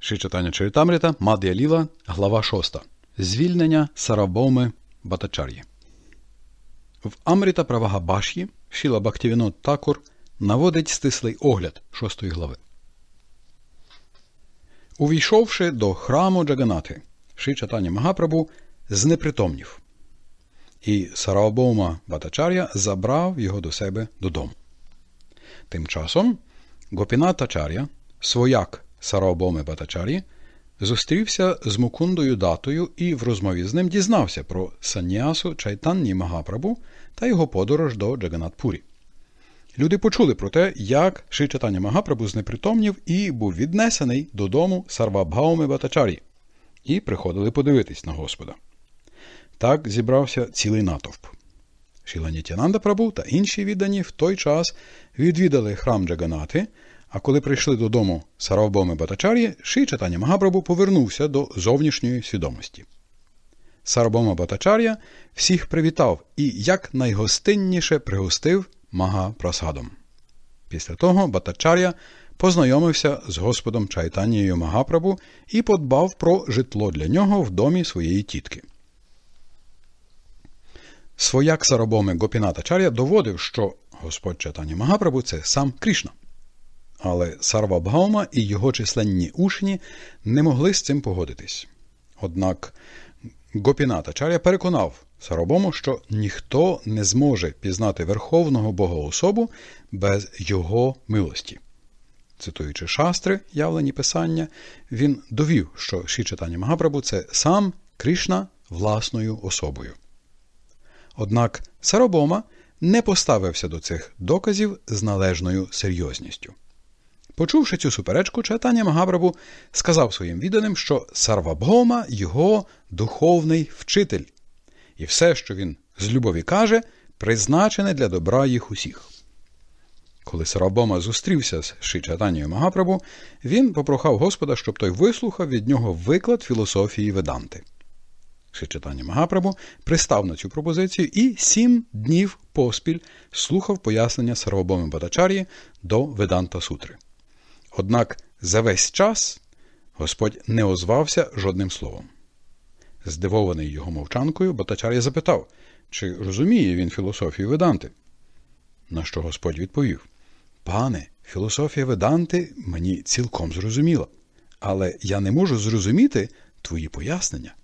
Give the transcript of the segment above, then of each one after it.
Ши читання Чарітамріта, Ліла, глава 6. Звільнення Сарабоми Батачар'ї. В Амріта Правагабаш'ї Шіла Бактівінот Такур наводить стислий огляд 6 глави. Увійшовши до храму Джаганати, Ши Магапрабу знепритомнів. І Сарабома Батачар'я забрав його до себе додому. Тим часом Гопіна Тачар'я, свояк Сараобоме Батачарі, зустрівся з Мукундою датою і в розмові з ним дізнався про саннясу Чайтанні Магапрабу та його подорож до Джаганатпурі. Люди почули про те, як Шичатаня Магапрабу знепритомнів і був віднесений додому Сарвабгауми Батачарі, і приходили подивитись на Господа. Так зібрався цілий натовп. Шіланітянанда Прабу та інші віддані в той час відвідали храм Джаганати – а коли прийшли додому Саравбоми Батачар'ї, Ши читання Магабрабу повернувся до зовнішньої свідомості. Сарабома Батачар'я всіх привітав і як найгостинніше пригостив Магапрасадом. Після того Батачар'я познайомився з господом Чайтанією Магапрабу і подбав про житло для нього в домі своєї тітки. Свояк Сарабоми Гопіната Чар'я доводив, що господь Чайтані Магапрабу це сам Крішна але Сарвабгаума і його численні учні не могли з цим погодитись. Однак Гопіната Чаря переконав Саробому, що ніхто не зможе пізнати Верховного Богоособу без його милості. Цитуючи шастри, явлені писання, він довів, що Ші читання Магапрабу це сам Кришна власною особою. Однак Саробома не поставився до цих доказів з належною серйозністю. Почувши цю суперечку, читання Магабрабу сказав своїм відданим, що Сарвабгома його духовний вчитель, і все, що він з любові каже, призначене для добра їх усіх. Коли Сарабома зустрівся з Шичатанією Магапрабу, він попрохав Господа, щоб той вислухав від нього виклад філософії Веданти. Шичатані Магапрабу пристав на цю пропозицію і сім днів поспіль слухав пояснення Сарабоми Бадачар'ї до Веданта Сутри. Однак за весь час Господь не озвався жодним словом. Здивований його мовчанкою, Батачар'я запитав, чи розуміє він філософію Веданти. На що Господь відповів: Пане, філософія Веданти мені цілком зрозуміла, але я не можу зрозуміти твої пояснення.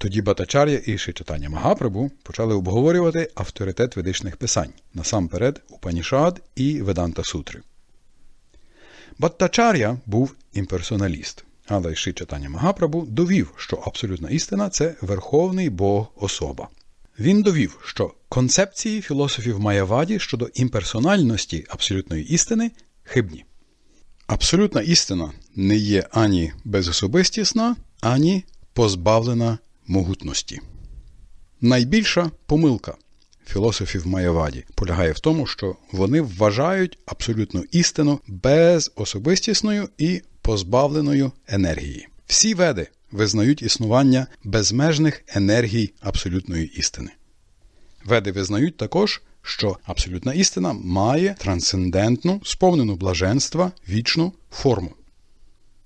Тоді Батачар'я і Шичатаня Магапрабу почали обговорювати авторитет ведичних писань насамперед Упанішад і Веданта Сутри. Баттачар'я був імперсоналіст, але Шичатаня Магапрабу довів, що абсолютна істина це верховний Бог особа. Він довів, що концепції філософів Маяваді щодо імперсональності абсолютної істини хибні. Абсолютна істина не є ані безособистісна, ані позбавлена могутності. Найбільша помилка філософів Майаваді полягає в тому, що вони вважають абсолютну істину безособистісною і позбавленою енергії. Всі веди визнають існування безмежних енергій абсолютної істини. Веди визнають також, що абсолютна істина має трансцендентну, сповнену блаженства вічну форму.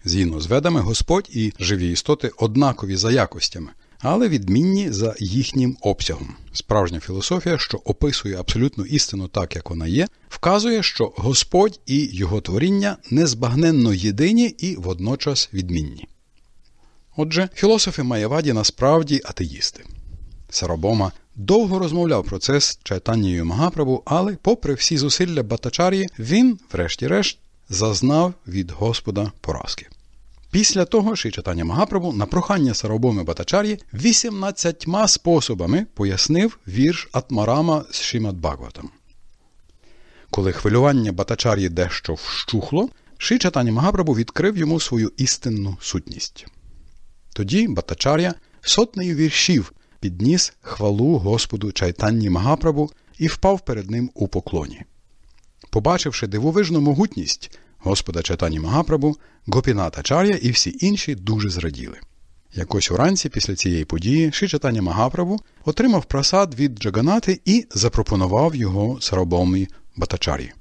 Згідно з ведами, Господь і живі істоти однакові за якостями, але відмінні за їхнім обсягом. Справжня філософія, що описує абсолютну істину так, як вона є, вказує, що Господь і його творіння незбагненно єдині і водночас відмінні. Отже, філософи Маєваді насправді атеїсти. Сарабома довго розмовляв про це з читанням Магапрабу, але, попри всі зусилля Батачар'ї, він, врешті-решт, зазнав від Господа поразки. Після того Ши читання Магапрабу на прохання Сарабоми Батачар'ї 18 способами пояснив вірш Атмарама з Шімад Бхагаватом. Коли хвилювання Батачар'ї дещо вщухло, Ши читання Магапрабу відкрив йому свою істинну сутність. Тоді Батачар'я сотнею віршів підніс хвалу Господу чайтанні Магапрабу і впав перед ним у поклоні. Побачивши дивовижну могутність Господа Чайтані Магапрабу, Гопіната Чар'я і всі інші дуже зраділи. Якось уранці після цієї події Ши Чайтані Магапрабу отримав просад від Джаганати і запропонував його Сарабомі Батачар'ї.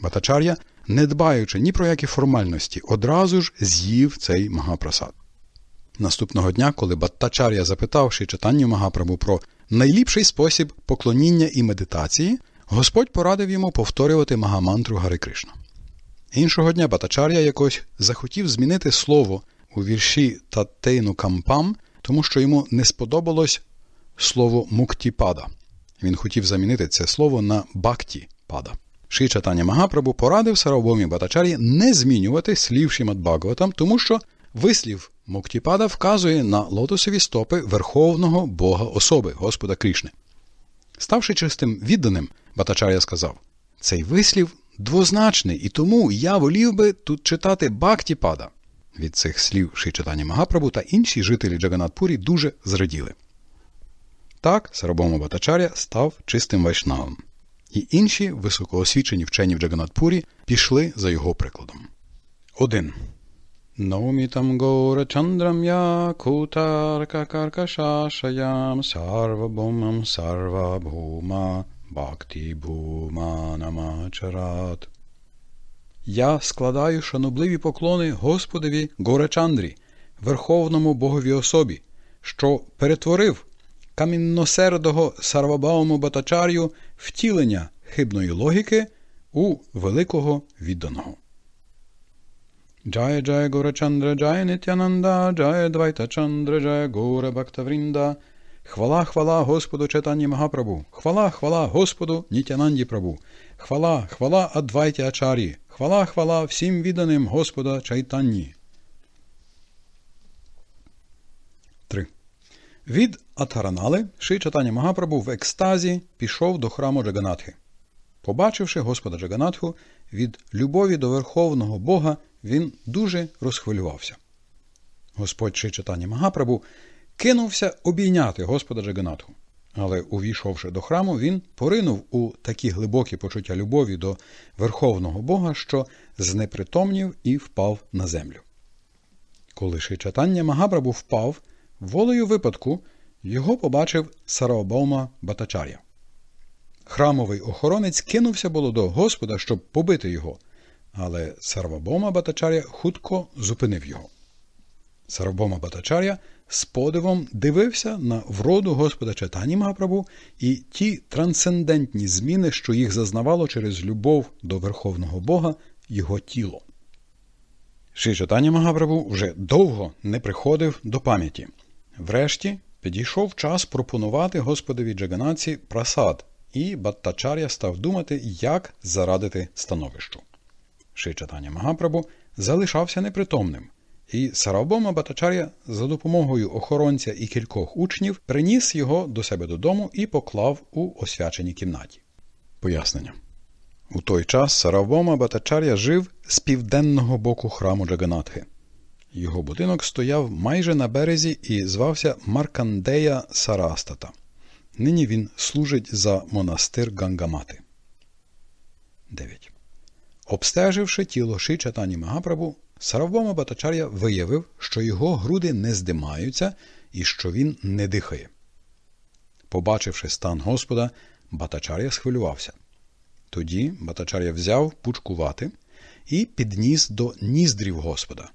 Батачар'я, не дбаючи ні про які формальності, одразу ж з'їв цей магапрасад. Наступного дня, коли Батачар'я запитав Ши Чайтаню Магапрабу про найліпший спосіб поклоніння і медитації, Господь порадив йому повторювати магамантру Гари Кришна. Іншого дня Батачар'я якось захотів змінити слово у вірші Таттейну Кампам, тому що йому не сподобалось слово муктіпада. Він хотів замінити це слово на бактіпада. Ши Чатаня Магапрабу порадив Сарабомі Батачар'ї не змінювати слів Шімадбагаватам, тому що вислів Муктіпада вказує на лотосові стопи Верховного Бога особи, Господа Крішни. Ставши чистим відданим, Батачар'я сказав: цей вислів двозначний, і тому я волів би тут читати Бактіпада. Від цих слів Ши читання Магапрабу та інші жителі Джаганатпурі дуже зраділи. Так, Сарабома Батачаря став чистим вайшнавом, і інші високоосвічені вчені в Джаганатпурі пішли за його прикладом. 1. Наумітам гора чандрам я кутарка каркашашаям сарвабумам сарвабума Бхакти Буманамачарат. Я складаю шанобливі поклони Господові Горачандрі, Верховному Богові особі, що перетворив камінносердого Сарвабауму Батачар'ю втілення хибної логіки у великого відданого. Джая Джая Горачандра Джая Нитянанда, Джая Двайта Джая Гора Бхактаврінда – Хвала, хвала Господу Чатані Магапрабу! Хвала, хвала Господу Нітянанді Прабу! Хвала, хвала Адвайті Ачарі! Хвала, хвала всім відданим Господа Чайтанні! 3. Від Атаранали Ши Чатані Магапрабу в екстазі пішов до храму Джаганатхи. Побачивши Господа Джаганатху, від любові до Верховного Бога, він дуже розхвилювався. Господь Ши Чатані Магапрабу кинувся обійняти Господа Джаганатху. Але, увійшовши до храму, він поринув у такі глибокі почуття любові до верховного Бога, що знепритомнів і впав на землю. Коли шичатання Магабрабу впав, волею випадку його побачив Сараобаума Батачар'я. Храмовий охоронець кинувся було до Господа, щоб побити його, але Сарвабома Батачар'я хутко зупинив його. Сарвабома Батачар'я з подивом дивився на вроду Господа Чайтані Мапрабу і ті трансцендентні зміни, що їх зазнавало через любов до Верховного Бога його тіло. Ші Чайтані Магапрабу вже довго не приходив до пам'яті. Врешті підійшов час пропонувати Господові Джаганаці прасад, і Баттачар'я став думати, як зарадити становищу. Шичатання Магапрабу залишався непритомним. І Сарабома Батачар'я за допомогою охоронця і кількох учнів приніс його до себе додому і поклав у освяченій кімнаті. Пояснення. У той час Сарабома Батачар'я жив з південного боку храму Джаганатхи. Його будинок стояв майже на березі і звався Маркандея Сарастата. Нині він служить за монастир Гангамати. 9. Обстеживши тіло Ші Чатані Магапрабу, Саравбома Батачар'я виявив, що його груди не здимаються і що він не дихає. Побачивши стан Господа, Батачар'я схвилювався. Тоді Батачар'я взяв пучку вати і підніс до ніздрів Господа.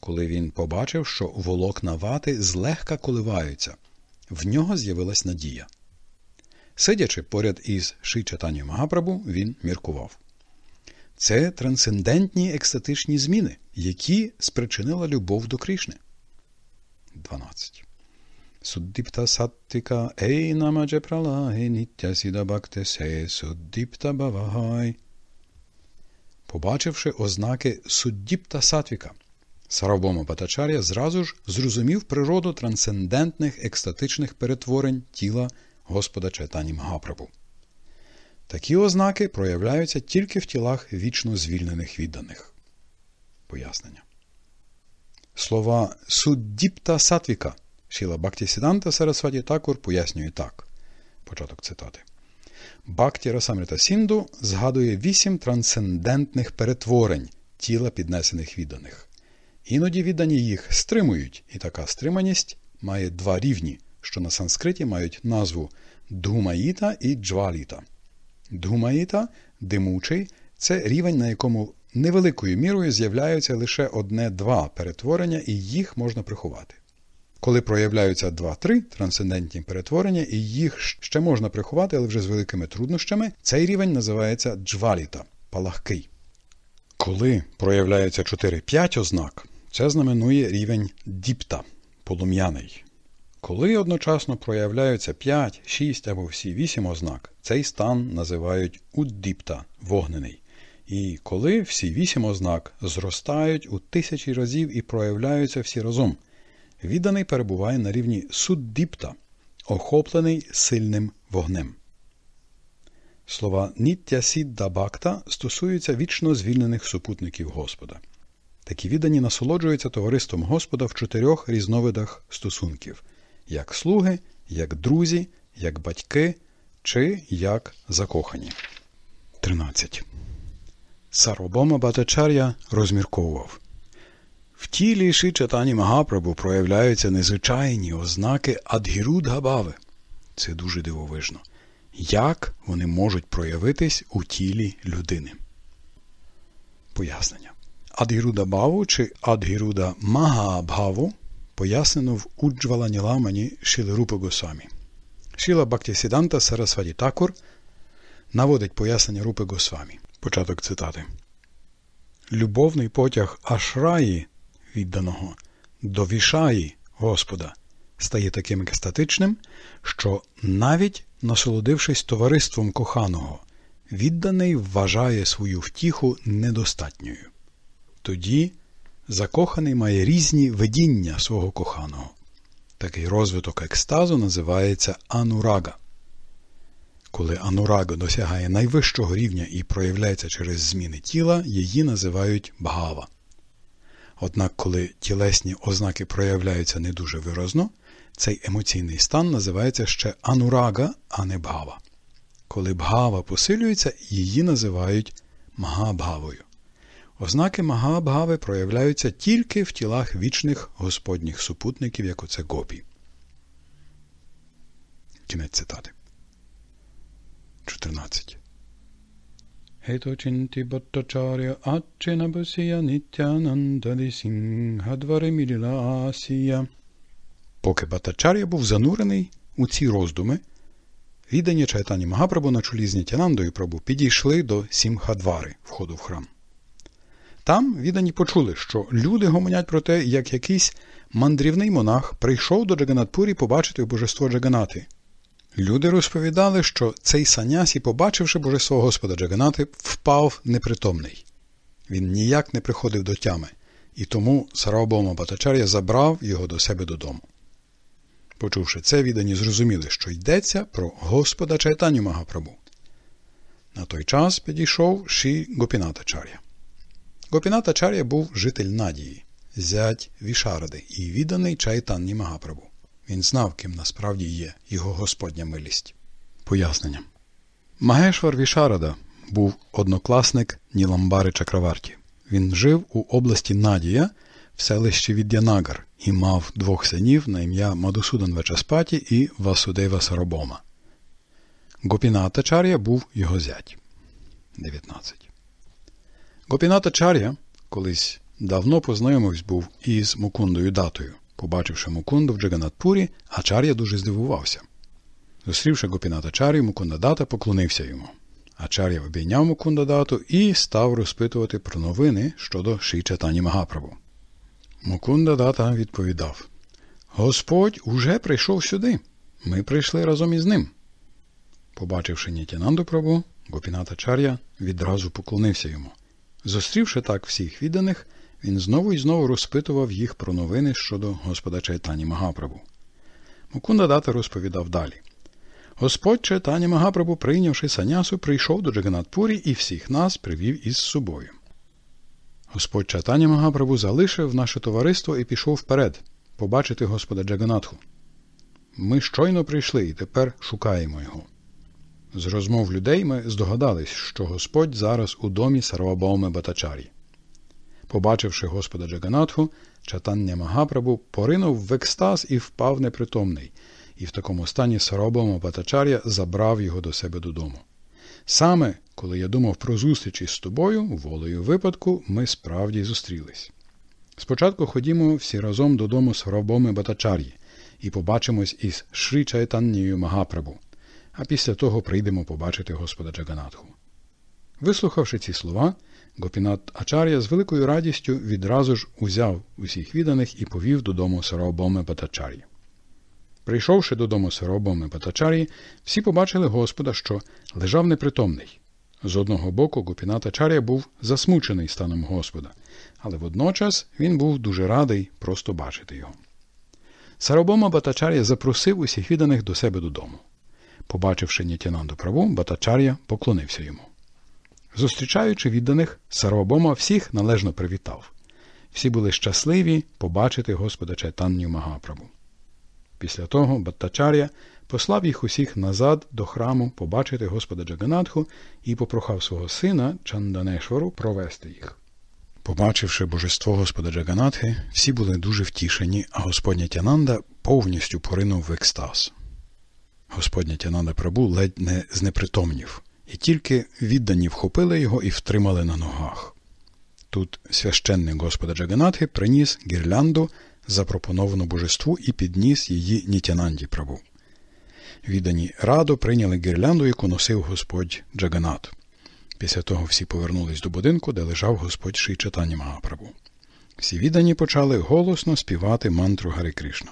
Коли він побачив, що волокна вати злегка коливаються, в нього з'явилась надія. Сидячи поряд із Шичатанью Магапрабу, він міркував це трансцендентні екстатичні зміни, які спричинила любов до Кришни. 12. Суддіпта саттика ейнамаджа пралаги ніття бактесе суддіпта бавагай. Побачивши ознаки суддіпта сатвіка, Сарабома Батачар'я зразу ж зрозумів природу трансцендентних екстатичних перетворень тіла Господа Чайтані Магапрабу. Такі ознаки проявляються тільки в тілах вічно звільнених відданих. Пояснення. Слова суддіпта сатвіка Шіла Бакті Сіданта Сарасваті Такур пояснює так. Початок цитати. Бакті Расамрита Сінду згадує вісім трансцендентних перетворень тіла піднесених відданих. Іноді віддані їх стримують, і така стриманість має два рівні, що на санскриті мають назву Думаїта і Джваліта. Думаїта, димучий це рівень, на якому невеликою мірою з'являються лише одне-два перетворення, і їх можна приховати. Коли проявляються 2-3 трансцендентні перетворення, і їх ще можна приховати, але вже з великими труднощами, цей рівень називається джваліта палахкий. Коли проявляються 4-5 ознак, це знаменує рівень діпта полум'яний. Коли одночасно проявляються 5, 6 або всі 8 ознак, цей стан називають уддіпта вогнений. І коли всі 8 ознак зростають у тисячі разів і проявляються всі разом, відданий перебуває на рівні суддіпта, охоплений сильним вогнем. Слова ніття сідда бакта стосуються вічно звільнених супутників Господа. Такі віддані насолоджуються товариством Господа в чотирьох різновидах стосунків як слуги, як друзі, як батьки чи як закохані. 13. Сарвобома Батачар'я розмірковував В тілі ши Магапрабу проявляються незвичайні ознаки Адгірудгабави. Це дуже дивовижно. Як вони можуть проявитись у тілі людини? Пояснення. Адгіруда Баву чи Адгіруда Магабгаву пояснено в Уджвала Ніламані Шіли Рупи Шіла Бактісіданта Сарасваді Такур наводить пояснення Рупи Госвамі. Початок цитати. Любовний потяг Ашраї відданого до вішаї Господа стає таким екстатичним, що навіть насолодившись товариством коханого, відданий вважає свою втіху недостатньою. Тоді Закоханий має різні видіння свого коханого. Такий розвиток екстазу називається анурага. Коли анурага досягає найвищого рівня і проявляється через зміни тіла, її називають бгава. Однак, коли тілесні ознаки проявляються не дуже виразно, цей емоційний стан називається ще анурага, а не бгава. Коли бгава посилюється, її називають мгабгавою. Ознаки Магабгави проявляються тільки в тілах вічних господніх супутників, як оце гопі. Кінець цитати. 14. Хеточинти Баттачаря Ачинабасія Нітянандалі Сінгадвари Мілілаасія. Поки Баттачар'я був занурений у ці роздуми, віддані Чайтані Магапрабу на чолі з Нітянандою Прабу підійшли до Сімхадвари входу в храм. Там віддані почули, що люди гомонять про те, як якийсь мандрівний монах прийшов до Джаганатпурі побачити божество Джаганати. Люди розповідали, що цей санясі, побачивши божество Господа Джаганати, впав непритомний. Він ніяк не приходив до тями, і тому Сараобома Батачар'я забрав його до себе додому. Почувши це, віддані зрозуміли, що йдеться про Господа Чайтаню Магапрабу. На той час підійшов Ші Гопінатачар'я. Гопіната Чаря був житель Надії, зять Вішаради і відданий Чайтанні Магапрабу. Він знав, ким насправді є його Господня милість. Пояснення. Магешвар Вішарада був однокласник Ніламбари Чакраварті. Він жив у області Надія в селищі Від'янагар і мав двох синів на ім'я Мадусудан Вечаспаті і Васудева Саробома. Гопіната Атачар'я був його зять. 19. Гопіната-чар'я колись давно познайомився був із Мукундою датою. Побачивши Мукунду в Джаганатпурі, Ачар'я дуже здивувався. Зустрівши Гопіната-чар'ю, Мукунда дата поклонився йому. Ачар'я обійняв Мукунда дату і став розпитувати про новини щодо Ші Чатані Магаправу. Мукунда дата відповідав Господь уже прийшов сюди. Ми прийшли разом із ним. Побачивши Нітянанду Прабу, Гопіната Чар'я відразу поклонився йому. Зустрівши так всіх відданих, він знову і знову розпитував їх про новини щодо Господа Чайтані Магапрабу. Мукунда Дата розповідав далі. Господь Чайтані Магапрабу, прийнявши санясу, прийшов до Джаганатпурі і всіх нас привів із собою. Господь Чайтані Магапрабу залишив наше товариство і пішов вперед побачити Господа Джаганатху. Ми щойно прийшли і тепер шукаємо його. З розмов людей ми здогадались, що Господь зараз у домі Сарвабауми Батачарі. Побачивши Господа Джаганатху, чатання Магапрабу поринув в екстаз і впав непритомний, і в такому стані Сарвабаума Батачар'я забрав його до себе додому. Саме, коли я думав про зустрічі з тобою, волею випадку, ми справді зустрілись. Спочатку ходімо всі разом додому Сарвабауми Батачар'ї і побачимось із Шри Чайтаннією Магапрабу а після того прийдемо побачити Господа Джаганатху. Вислухавши ці слова, Гопінат Ачар'я з великою радістю відразу ж узяв усіх відданих і повів додому Саробоме Батачар'ї. Прийшовши додому Саробоме Батачар'ї, всі побачили Господа, що лежав непритомний. З одного боку, Гопінат Ачар'я був засмучений станом Господа, але водночас він був дуже радий просто бачити його. Саробома Батачар'я запросив усіх відданих до себе додому. Побачивши Нітянанду праву, Батачар'я поклонився йому. Зустрічаючи відданих, Сарвабома всіх належно привітав. Всі були щасливі побачити Господа Чайтанню Магапрабу. Після того Баттачар'я послав їх усіх назад до храму побачити Господа Джаганатху і попрохав свого сина Чанданешвару провести їх. Побачивши божество Господа Джаганатхи, всі були дуже втішені, а Господня Тянанда повністю поринув в екстаз. Господня тяна прабу ледь не знепритомнів, і тільки віддані вхопили його і втримали на ногах. Тут священник Господа Джаганатхи приніс гірлянду, запропоновану божеству, і підніс її Нітянанді прабу. Віддані радо прийняли гірлянду, яку носив Господь Джаганат. Після того всі повернулись до будинку, де лежав Господь Ший Магапрабу. Всі віддані почали голосно співати мантру Гари Кришна.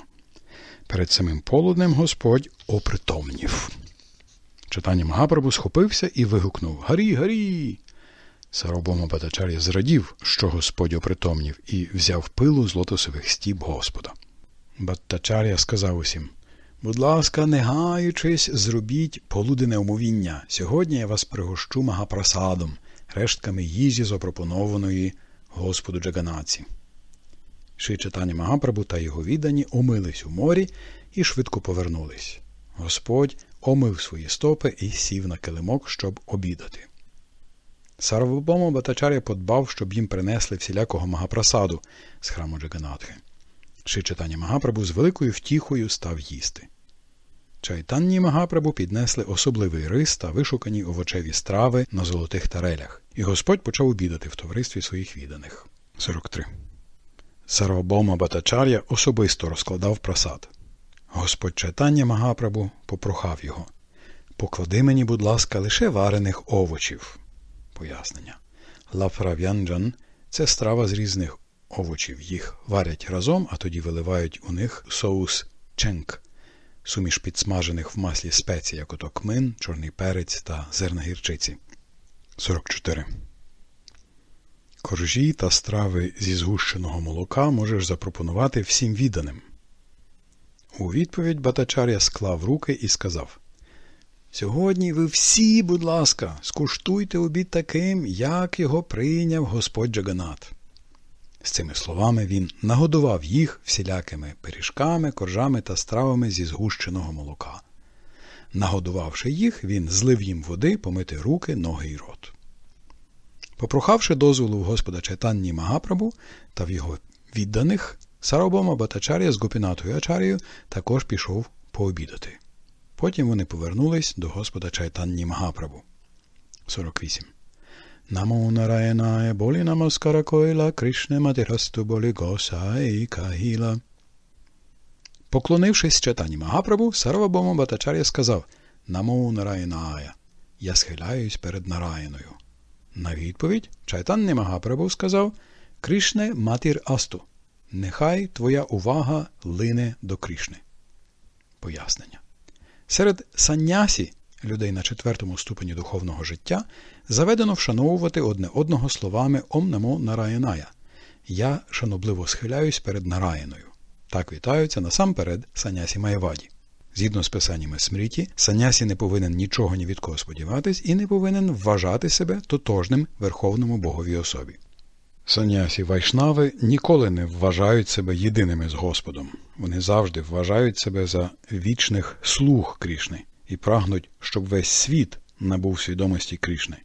Перед самим полуднем Господь опритомнів. Читання Магапрабу схопився і вигукнув Гарі, гарі. Саробома Батачар'я зрадів, що Господь опритомнів, і взяв пилу з лотосових стіб Господа. Батачарія сказав усім Будь ласка, не гаючись, зробіть полудене умовіння. Сьогодні я вас пригощу магапрасадом, рештками їжі, запропонованої Господу Джаганаці. Ши читання Магапрабу та його віддані омились у морі і швидко повернулись. Господь омив свої стопи і сів на килимок, щоб обідати. Сарвобома Батачаря подбав, щоб їм принесли всілякого магапрасаду з храму Джаганатхи. Ши Магапрабу з великою втіхою став їсти. Чайтанні Магапрабу піднесли особливий рис та вишукані овочеві страви на золотих тарелях, і Господь почав обідати в товаристві своїх відданих. 43 Сарвабома Батачар'я особисто розкладав просад. Господь читання Магапрабу попрохав його Поклади мені, будь ласка, лише варених овочів. Пояснення. Лафрав'янджан це страва з різних овочів. Їх варять разом, а тоді виливають у них соус ченк, суміш підсмажених в маслі спецій, як ото кмин, чорний перець та зерна гірчиці. 44 коржі та страви зі згущеного молока можеш запропонувати всім відданим. У відповідь Батачар'я склав руки і сказав Сьогодні ви всі, будь ласка, скуштуйте обід таким, як його прийняв Господь Джаганат. З цими словами він нагодував їх всілякими пиріжками, коржами та стравами зі згущеного молока. Нагодувавши їх, він злив їм води помити руки, ноги й рот. Попрохавши дозволу в Господа Чайтанні Магапрабу та в його відданих, Сарабома Батачар'я з Гопінатою Ачар'єю також пішов пообідати. Потім вони повернулись до Господа Чайтанні Магапрабу. 48. Намо нараянає болі намаскара койла, Кришне матирасту болі госа і кагіла. Поклонившись Чайтанні Магапрабу, Сарабома Батачар'я сказав Намо нараянає. Я схиляюсь перед нараяною. На відповідь Чайтанні Магапрабу сказав Кришне матір Асту. Нехай твоя увага лине до Кришни. Пояснення. Серед саннясі людей на четвертому ступені духовного життя заведено вшановувати одне одного словами Ом намо Я шанобливо схиляюсь перед Нараяною. Так вітаються насамперед санясі Маєваді. Згідно з писаннями Смріті, Санясі не повинен нічого ні від кого сподіватись і не повинен вважати себе тотожним верховному боговій особі. Санясі вайшнави ніколи не вважають себе єдиними з Господом. Вони завжди вважають себе за вічних слуг Крішни і прагнуть, щоб весь світ набув свідомості Крішни.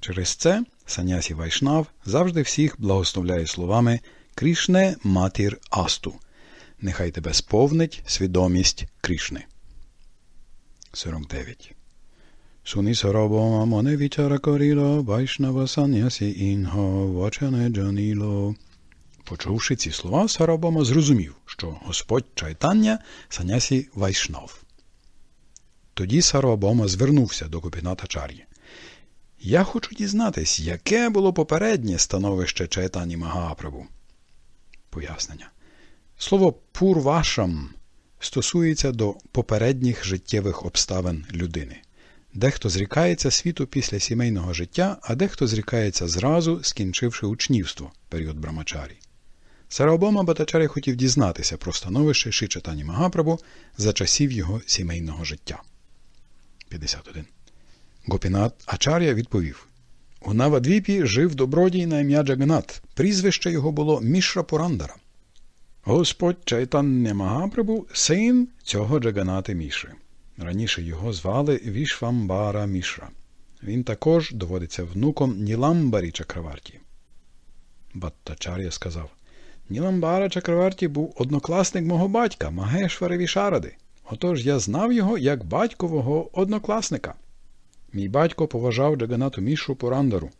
Через це Санясі Вайшнав завжди всіх благословляє словами Крішне матір Асту. Нехай тебе сповнить свідомість Крішни. 49. Suni Sarabo Amane Vichara Korilo Vaishnava Sannyasi Інго Вачане Джаніло. Почувши ці слова, Сарабома зрозумів, що Господь Чайтання Санясі вайшнов. Тоді Сарабома звернувся до Купіната Чар'ї. Я хочу дізнатись, яке було попереднє становище Чайтані Магапрабу. Пояснення. Слово пурвашам стосується до попередніх життєвих обставин людини. Дехто зрікається світу після сімейного життя, а дехто зрікається зразу, скінчивши учнівство період Брамачарі. Сараобома Батачарі хотів дізнатися про становище Шичатані Магапрабу за часів його сімейного життя. 51. Гопінат Ачар'я відповів У Навадвіпі жив добродій на ім'я Джаганат. Прізвище його було Мішра Господь Чайтанне Магапрабу син цього Джаганати Міши. Раніше його звали Вішвамбара Міша. Він також доводиться внуком Ніламбарі Чакраварті. Баттачар'я сказав Ніламбара Чакраварті був однокласник мого батька, Магешвари Вішаради. Отож я знав його як батькового однокласника. Мій батько поважав Джаганату Мішу Порандару.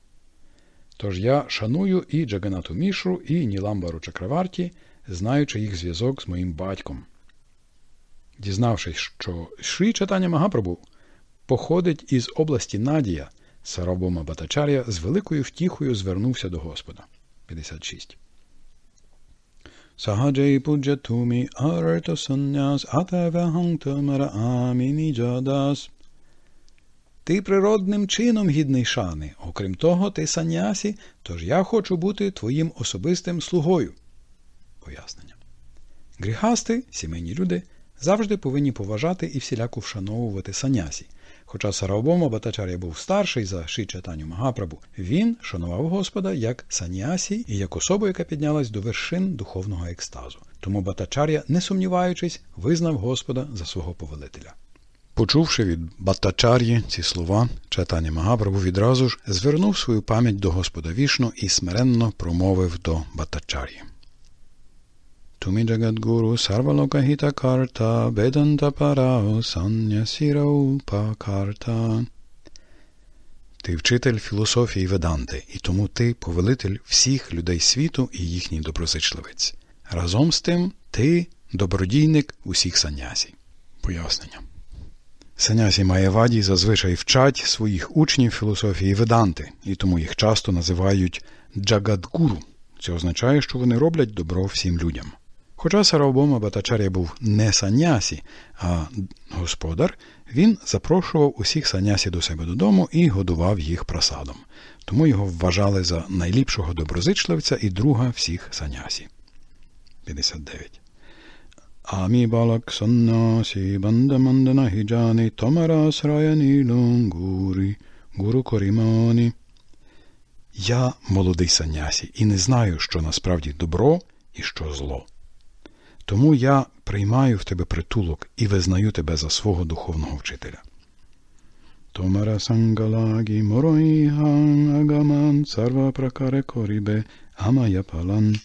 Тож я шаную і Джаганату Мішу, і Ніламбару Чакраварті – знаючи їх зв'язок з моїм батьком. Дізнавшись, що Шрі Чатаня Магапрабу походить із області Надія, Сарабома Батачар'я з великою втіхою звернувся до Господа. 56. Сагаджей пуджатумі арто санняс аміні джадас. Ти природним чином гідний шани. Окрім того, ти санясі, тож я хочу бути твоїм особистим слугою пояснення. Гріхасти, сімейні люди, завжди повинні поважати і всіляко вшановувати санясі. Хоча Сараобома Батачар'я був старший за Шичатаню Магапрабу, він шанував Господа як санясі і як особу, яка піднялась до вершин духовного екстазу. Тому Батачар'я, не сумніваючись, визнав Господа за свого повелителя. Почувши від Батачар'ї ці слова, читання Магапрабу відразу ж звернув свою пам'ять до Господа вішну і смиренно промовив до Батачар'ї. Tumi Jagadguru Sarvalokahita Karta Vedanta Parao Sannyasira Upakarta. Ти вчитель філософії Веданти, і тому ти повелитель всіх людей світу і їхній доброзичливець. Разом з тим ти добродійник усіх санясій. Пояснення. Санясі Маєваді зазвичай вчать своїх учнів філософії Веданти, і тому їх часто називають джагадгуру. Це означає, що вони роблять добро всім людям. Хоча Сараубома Батачаря був не санясі, а господар, він запрошував усіх санясі до себе додому і годував їх просадом. Тому його вважали за найліпшого доброзичливця і друга всіх санясі. 59. Ами балак саннасі бандамандана хіджани томара сраяні лонгурі, гуру корімані. Я молодий санясі, і не знаю, що насправді добро і що зло. Тому я приймаю в тебе притулок і визнаю тебе за свого духовного вчителя. Томара сангалагі моройган агаман царва пракаре корібе амая палан.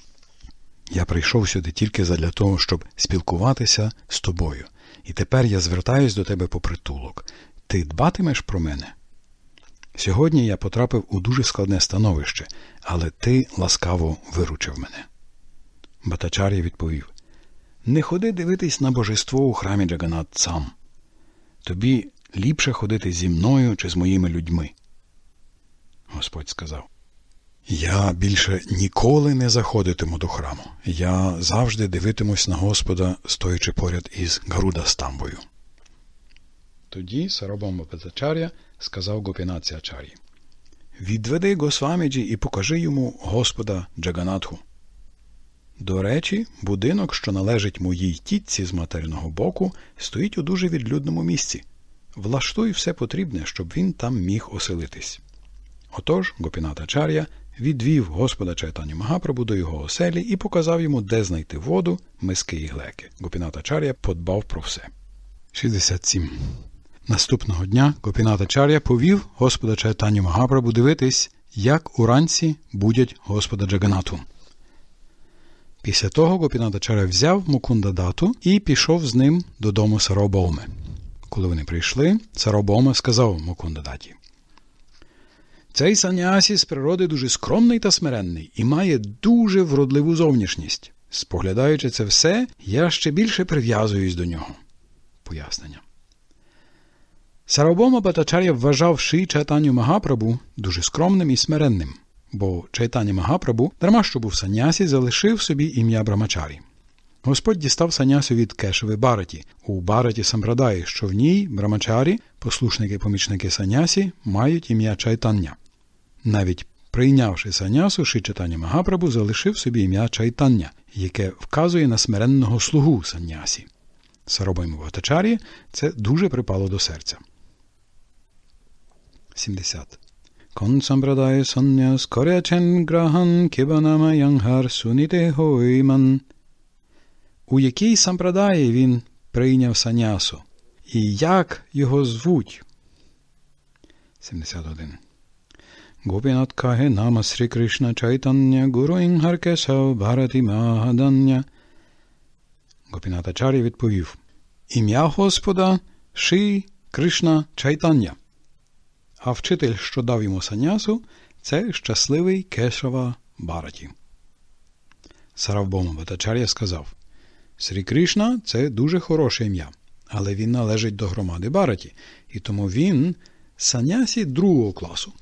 Я прийшов сюди тільки задля того, щоб спілкуватися з тобою. І тепер я звертаюсь до тебе по притулок. Ти дбатимеш про мене? Сьогодні я потрапив у дуже складне становище, але ти ласкаво виручив мене. Батачар'я відповів не ходи дивитись на божество у храмі Джаганат Тобі ліпше ходити зі мною чи з моїми людьми. Господь сказав. Я більше ніколи не заходитиму до храму. Я завжди дивитимусь на Господа, стоячи поряд із Гаруда Стамбою. Тоді Саробам Петачаря сказав Гопінаці Ачарі Відведи Госвамеджі і покажи йому Господа Джаганатху. До речі, будинок, що належить моїй тітці з материного боку, стоїть у дуже відлюдному місці. Влаштуй все потрібне, щоб він там міг оселитись. Отож, гопіната Чар'я відвів господа Чайтані Магапрабу до його оселі і показав йому, де знайти воду, миски і глеки. Гопіната Чар'я подбав про все. 67. Наступного дня Гопіната Чар'я повів господа Чайтані Магапрабу дивитись, як уранці будять господа Джаганату. Після того Гопінатачара взяв Мукунда дату і пішов з ним додому Саробауми. Коли вони прийшли, Саробаума сказав Мукундадаті Цей санясі з природи дуже скромний та смиренний і має дуже вродливу зовнішність. Споглядаючи це все, я ще більше прив'язуюсь до нього. Пояснення. Саробома Батачар'я вважав Ши Чатаню Магапрабу дуже скромним і смиренним бо чайтання Магапрабу, дарма що був санясі, залишив собі ім'я Брамачарі. Господь дістав санясу від кешеви Бараті у Бараті Самбрадаї, що в ній брамачарі, послушники помічники санясі, мають ім'я чайтання. Навіть прийнявши санясу, Ши читання Магапрабу залишив собі ім'я чайтання, яке вказує на смиренного слугу санясі. Саробаймо Ватачарі це дуже припало до серця. 70. कौन संप्रदाय संन्यास करेছেন ग्रहण кібанама янгар суніте гойман. У якій сампрадаї він прийняв санясу? І як його звуть? 71. Гопінат кахе нама Срі Кришна Чайтання Гуру Інгар Бхарати Махадання. Гопінатачарі відповів. Ім'я Господа Ши Кришна Чайтання а вчитель, що дав йому санясу, це щасливий Кешава Бараті. Саравбома Батачар'я сказав Срі Кришна це дуже хороше ім'я, але він належить до громади Бараті, і тому він санясі другого класу.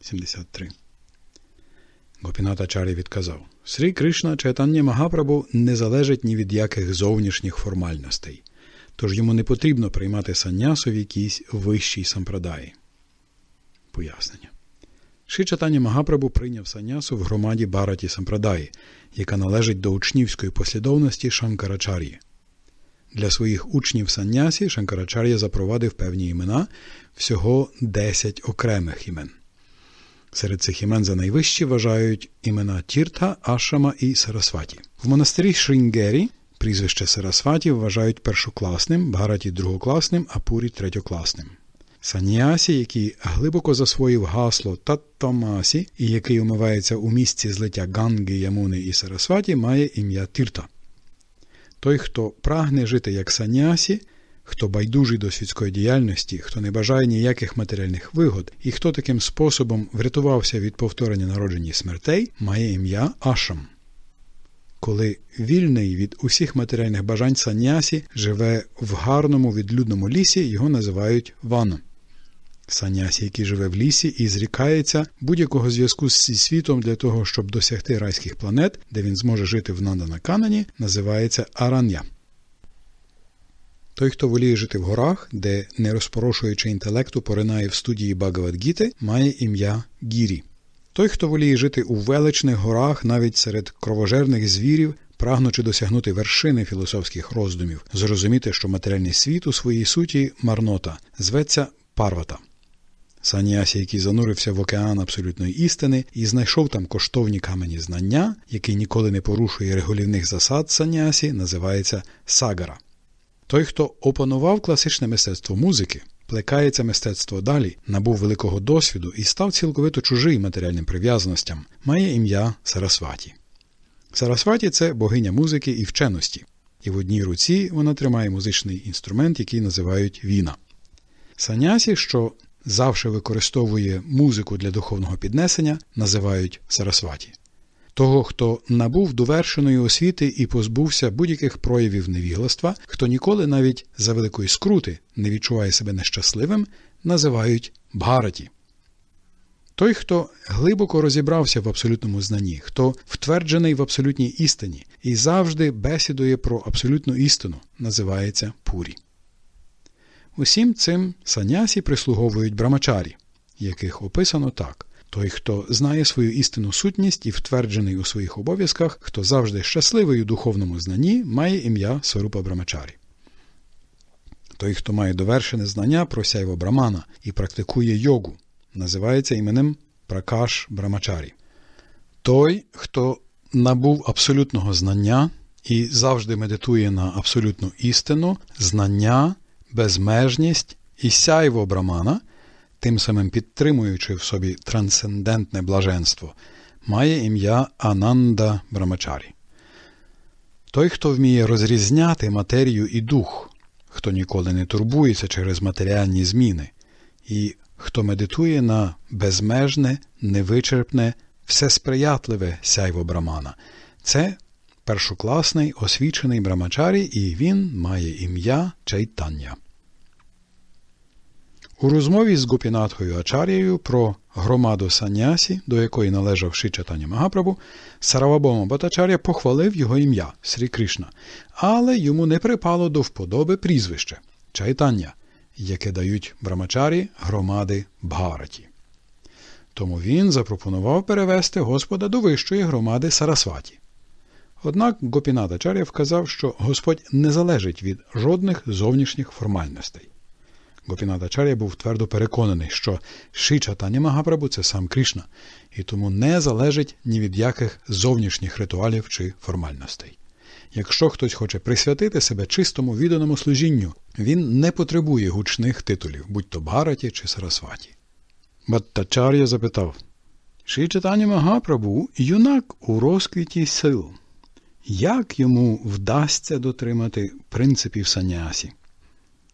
73. Гопіната Чарі відказав Срі Кришна читання Магапрабу не залежить ні від яких зовнішніх формальностей, тож йому не потрібно приймати санясу в якійсь вищій сампрадаї. Пояснення. Ши читання Магапрабу прийняв санясу в громаді Бараті Сампрадаї, яка належить до учнівської послідовності Шанкарачар'ї. Для своїх учнів санясі Шанкарачар'я запровадив певні імена всього 10 окремих імен. Серед цих імен за найвищі вважають імена Тірта, Ашама і Сарасваті. В монастирі Шрінгері прізвище Сарасваті вважають першокласним, Бараті другокласним, а Пурі третьокласним. Саніасі, який глибоко засвоїв гасло Таттамасі і який умивається у місці злиття Ганги, Ямуни і Сарасваті, має ім'я Тірта. Той, хто прагне жити як саніасі, хто байдужий до світської діяльності, хто не бажає ніяких матеріальних вигод і хто таким способом врятувався від повторення народження смертей, має ім'я Ашам. Коли вільний від усіх матеріальних бажань санясі живе в гарному відлюдному лісі, його називають ваном. Санясі, який живе в лісі і зрікається будь-якого зв'язку зі світом для того, щоб досягти райських планет, де він зможе жити в Нандана Канані, називається Аран'я. Той, хто воліє жити в горах, де, не розпорошуючи інтелекту, поринає в студії Багавадгіти, має ім'я Гірі. Той, хто воліє жити у величних горах, навіть серед кровожерних звірів, прагнучи досягнути вершини філософських роздумів, зрозуміти, що матеріальний світ у своїй суті марнота, зветься Парвата. Саніасі, який занурився в океан абсолютної істини і знайшов там коштовні камені знання, який ніколи не порушує регулівних засад саніасі, називається сагара. Той, хто опанував класичне мистецтво музики, плекається мистецтво далі, набув великого досвіду і став цілковито чужий матеріальним прив'язаностям, має ім'я Сарасваті. Сарасваті це богиня музики і вченості, і в одній руці вона тримає музичний інструмент, який називають віна. Санясі, що Завше використовує музику для духовного піднесення, називають Сарасваті. Того, хто набув довершеної освіти і позбувся будь-яких проявів невігластва, хто ніколи навіть за великої скрути не відчуває себе нещасливим, називають Бхараті. Той, хто глибоко розібрався в абсолютному знанні, хто втверджений в абсолютній істині і завжди бесідує про абсолютну істину, називається пурі. Усім цим санясі прислуговують брамачарі, яких описано так. Той, хто знає свою істинну сутність і втверджений у своїх обов'язках, хто завжди щасливий у духовному знанні, має ім'я Сорупа Брамачарі. Той, хто має довершене знання про сяйво брамана і практикує йогу, називається іменем Пракаш Брамачарі. Той, хто набув абсолютного знання і завжди медитує на абсолютну істину, знання безмежність і сяйво Брамана, тим самим підтримуючи в собі трансцендентне блаженство, має ім'я Ананда Брамачарі. Той, хто вміє розрізняти матерію і дух, хто ніколи не турбується через матеріальні зміни, і хто медитує на безмежне, невичерпне, всесприятливе сяйво Брамана, це першокласний освічений брамачарі, і він має ім'я Чайтання. У розмові з Гупінатхою Ачарією про громаду Санясі, до якої належав Ши Магапрабу, Саравабома Батачаря похвалив його ім'я Срі Кришна, але йому не припало до вподоби прізвище Чайтання, яке дають брамачарі громади Бхараті. Тому він запропонував перевести Господа до вищої громади Сарасваті. Однак Гопінатачар'я вказав, що Господь не залежить від жодних зовнішніх формальностей. Гопінатачар'я був твердо переконаний, що шича Шичатані Магапрабу це сам Кришна, і тому не залежить ні від яких зовнішніх ритуалів чи формальностей. Якщо хтось хоче присвятити себе чистому відданому служінню, він не потребує гучних титулів, будь то Бараті чи Сарасваті. Баттачар'я запитав Шичатані Магапрабу юнак у розквіті сил як йому вдасться дотримати принципів санясі.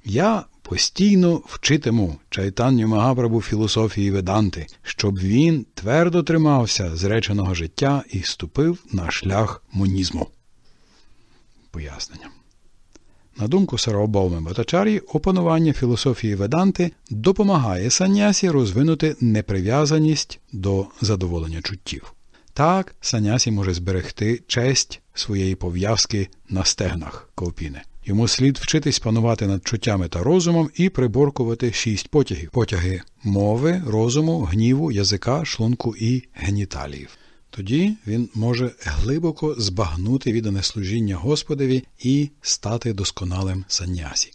Я постійно вчитиму чайтанню магабрабу філософії Веданти, щоб він твердо тримався зреченого життя і ступив на шлях монізму. Пояснення. На думку Сараобауми Батачарі, опанування філософії Веданти допомагає санясі розвинути неприв'язаність до задоволення чуттів. Так Санясі може зберегти честь своєї пов'язки на стегнах ковпіни. Йому слід вчитись панувати над чуттями та розумом і приборкувати шість потягів: потяги мови, розуму, гніву, язика, шлунку і геніталіїв. Тоді він може глибоко збагнути віддане служіння Господеві і стати досконалим санясі.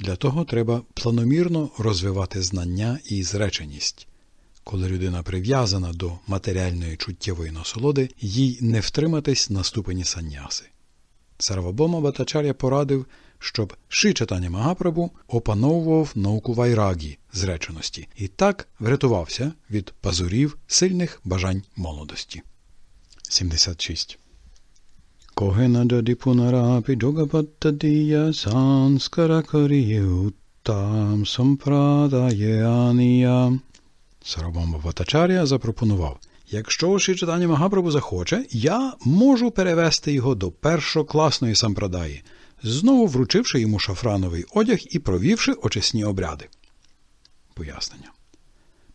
Для того треба планомірно розвивати знання і зреченість. Коли людина прив'язана до матеріальної чуттєвої насолоди, їй не втриматись на ступені санняси. Сарвабома Батачар'я порадив, щоб шичатання Магапрабу опановував науку вайрагі зреченості і так врятувався від пазурів сильних бажань молодості. 76. Когена джадіпунарапі джогапаттадія санскаракаріє там сампрадаєаніям Сарабом Ватачаря запропонував. Якщо Ші Магапрабу захоче, я можу перевести його до першокласної сампрадаї, знову вручивши йому шафрановий одяг і провівши очисні обряди. Пояснення.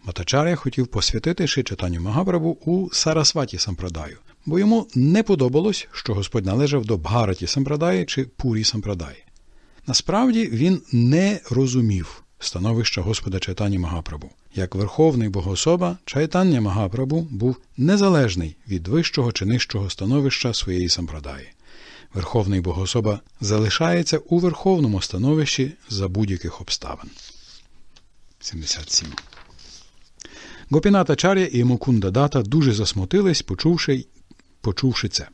Матачаря хотів посвятити Ші Магапрабу у Сарасваті сампрадаю, бо йому не подобалось, що Господь належав до Бгараті сампрадаї чи Пурі сампрадаї. Насправді він не розумів становища Господа читані Магапрабу як Верховний Богособа Чайтання Магапрабу був незалежний від вищого чи нижчого становища своєї сампрадаї. Верховний Богособа залишається у верховному становищі за будь-яких обставин. 77. Гопіната Чар'я і Мукунда Дата дуже засмутились, почувши почувши це.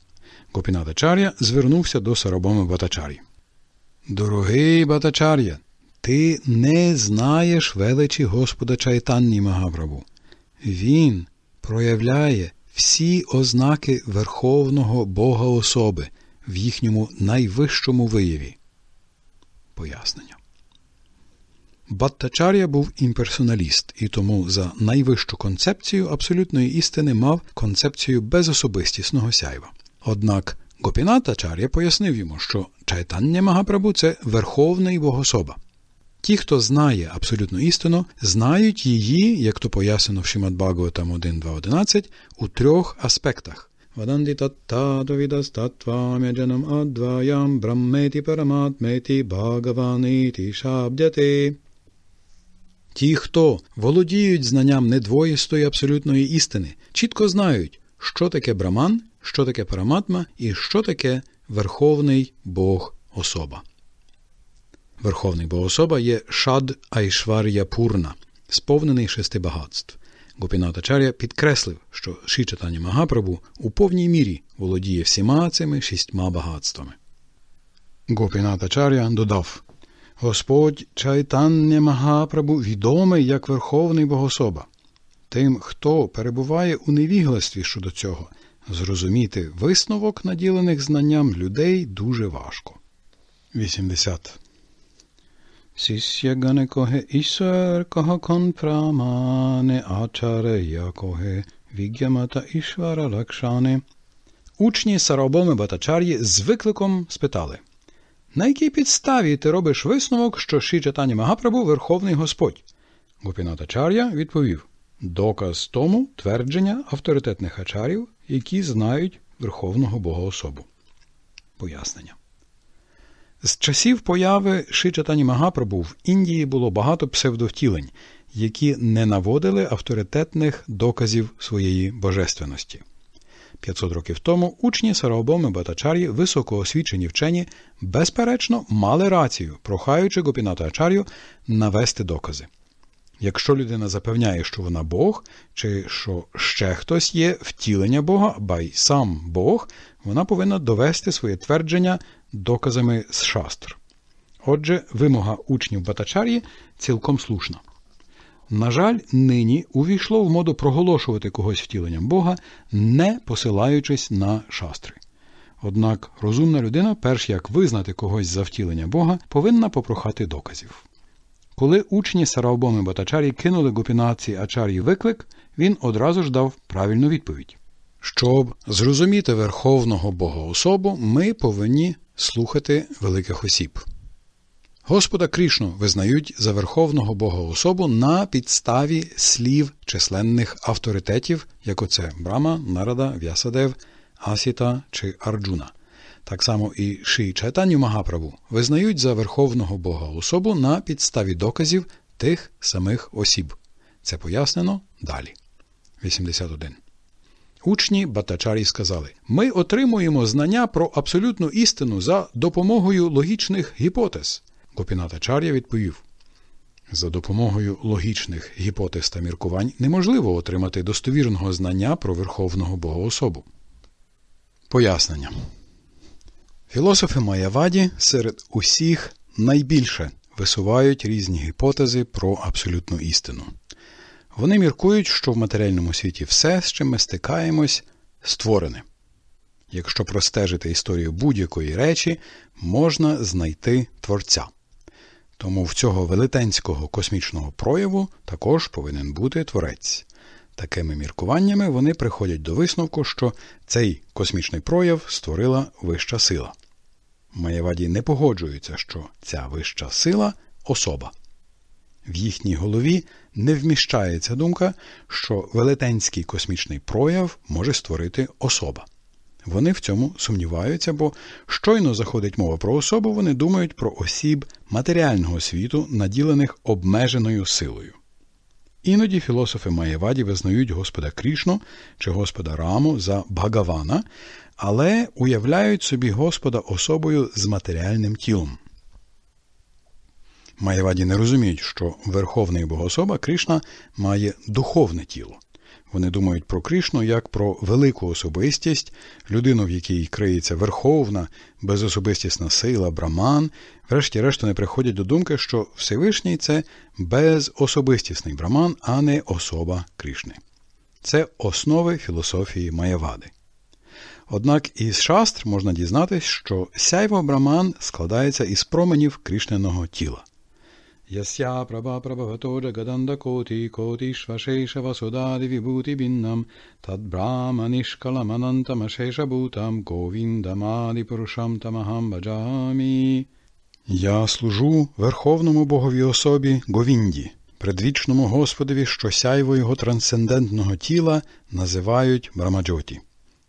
Гопіната Чар'я звернувся до Сарабоми Батачарі. Дорогий Батачар'я, ти не знаєш величі Господа Чайтанні магабрабу. Він проявляє всі ознаки Верховного Бога особи в їхньому найвищому вияві. Пояснення. Баттачар'я був імперсоналіст і тому за найвищу концепцію абсолютної істини мав концепцію безособистісного сяйва. Однак Гопінатачар'я пояснив йому, що чайтання Магапрабу це верховний богособа. Ті, хто знає абсолютну істину, знають її, як то пояснено в Шимат Бхагаватам 1.2.11, у трьох аспектах. Ваданді татадовідастатвамяджанам адваям брамметі параматметі бхагаваніті шабдяти. Ті, хто володіють знанням недвоїстої абсолютної істини, чітко знають, що таке браман, що таке параматма і що таке верховний Бог особа. Верховний богособа є Шад Айшвар'я Пурна, сповнений шести багатств. Гопіната Чаря підкреслив, що Ші Магапрабу у повній мірі володіє всіма цими шістьма багатствами. Гопіната Гопінатачаря додав Господь чайтання Магапрабу відомий як Верховний Богособа. Тим, хто перебуває у невігластві щодо цього, зрозуміти висновок, наділених знанням людей дуже важко. 80. Sisya gane kohe Ishwar kaha kon pramane acharya kohe vigyamata Ishvara lakshane. Учні Сарабоми Батачар'ї з викликом спитали На якій підставі ти робиш висновок, що Ші Чатані Магапрабу Верховний Господь? Гопінатачар'я відповів Доказ тому твердження авторитетних ачарів, які знають Верховного Бога особу. Пояснення. З часів появи Шичатані Магапрабу в Індії було багато псевдовтілень, які не наводили авторитетних доказів своєї божественності. 500 років тому учні Сараобоми Батачарі, високоосвічені вчені, безперечно, мали рацію, прохаючи Гопіната Ачар'ю навести докази. Якщо людина запевняє, що вона Бог, чи що ще хтось є втілення Бога, ба й сам Бог, вона повинна довести своє твердження доказами з шастр. Отже, вимога учнів Батачар'ї цілком слушна. На жаль, нині увійшло в моду проголошувати когось втіленням Бога, не посилаючись на шастри. Однак розумна людина, перш як визнати когось за втілення Бога, повинна попрохати доказів. Коли учні Сараобоми Батачарі кинули гупінаці Ачар'ї виклик, він одразу ж дав правильну відповідь. Щоб зрозуміти Верховного Бога особу, ми повинні Слухати великих осіб. Господа Крішну визнають за Верховного Бога особу на підставі слів численних авторитетів, як оце Брама, Нарада, В'ясадев, Асіта чи Арджуна. Так само і Ши Чайтаню Магаправу визнають за Верховного Бога особу на підставі доказів тих самих осіб. Це пояснено далі. 81 Учні Батачарі сказали: Ми отримуємо знання про абсолютну істину за допомогою логічних гіпотез. Гопінатачар'я відповів. За допомогою логічних гіпотез та міркувань неможливо отримати достовірного знання про Верховного Богоособу. Пояснення. Філософи Маяваді серед усіх найбільше висувають різні гіпотези про абсолютну істину. Вони міркують, що в матеріальному світі все, з чим ми стикаємось, створене. Якщо простежити історію будь-якої речі, можна знайти творця. Тому в цього велетенського космічного прояву також повинен бути творець. Такими міркуваннями вони приходять до висновку, що цей космічний прояв створила вища сила. Маєваді не погоджуються, що ця вища сила особа. В їхній голові не вміщається думка, що велетенський космічний прояв може створити особа. Вони в цьому сумніваються, бо щойно заходить мова про особу, вони думають про осіб матеріального світу, наділених обмеженою силою. Іноді філософи Маєваді визнають Господа Крішну чи Господа Раму за Бхагавана, але уявляють собі Господа особою з матеріальним тілом. Маєваді не розуміють, що верховний богособа Кришна має духовне тіло. Вони думають про Кришну як про велику особистість, людину, в якій криється верховна, безособистісна сила, браман, врешті-решт не приходять до думки, що Всевишній це безособистісний браман, а не особа Кришни. Це основи філософії Маєвади. Однак із шастр можна дізнатися, що сяйво браман складається із променів Кришниного тіла. यस्या प्रभा प्रभवतो जगदन्दकोटिकोटिष्वशेषवसुदादिविभूतिभिन्नम् तद्ब्राह्मनिष्कलमनन्तमशेषभूतम् गोविन्दमादिपुरुषम् тамахам баджамі. Я служу Верховному Богові особі Говінді, предвічному Господові, що сяйво його трансцендентного тіла називають Брамаджоті.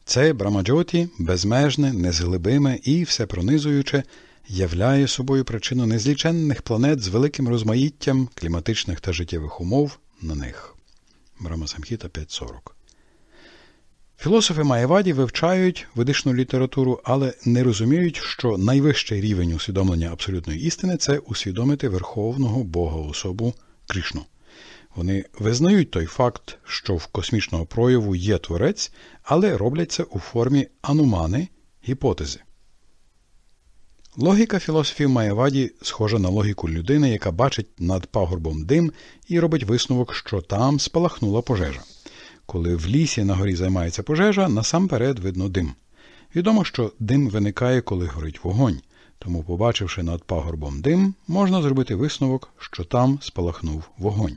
Це Брамаджоті безмежне, незглибиме і всепронизуюче являє собою причину незліченних планет з великим розмаїттям кліматичних та життєвих умов на них. Брамасамхіта 5.40 Філософи Маєваді вивчають ведичну літературу, але не розуміють, що найвищий рівень усвідомлення абсолютної істини це усвідомити верховного Бога особу Кришну. Вони визнають той факт, що в космічного прояву є творець, але роблять це у формі анумани гіпотези. Логіка філософів Майаваді схожа на логіку людини, яка бачить над пагорбом дим і робить висновок, що там спалахнула пожежа. Коли в лісі на горі займається пожежа, насамперед видно дим. Відомо, що дим виникає, коли горить вогонь, тому, побачивши над пагорбом дим, можна зробити висновок, що там спалахнув вогонь.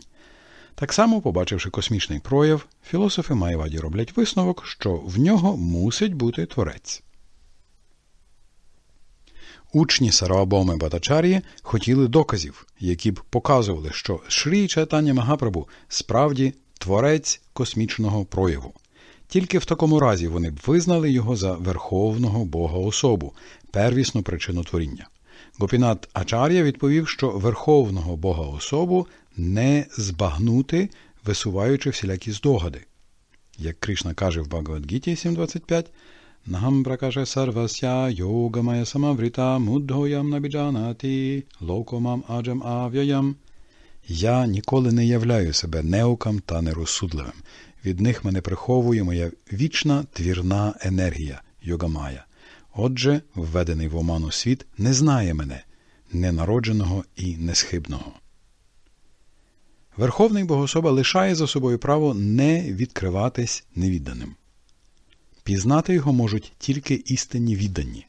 Так само, побачивши космічний прояв, філософи Майваді роблять висновок, що в нього мусить бути творець. Учні Сараабоми Батачар'ї хотіли доказів, які б показували, що Шрі Чайтання Магапрабу справді творець космічного прояву. Тільки в такому разі вони б визнали його за верховного Бога особу, первісну причину творіння. Гопінат Ачар'я відповів, що верховного Бога особу не збагнути, висуваючи всілякі здогади. Як Кришна каже в Багавадгіті 7.25. Naham prakashe Сарвася, yogamaya samavrita mudhoyam nabіджанати локомам аджам ав'яям. Я ніколи не являю себе неукам та нерозсудливим. Від них мене приховує моя вічна твірна енергія йогамая. Отже, введений в оману світ не знає мене, ненародженого і несхибного. Верховний Богособа лишає за собою право не відкриватись невідданим. Пізнати його можуть тільки істинні віддані.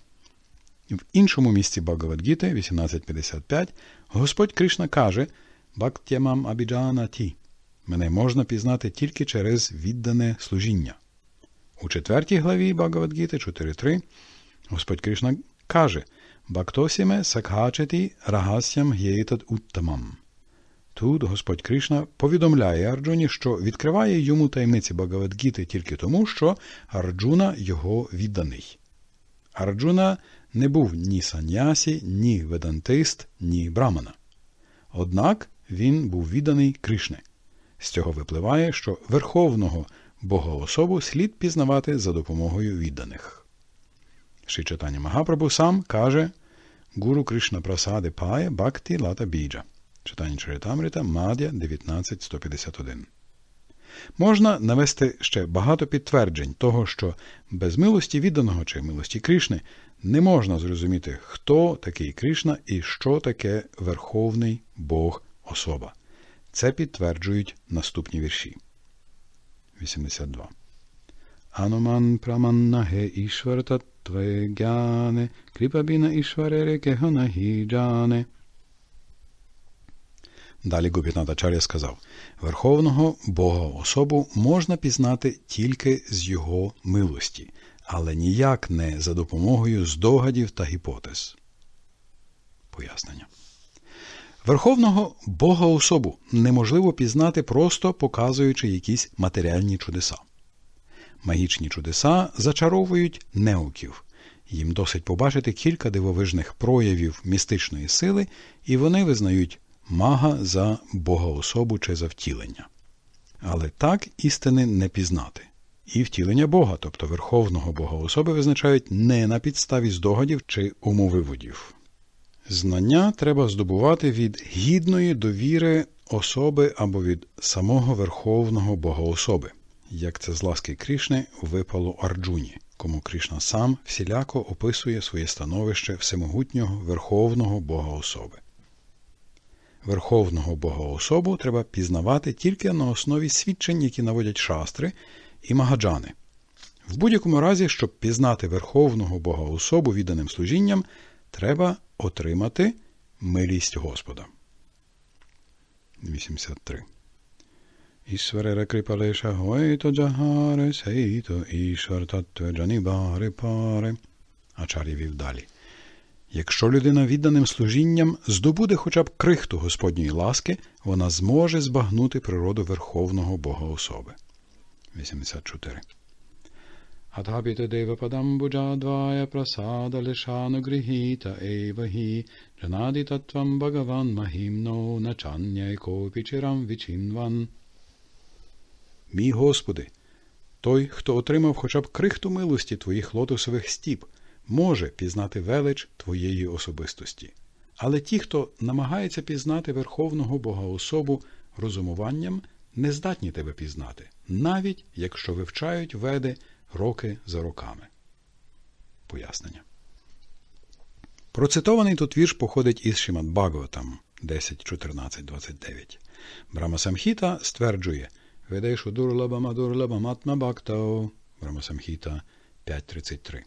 В іншому місці Багавадгіти 1855 Господь Кришна каже Бхактямам Абіджана Ті. Мене можна пізнати тільки через віддане служіння. У четвертій главі Багавадгіти 4.3 Господь Кришна каже Бактосіме сакхачеті рагасям гєйтат уттамам. Тут Господь Кришна повідомляє Арджуні, що відкриває йому таємниці Багаватгіти тільки тому, що Арджуна його відданий. Арджуна не був ні санясі, ні ведантист, ні брамана. Однак він був відданий Кришне. З цього випливає, що верховного богоособу слід пізнавати за допомогою відданих. Шичатані Магапрабу сам каже Гуру Кришна Прасади Пає Бхакти Лата Біджа. Читання Чаритамріта, Мад'я 19151. Можна навести ще багато підтверджень того, що без милості відданого чи милості Кришни не можна зрозуміти, хто такий Кришна і що таке Верховний Бог особа. Це підтверджують наступні вірші. 82. Ануман праманнаге ішварта тве гяне, кріпабіна ішварере кеханагіджане – Далі Гопітначар'я сказав Верховного Бога особу можна пізнати тільки з його милості, але ніяк не за допомогою здогадів та гіпотез. Пояснення. Верховного Бога особу неможливо пізнати, просто показуючи якісь матеріальні чудеса. Магічні чудеса зачаровують неуків. Їм досить побачити кілька дивовижних проявів містичної сили, і вони визнають мага за богоособу чи за втілення. Але так істини не пізнати. І втілення Бога, тобто Верховного Бога особи, визначають не на підставі здогадів чи умовиводів. Знання треба здобувати від гідної довіри особи або від самого Верховного Богоособи, як це з ласки Крішни випало Арджуні, кому Крішна сам всіляко описує своє становище всемогутнього Верховного Бога особи. Верховного Бога особу треба пізнавати тільки на основі свідчень, які наводять шастри і магаджани. В будь-якому разі, щоб пізнати Верховного Бога особу відданим служінням, треба отримати милість Господа. 83. Ісварера Крипалеша Гойто Джагаре Сейто Ішвар Татве Джанібаре Паре. Ачарі вів далі. Якщо людина відданим служінням здобуде хоча б крихту Господньої ласки, вона зможе збагнути природу Верховного Бога особи. 84. Адхабіта девападам двая прасада лишану гріхіта евагі, джанаді татвам багаван махімно начання і копічирам вічінван. Мій Господи, той, хто отримав хоча б крихту милості твоїх лотосових стіп може пізнати велич твоєї особистості. Але ті, хто намагається пізнати Верховного Бога особу розумуванням, не здатні тебе пізнати, навіть якщо вивчають веди роки за роками. Пояснення. Процитований тут вірш походить із Шімат Багаватам 10.14.29. Брама Самхіта стверджує Ведешу дурлаба мадурлаба матма бактау. Брама Самхіта 5.33.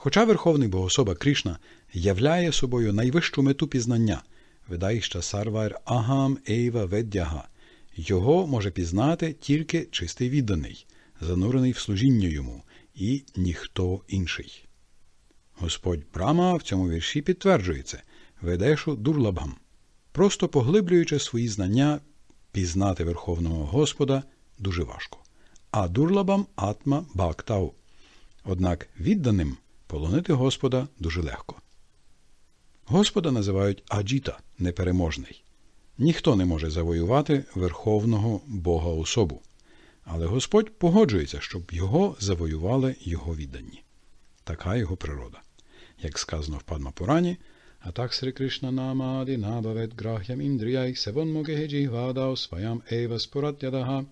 Хоча Верховний Богособа Крішна являє собою найвищу мету пізнання, видаїща Сарвар Агам Ейва Веддяга, його може пізнати тільки чистий відданий, занурений в служіння йому, і ніхто інший. Господь Брама в цьому вірші підтверджується: ведешу дурлабам. просто поглиблюючи свої знання, пізнати Верховного Господа дуже важко. А дурлабам атма бактау. Однак відданим. Полонити Господа дуже легко. Господа називають Аджіта непереможний. Ніхто не може завоювати верховного Бога особу. Але Господь погоджується, щоб його завоювали його віддані. Така його природа. Як сказано в Падмапурані, Атак Сри Кришна намади набавет грахям індріяй севон могегеджі вадау своям ейва споратядага.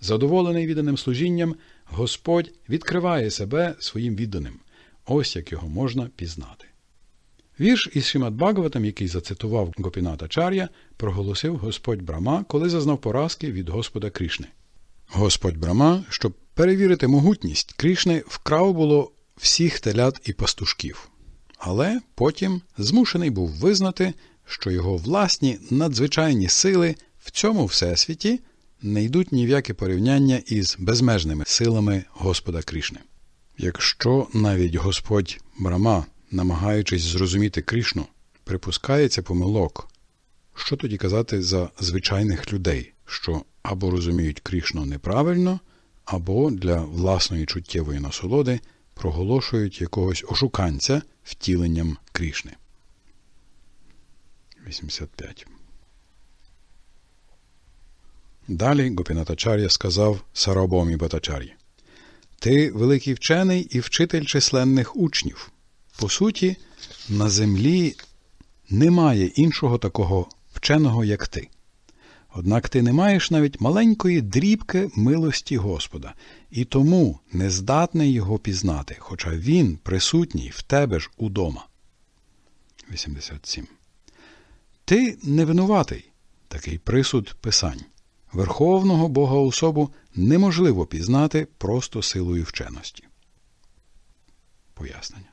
Задоволений відданим служінням, Господь відкриває себе своїм відданим. Ось як його можна пізнати. Вірш із Шимат Бхагаватам, який зацитував Гопіната Чар'я, проголосив Господь Брама, коли зазнав поразки від Господа Крішни. Господь Брама, щоб перевірити могутність, Крішни вкрав було всіх телят і пастушків. Але потім змушений був визнати, що його власні надзвичайні сили в цьому всесвіті не йдуть ні в яке порівняння із безмежними силами Господа Крішни. Якщо навіть Господь Брама, намагаючись зрозуміти Кришну, припускається помилок, що тоді казати за звичайних людей, що або розуміють Кришну неправильно, або для власної чуттєвої насолоди проголошують якогось ошуканця втіленням Кришни. 85. Далі Гопінатачар'я сказав Сарабомі Батачар'ї. Ти великий вчений і вчитель численних учнів. По суті, на землі немає іншого такого вченого, як ти. Однак ти не маєш навіть маленької дрібки милості Господа, і тому не здатний його пізнати, хоча він присутній в тебе ж удома. 87. Ти не винуватий такий присуд Писань. Верховного Бога особу неможливо пізнати просто силою вченості. Пояснення.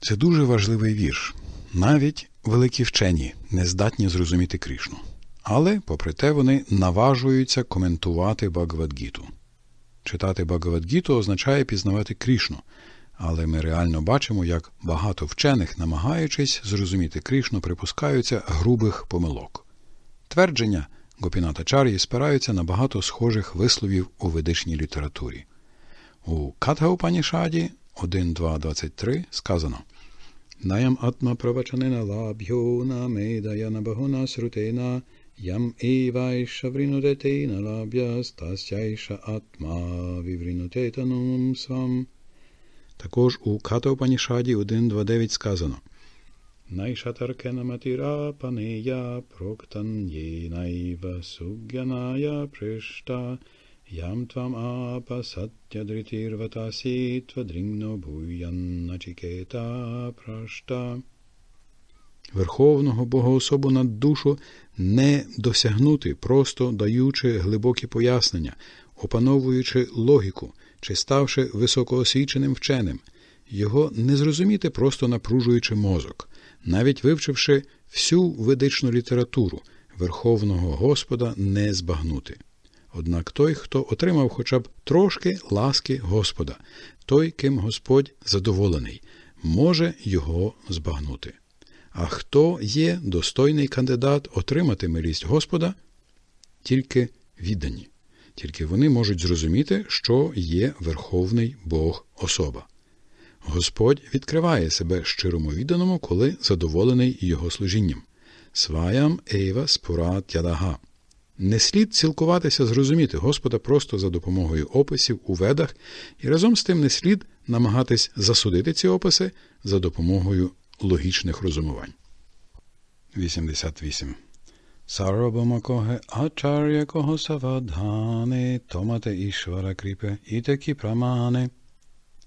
Це дуже важливий вірш. Навіть великі вчені не здатні зрозуміти Крішну. Але, попри те, вони наважуються коментувати Багавадгіту. Читати Багавадгіту означає пізнавати Крішну, але ми реально бачимо, як багато вчених, намагаючись зрозуміти Крішну, припускаються грубих помилок. Твердження Гопінатачар'ї спираються на багато схожих висловів у ведичній літературі. У Катгаупанішаді 1.2.23 сказано Наям атма правачанина лаб'юна мейдаяна багуна срутейна ям івайша врінудетейна лаб'я стасяйша атма віврінутетанум свам. Також у Катаупанішаді 1.2.9 сказано Naishatarkenamatirapaneya proktanyenaiva sugyanaya prishta Ям твам апа саття дритирватаси твадрігно буян начікета прашта. Верховного Богоособу над душу не досягнути, просто даючи глибокі пояснення, опановуючи логіку чи ставши високоосвіченим вченим, його не зрозуміти, просто напружуючи мозок навіть вивчивши всю ведичну літературу, Верховного Господа не збагнути. Однак той, хто отримав хоча б трошки ласки Господа, той, ким Господь задоволений, може його збагнути. А хто є достойний кандидат отримати милість Господа? Тільки віддані. Тільки вони можуть зрозуміти, що є верховний Бог особа. Господь відкриває себе щирому відданому, коли задоволений його служінням. Сваям ейва спура тядага. Не слід цілкуватися зрозуміти Господа просто за допомогою описів у ведах, і разом з тим не слід намагатись засудити ці описи за допомогою логічних розумувань. 88. Сарвабамакоге ачар'якого савадгани, томате ішвара кріпе, і такі прамани.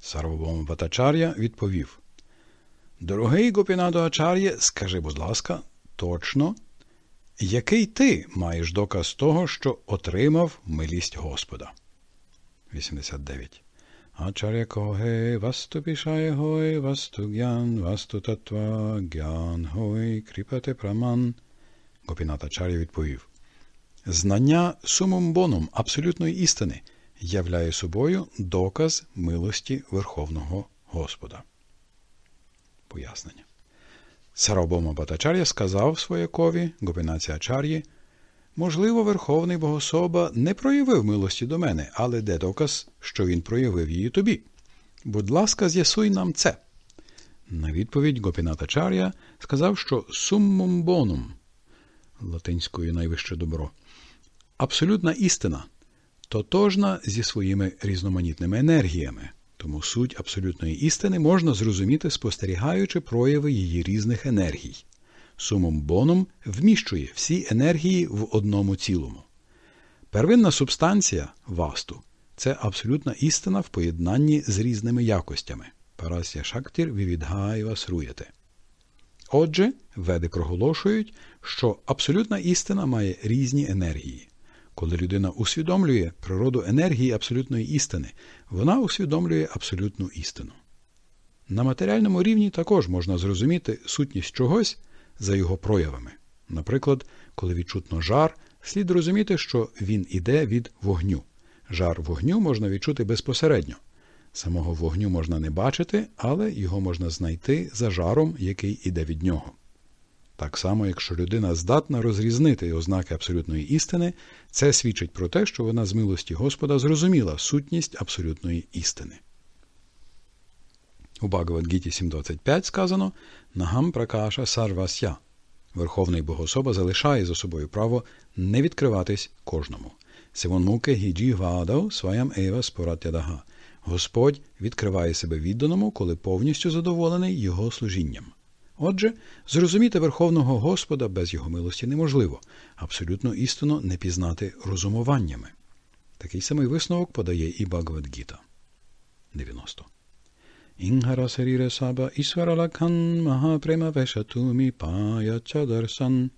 Сарвабом Ватачар'я відповів Дорогий Гопінадо Ачар'є, скажи, будь ласка, точно, який ти маєш доказ того, що отримав милість Господа? 89. Ачар'я коге васту пішає гой, васту гян, васту татва, гян гой, кріпати праман. Гопінат Ачар'я відповів Знання сумом боном абсолютної істини являє собою доказ милості Верховного Господа. Пояснення. Сарабома Батачар'я сказав своякові гопінація Ачар'ї, можливо, Верховний Богособа не проявив милості до мене, але де доказ, що він проявив її тобі? Будь ласка, з'ясуй нам це. На відповідь Гопінатачар'я сказав, що суммум бонум латинською найвище добро абсолютна істина тотожна зі своїми різноманітними енергіями, тому суть абсолютної істини можна зрозуміти, спостерігаючи прояви її різних енергій. Сумом боном вміщує всі енергії в одному цілому. Первинна субстанція васту це абсолютна істина в поєднанні з різними якостями. Парасія Шактір Вівідгаєва Сруєте. Отже, веди проголошують, що абсолютна істина має різні енергії. Коли людина усвідомлює природу енергії абсолютної істини, вона усвідомлює абсолютну істину. На матеріальному рівні також можна зрозуміти сутність чогось за його проявами. Наприклад, коли відчутно жар, слід розуміти, що він іде від вогню. Жар вогню можна відчути безпосередньо. Самого вогню можна не бачити, але його можна знайти за жаром, який іде від нього. Так само, якщо людина здатна розрізнити ознаки абсолютної істини, це свідчить про те, що вона з милості Господа зрозуміла сутність абсолютної істини. У Багавадгіті 7.25 сказано Нагам Пракаша Сарвас'я. Верховний Богособа залишає за собою право не відкриватись кожному. Севонмуке гіджі вадав своям ева споратядага. Господь відкриває себе відданому, коли повністю задоволений його служінням. Отже, зрозуміти Верховного Господа без його милості неможливо, абсолютно істину не пізнати розумуваннями. Такий самий висновок подає і Багавадгіта. 90. Інгара Саріре Саба Ісваралакан Махапрема Вешатумі Пая Чадарсан.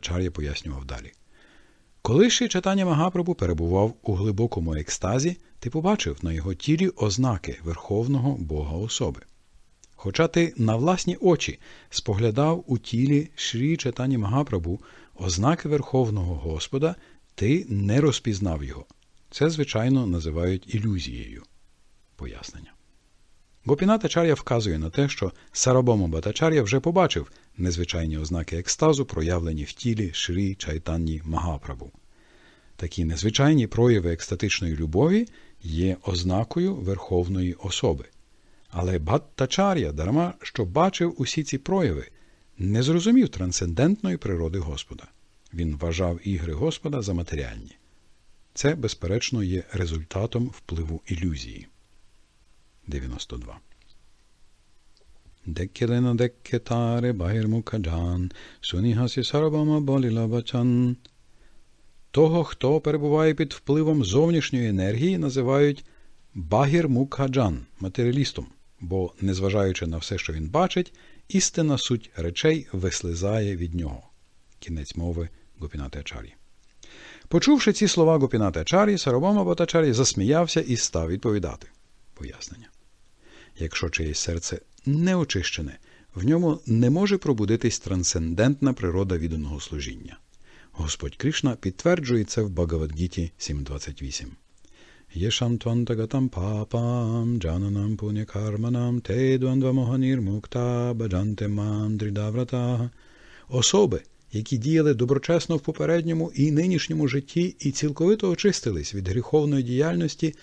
Чар'я пояснював далі. Коли ще читання Магапрабу перебував у глибокому екстазі, ти побачив на його тілі ознаки Верховного Бога особи. Хоча ти на власні очі споглядав у тілі Шрі Четані Магапрабу ознаки Верховного Господа, ти не розпізнав його. Це, звичайно, називають ілюзією. Пояснення. Гопіната Чар'я вказує на те, що Сарабома Батачар'я вже побачив незвичайні ознаки екстазу, проявлені в тілі Шрі Чайтанні Магапрабу. Такі незвичайні прояви екстатичної любові є ознакою Верховної особи. Але Баттачар'я дарма, що бачив усі ці прояви, не зрозумів трансцендентної природи Господа. Він вважав ігри Господа за матеріальні. Це, безперечно, є результатом впливу ілюзії. 92. Деккелена деккетаре багірмукаджан, сунігасі сарабама болілабачан. Того, хто перебуває під впливом зовнішньої енергії, називають багір багірмукаджан матеріалістом бо, незважаючи на все, що він бачить, істина суть речей вислизає від нього. Кінець мови Гопінати Ачарі. Почувши ці слова Гопінати Ачарі, Сарабома Батачарі засміявся і став відповідати. Пояснення. Якщо чиєсь серце неочищене, в ньому не може пробудитись трансцендентна природа віданого служіння. Господь Кришна підтверджує це в Багавадгіті 7.28. Yeshantvantagatam papam jananam punyakarmanam te dvandvamoha nirmukta bhajante mam dridavrata. Особи, які діяли доброчесно в попередньому і нинішньому житті і цілковито очистились від гріховної діяльності,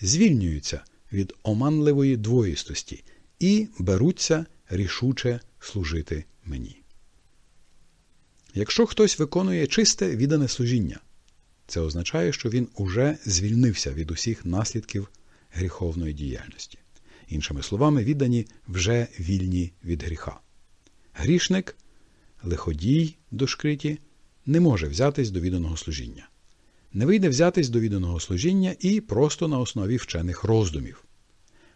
звільнюються від оманливої двоїстості і беруться рішуче служити мені. Якщо хтось виконує чисте віддане служіння, це означає, що він уже звільнився від усіх наслідків гріховної діяльності. Іншими словами, віддані вже вільні від гріха. Грішник, лиходій дошкриті, не може взятись до відданого служіння. Не вийде взятись до відданого служіння і просто на основі вчених роздумів.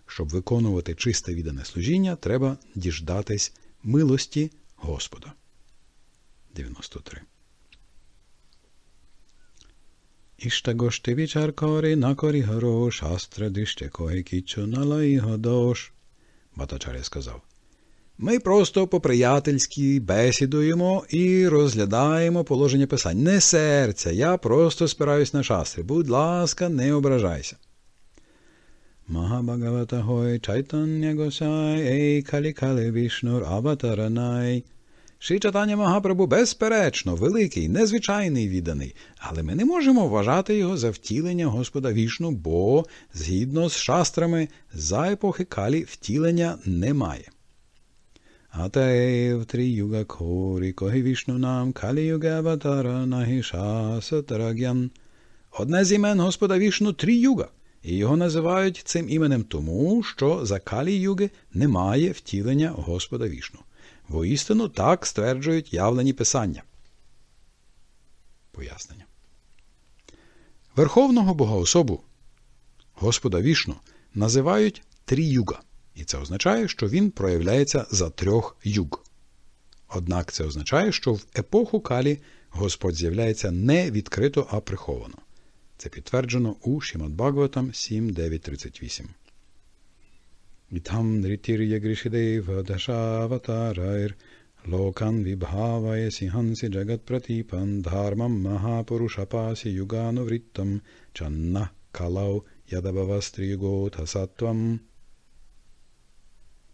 Щоб виконувати чисте віддане служіння, треба діждатись милості Господа. 93 ইষ্টাগোষ্ঠী বিচার করে না করি хоро, শাস্ত্র диште кое кічу і годош, Батачаря сказав. Ми просто по-приятельськи бесідуємо і розглядаємо положення писань. Не серця, я просто спираюсь на шастри. Будь ласка, не ображайся. Магабагавата гой чайтання ей кали вішнур аватаранай. Шичатання Магапрабу, безперечно, великий, незвичайний відданий, але ми не можемо вважати його за втілення Господа вішну, бо, згідно з шастрами, за епохи калі втілення немає. Атаев тріюга корі, коги вішну нам, калі юга аватара нагіша сатарагян. Одне з імен Господа вішну тріюга, і його називають цим іменем тому, що за калі юги немає втілення Господа вішну. Воістину так стверджують явлені писання. Пояснення. Верховного богоособу Господа вішну називають тріюга, і це означає, що він проявляється за трьох юг. Однак це означає, що в епоху Калі Господь з'являється не відкрито, а приховано. Це підтверджено у Шімад 7.9.38. Itham dritirya grishideva dashavatarar lokan vibhavayasi hansi jagat pratipan dharmam mahapurushapaasi yuganuvrittam channa kalau yadabavastrigotasattvam sattvam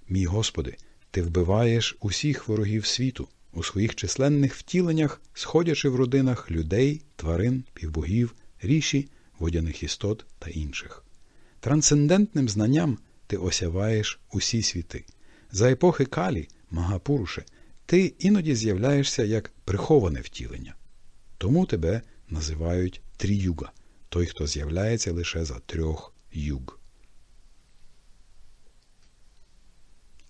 Мій Господи, ти вбиваєш усіх ворогів світу у своїх численних втіленнях, сходячи в родинах людей, тварин, півбогів, ріші, водяних істот та інших. Трансцендентним знанням ти осяваєш усі світи. За епохи Калі, Магапуруше, ти іноді з'являєшся як приховане втілення. Тому тебе називають тріюга, той, хто з'являється лише за трьох юг.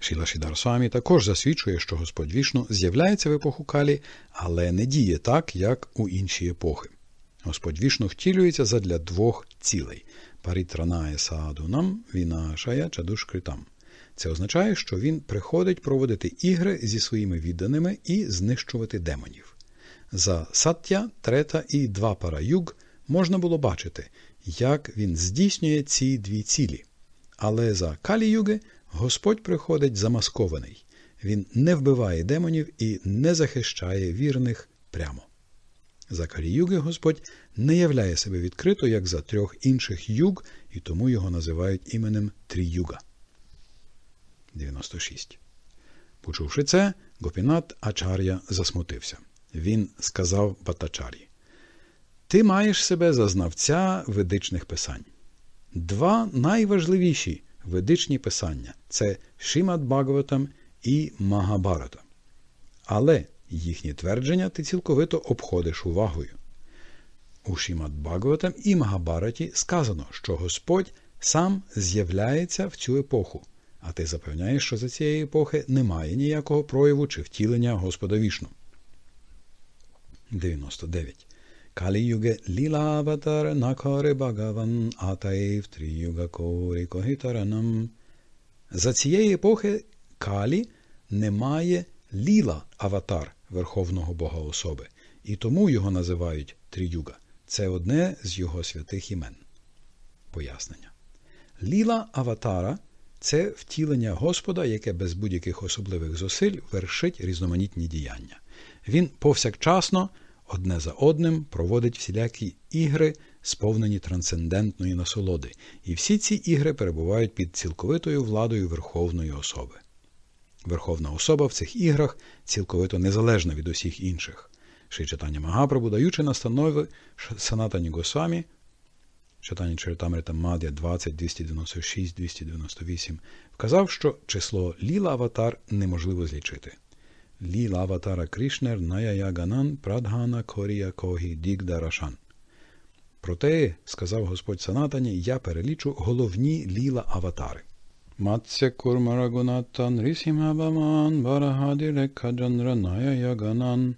Шіла Шідарсуамі також засвідчує, що Господь вішну з'являється в епоху Калі, але не діє так, як у інші епохи. Господь вішну втілюється задля двох цілей Парітранає саадунам вінашая чадушкритам. Це означає, що він приходить проводити ігри зі своїми відданими і знищувати демонів. За саття, трета і два пара юг можна було бачити, як він здійснює ці дві цілі. Але за каліюги Господь приходить замаскований. Він не вбиває демонів і не захищає вірних прямо. За Каріюги Господь не являє себе відкрито, як за трьох інших юг, і тому його називають іменем Тріюга. 96. Почувши це, гопінат Ачар'я засмутився. Він сказав Батачар'ї, Ти маєш себе за знавця ведичних писань. Два найважливіші ведичні писання це Шимат Бхагаватам і Магабарата. Але їхні твердження ти цілковито обходиш увагою. У Шімат Багаватам і Магабараті сказано, що Господь сам з'являється в цю епоху, а ти запевняєш, що за цієї епохи немає ніякого прояву чи втілення Господа Вішну. 99. Калі-юге лілаватар накари багаван атаїв тріюга корі когітаранам. За цієї епохи Калі немає ліла аватар Верховного Бога особи, і тому його називають тріюга. Це одне з його святих імен. Пояснення. Ліла Аватара це втілення Господа, яке без будь-яких особливих зусиль вершить різноманітні діяння. Він повсякчасно одне за одним проводить всілякі ігри, сповнені трансцендентної насолоди, і всі ці ігри перебувають під цілковитою владою Верховної особи. Верховна особа в цих іграх цілковито незалежна від усіх інших. Ши Читання Магапрабу, даючи настанови Санатані Госвамі, читання Чаритамрита Мадя 20, 296, 298, вказав, що число Ліла Аватар неможливо злічити. Ліла Аватара Кришнер Наяя Ганан Прадгана Корія Когі Дігда Рашан. Проте, сказав Господь Санатані, я перелічу головні ліла аватари. Матся Курмарагунатан Рісімабаман Барагадіре Каджанраная Яганан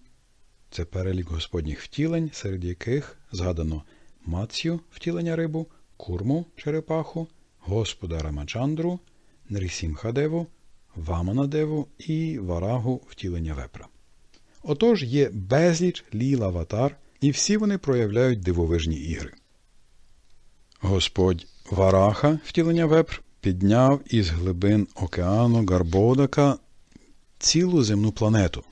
це перелік господніх втілень, серед яких згадано мацю втілення рибу, курму черепаху, господа Рамачандру, Нрісімхадеву, Ваманадеву і варагу втілення вепра. Отож є безліч ліл аватар, і всі вони проявляють дивовижні ігри. Господь Вараха втілення вепр підняв із глибин океану Гарбодака цілу земну планету,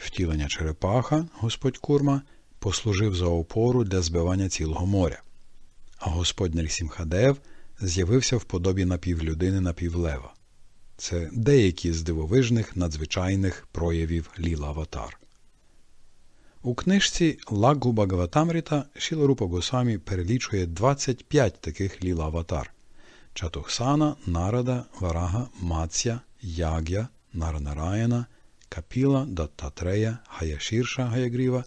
втілення черепаха, господь курма, послужив за опору для збивання цілого моря, а господь Нельсімхадев з'явився в подобі напівлюдини напівлева. Це деякі з дивовижних надзвичайних проявів ліла Аватар. У книжці Лагу Багаватамріта Шіларупа Госамі перелічує 25 таких ліла аватар Чатухсана, Нарада, Варага, Маця, Ягя, Нарнараяна, Kapila, Dattatreya, Hayashirsha, Hayagriva,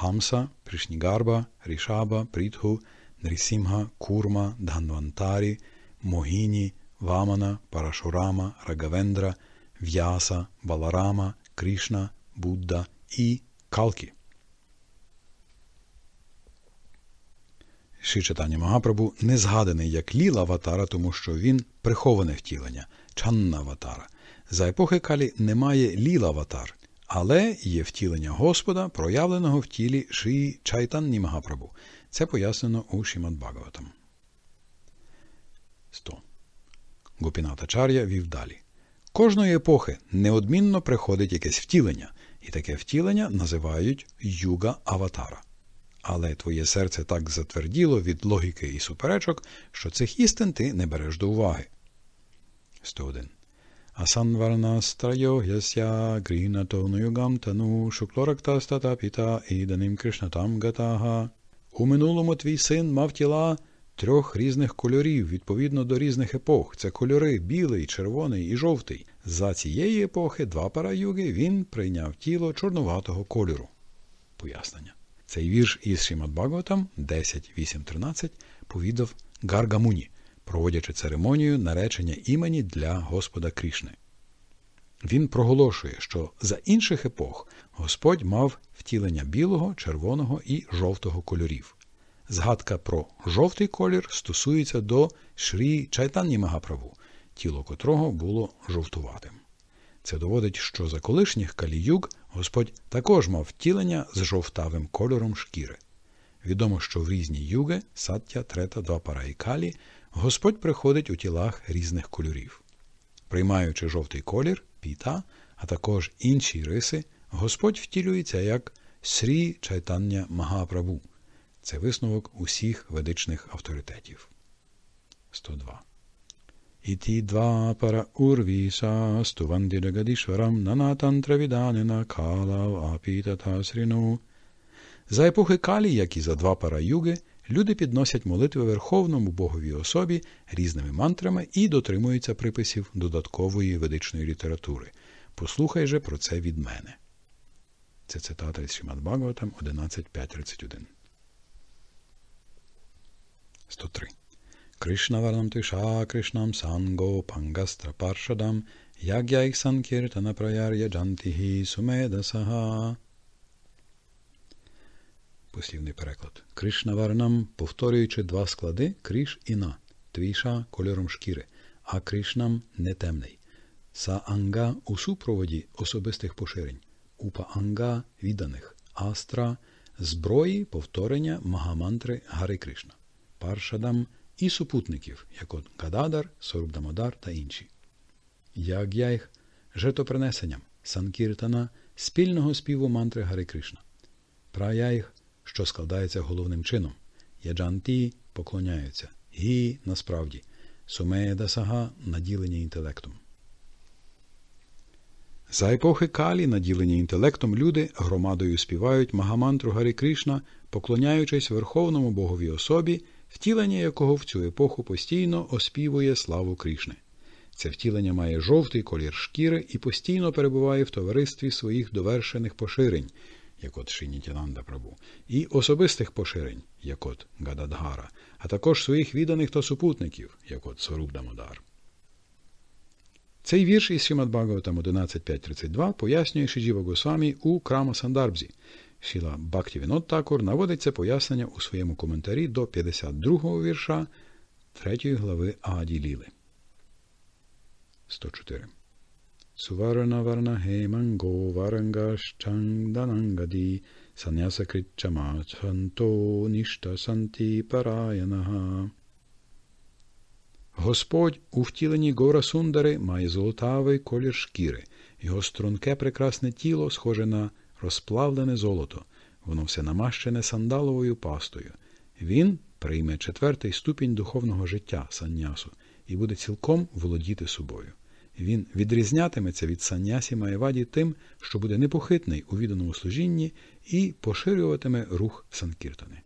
Hamsa, Prishnigarba, Rishaba, Prithu, Nrisimha, Kurma, Dhanvantari, Mohini, Vamana, Parashurama, Raghavendra, Vyasa, Balarama, Krishna, Будда и Калки. Ши читання Магапрабу не згаданий як ліла аватара, тому що він приховане втілення, чанна аватара. За епохи Калі немає ліла-аватар, але є втілення Господа, проявленого в тілі шиї Чайтанні Магапрабу. Це пояснено у Шімад Бхагаватам. Гупіната Чар'я вів далі. Кожної епохи неодмінно приходить якесь втілення, і таке втілення називають юга аватара. Але твоє серце так затверділо від логіки і суперечок, що цих істин ти не береш до уваги. 101. Asanvarnastrayo yasya grinato nuyugam tanu шуклорактастата піта іданим кришнатам гатага. У минулому твій син мав тіла трьох різних кольорів відповідно до різних епох. Це кольори білий, червоний і жовтий. За цієї епохи два параюги він прийняв тіло чорнуватого кольору. Пояснення. Цей вірш із Шімадбаготом 10.8.13 повідав Гаргамуні проводячи церемонію наречення імені для Господа Крішни. Він проголошує, що за інших епох Господь мав втілення білого, червоного і жовтого кольорів. Згадка про жовтий колір стосується до Шрі Чайтанні Магаправу, тіло котрого було жовтуватим. Це доводить, що за колишніх каліюг Господь також мав втілення з жовтавим кольором шкіри. Відомо, що в різні юги саття, трета, два пара і калі Господь приходить у тілах різних кольорів. Приймаючи жовтий колір, піта, а також інші риси, Господь втілюється як Срі Чайтання Магапрабу. Це висновок усіх ведичних авторитетів. 102. Іті два пара урвіса стувандірагадішварам нанатантравіданина калав апітата сріну. За епохи Калі, як і за два пара юги, люди підносять молитви Верховному Боговій особі різними мантрами і дотримуються приписів додаткової ведичної літератури. Послухай же про це від мене. Це цитата із Шимат Бхагаватам 11.5.31. 103. Кришна Варнам Тиша Кришнам Санго Пангастра Паршадам Ягяйх Санкіртана Праяр'я Джантігі Сумеда Сага послівний переклад. Кришнаварнам, повторюючи два склади, кріш і на, твійша кольором шкіри, а кришнам не нетемний. Саанга у супроводі особистих поширень, упаанга відданих, астра зброї повторення магамантри Гари Кришна, паршадам і супутників, як от Кададар, Сорубдамодар та інші. Яг'яйх жертвопринесенням, санкіртана, спільного співу мантри Гари Кришна. Праяйх що складається головним чином. Яджанті поклоняються, гі насправді, Сумея-дасага наділені інтелектом. За епохи Калі, наділені інтелектом, люди громадою співають Магамантру Гарі Кришна, поклоняючись Верховному Боговій особі, втілення якого в цю епоху постійно оспівує славу Кришни. Це втілення має жовтий колір шкіри і постійно перебуває в товаристві своїх довершених поширень, як от Шинітянанда Прабу, і особистих поширень, як от Гададгара, а також своїх відданих та супутників, як от Сорубдамодар. Цей вірш із Шімад Бхагаватам 11.5.32 пояснює Шиджіва Госвамі у Крама Сандарбзі. Шіла Бхактівінот Такур наводить це пояснення у своєму коментарі до 52-го вірша 3 глави Аді Ліли. 104 Suvarnavarna Hemango Varangashtangdanangadi Sannyasakritchamachanto Nishta Santi Параянаха. Господь у втіленні гора Сундари має золотавий колір шкіри, його струнке прекрасне тіло схоже на розплавлене золото, воно все намащене сандаловою пастою. Він прийме четвертий ступінь духовного життя саннясу і буде цілком володіти собою. Він відрізнятиметься від санясі Маєваді тим, що буде непохитний у відданому служінні і поширюватиме рух Санкіртани.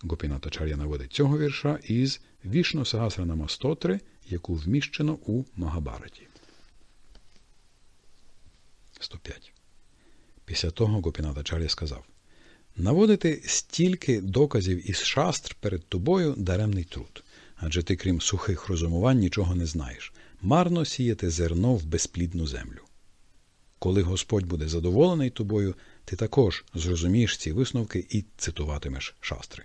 Гопіната Чар'я наводить цього вірша із Вішно Сагасранама Стотри, яку вміщено у Магабараті. 105. Після того Гопіната Чар'я сказав Наводити стільки доказів із шастр перед тобою даремний труд адже ти, крім сухих розумувань, нічого не знаєш. Марно сіяти зерно в безплідну землю. Коли Господь буде задоволений тобою, ти також зрозумієш ці висновки і цитуватимеш шастри.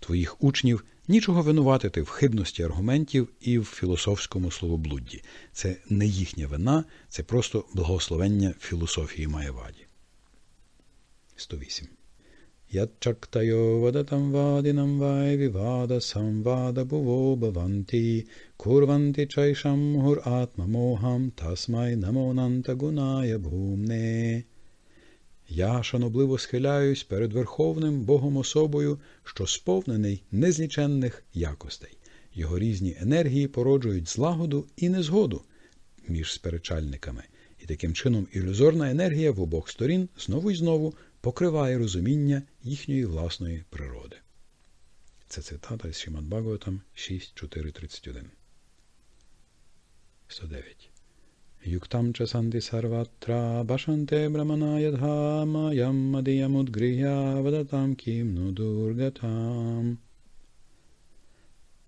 Твоїх учнів нічого винуватити в хибності аргументів і в філософському словоблудді. Це не їхня вина, це просто благословення філософії Маєваді. 108 यच्छक्तयो वदतं वादिनं वै विवादसंवादभुवो भवन्ति कुर्वन्ति चैषं मुहुरात्ममोहं тасмай намонанта гуная бумне. Я шанобливо схиляюсь перед Верховним Богом особою, що сповнений незліченних якостей. Його різні енергії породжують злагоду і незгоду між сперечальниками, і таким чином ілюзорна енергія в обох сторін знову і знову покриває розуміння їхньої власної природи. Це цитата з Шіман Багаватам 6.4.31. 109. Юктам часанти сарватра башанте браманаядха маям мадіямудгрія вадатам кім нудургатам.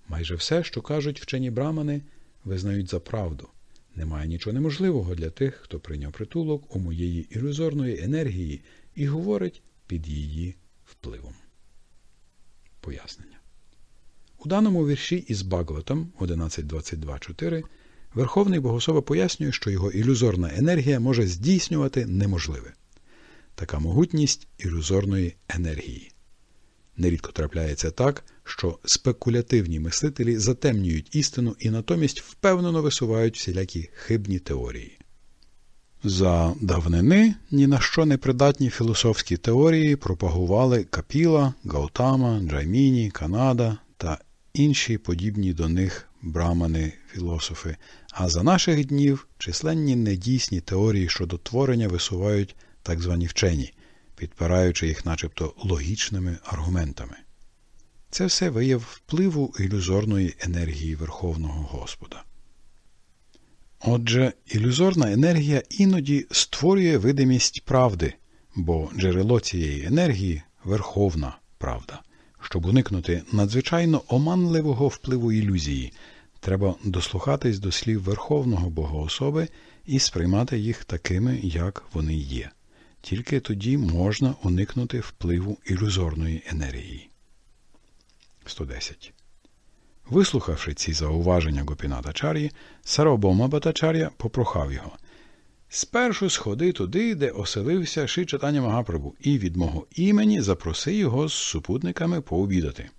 Майже все, що кажуть вчені брамани, визнають за правду. Немає нічого неможливого для тих, хто прийняв притулок у моєї ілюзорної енергії, і говорить під її впливом. Пояснення. У даному вірші із Баглетом 11.22.4 Верховний Богослова пояснює, що його ілюзорна енергія може здійснювати неможливе. Така могутність ілюзорної енергії. Нерідко трапляється так, що спекулятивні мислителі затемнюють істину і натомість впевнено висувають всілякі хибні теорії. За давнини ні на що не придатні філософські теорії пропагували Капіла, Гаутама, Джайміні, Канада та інші подібні до них брамани філософи, а за наших днів численні недійсні теорії щодо творення висувають так звані вчені, підпираючи їх начебто логічними аргументами. Це все вияв впливу ілюзорної енергії Верховного Господа. Отже, ілюзорна енергія іноді створює видимість правди, бо джерело цієї енергії верховна правда. Щоб уникнути надзвичайно оманливого впливу ілюзії, треба дослухатись до слів Верховного Богоособи і сприймати їх такими, як вони є. Тільки тоді можна уникнути впливу ілюзорної енергії. 110. Вислухавши ці зауваження Гопінатачар'ї, Саробома Батачар'я попрохав його спершу сходи туди, де оселився Шичатані Магапрабу, і від мого імені запроси його з супутниками пообідати.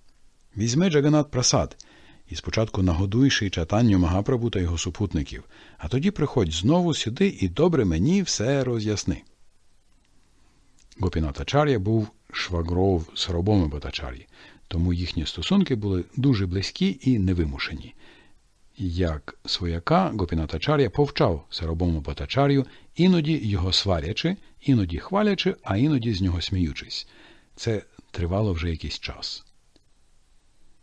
Візьми Джаганат Прасад і спочатку нагодуй Шичатанню Магапрабу та його супутників, а тоді приходь знову сюди і добре мені все роз'ясни. Гопінатачар'я був швагров Саробоми Батачар'ї, тому їхні стосунки були дуже близькі і невимушені. Як свояка Гопінатачар'я повчав саробому Батачар'ю, іноді його сварячи, іноді хвалячи, а іноді з нього сміючись. Це тривало вже якийсь час.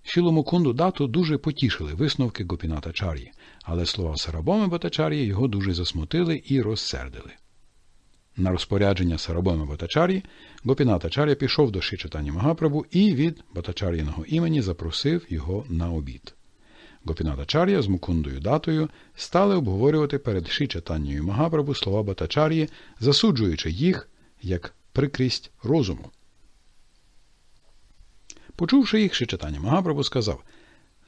Шілому кунду дату дуже потішили висновки Гопінатачар'ї, але слова Сарабоми Батачар'ї його дуже засмутили і розсердили. На розпорядження Сарабами Батачарі, Гопіна Тачар'я пішов до Шичатані Магапрабу і від Батачар'їного імені запросив його на обід. Гопіна Тачар'я з Мукундою датою стали обговорювати перед Шичатаннію Магапрабу слова Батачар'ї, засуджуючи їх як прикрість розуму. Почувши їх, Шичатані Магапрабу сказав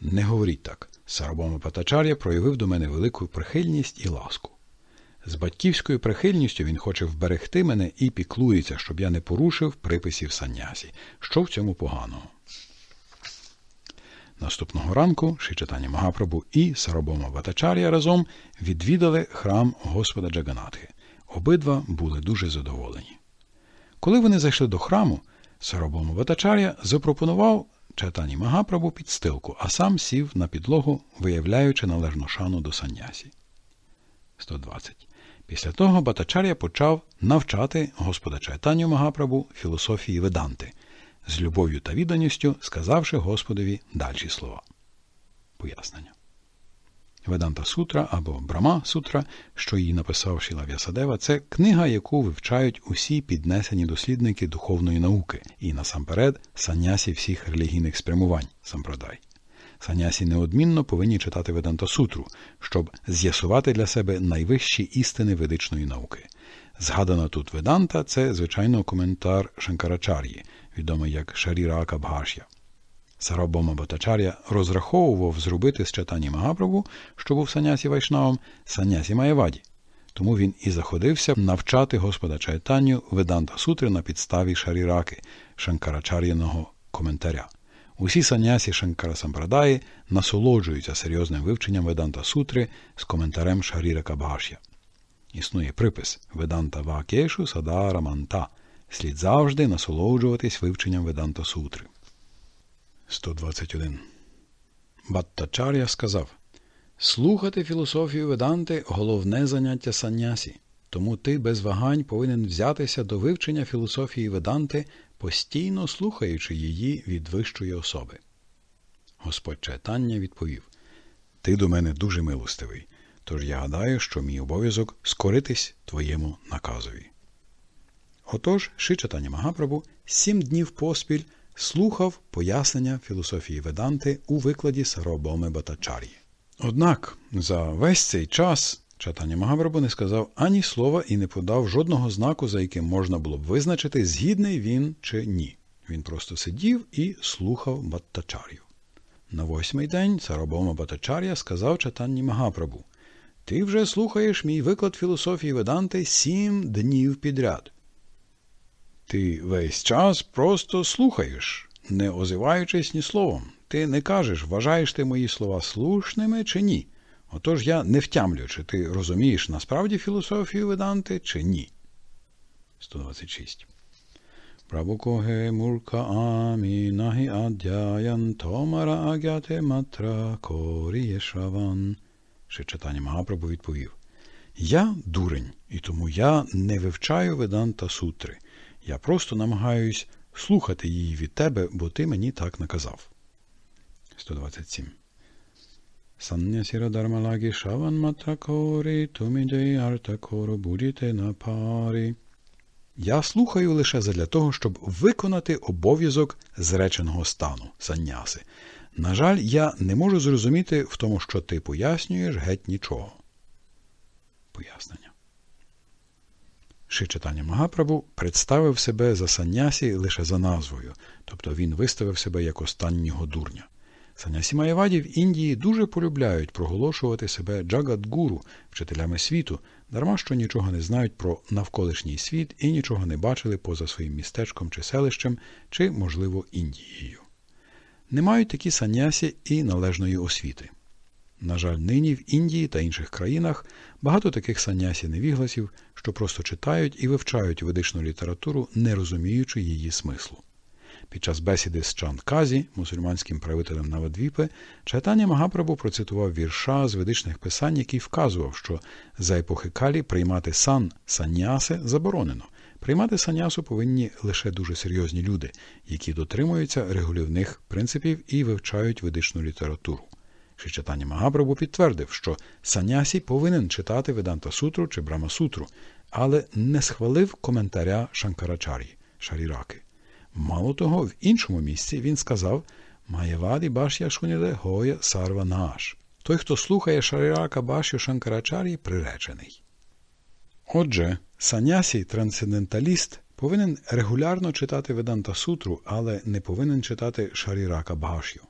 Не говоріть так. Сарабома Батачар'я проявив до мене велику прихильність і ласку. З батьківською прихильністю він хоче вберегти мене і піклується, щоб я не порушив приписів санясі. Що в цьому поганого? Наступного ранку Шичатані Магапрабу і Сарабома Батачар'я разом відвідали храм Господа Джаганатхи. Обидва були дуже задоволені. Коли вони зайшли до храму, Сарабома Батачар'я запропонував Чатані Магапрабу підстилку, а сам сів на підлогу, виявляючи належну шану до санясі. 120. Після того Батачар'я почав навчати Господа Чайтаню Магапрабу філософії Веданти, з любов'ю та відданістю сказавши Господові дальші слова. Пояснення. Веданта Сутра або Брама Сутра, що її написав Шіла В'ясадева, це книга, яку вивчають усі піднесені дослідники духовної науки і насамперед санясі всіх релігійних спрямувань сампродай. Санясі неодмінно повинні читати Веданта Сутру, щоб з'ясувати для себе найвищі істини ведичної науки. Згадана тут Веданта це, звичайно, коментар Шанкарачар'ї, відомий як Шарірака Бхаш'я. Сарабома Батачар'я розраховував зробити з читання Магапрабу, що був Санясі Вайшнавом, Санясі Маєваді. Тому він і заходився навчати Господа Чайтанню Веданта Сутри на підставі Шаріраки, Шанкарачар'яного коментаря. Усі санясі Шанкара Сампрадаї насолоджуються серйозним вивченням Веданта Сутри з коментарем Шаріра Кабгаш'я. Існує припис Веданта Вакешу Садара Раманта. Слід завжди насолоджуватись вивченням Веданта Сутри. 121. Баттачар'я сказав Слухати філософію Веданти головне заняття саннясі. Тому ти без вагань повинен взятися до вивчення філософії Веданти постійно слухаючи її від вищої особи. Господь читання відповів Ти до мене дуже милостивий, тож я гадаю, що мій обов'язок скоритись твоєму наказові. Отож, Шичатання Магапрабу сім днів поспіль слухав пояснення філософії Веданти у викладі Саробоми Батачарі. Однак за весь цей час Чатані Магабрабу не сказав ані слова і не подав жодного знаку, за яким можна було б визначити, згідний він чи ні. Він просто сидів і слухав Баттачар'ю. На восьмий день царобома Баттачар'я сказав Чатанні Магапрабу Ти вже слухаєш мій виклад філософії Веданти сім днів підряд. Ти весь час просто слухаєш, не озиваючись ні словом. Ти не кажеш, вважаєш ти мої слова слушними чи ні. Отож я не втямлю, чи ти розумієш насправді філософію Веданти, чи ні. 126. Прабукоге мурка амі томара агяте матра коріє шаван. Ще читання Магапрабу відповів. Я дурень, і тому я не вивчаю Веданта сутри. Я просто намагаюсь слухати її від тебе, бо ти мені так наказав. 127 Sannyasira dharmalagi shavan matakori, тумідей артакору будіте на парі. Я слухаю лише задля того, щоб виконати обов'язок зреченого стану, санняси. На жаль, я не можу зрозуміти в тому, що ти пояснюєш геть нічого. Пояснення. Шичатання Магапрабу представив себе за саннясі лише за назвою, тобто він виставив себе як останнього дурня. Санясі Маєваді в Індії дуже полюбляють проголошувати себе джагадгуру, вчителями світу, дарма що нічого не знають про навколишній світ і нічого не бачили поза своїм містечком чи селищем, чи, можливо, Індією. Не мають такі санясі і належної освіти. На жаль, нині в Індії та інших країнах багато таких санясі невігласів, що просто читають і вивчають ведичну літературу, не розуміючи її смислу. Під час бесіди з Чандказі, мусульманським правителем Навадвіпи, Чайтані Магапрабу процитував вірша з ведичних писань, який вказував, що за епохи Калі приймати сан саняси заборонено. Приймати санясу повинні лише дуже серйозні люди, які дотримуються регулівних принципів і вивчають ведичну літературу. Шичатані Магабрабу підтвердив, що санясі повинен читати Веданта Сутру чи Брама Сутру, але не схвалив коментаря Шанкарачарі Шаріраки. Мало того, в іншому місці він сказав Маєваді баш'я шуніде гоя сарва наш. Той, хто слухає Шарірака баш'ю Шанкарачарі, приречений. Отже, санясій трансценденталіст повинен регулярно читати Веданта Сутру, але не повинен читати шарірака баш'ю.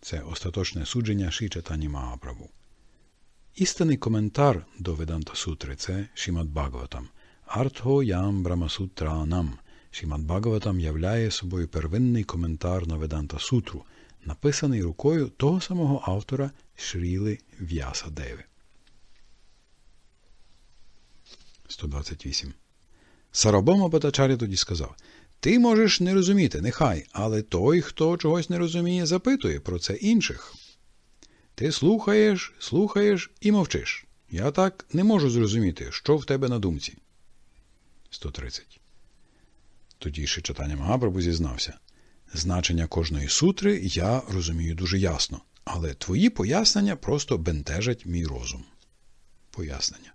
Це остаточне судження Шічатані Магапрабу. Істинний коментар до Веданта Сутри це Шімад Бхагаватам. Артхо ям брамасутранам. Шіман Бхагаватам являє собою первинний коментар на Веданта Сутру, написаний рукою того самого автора Шріли В'яса Деви. 128. Сарабома Батачарі тоді сказав Ти можеш не розуміти, нехай, але той, хто чогось не розуміє, запитує про це інших. Ти слухаєш, слухаєш і мовчиш. Я так не можу зрозуміти, що в тебе на думці. 130. Тоді ще читання Магапрабу зізнався. Значення кожної сутри я розумію дуже ясно, але твої пояснення просто бентежать мій розум. Пояснення.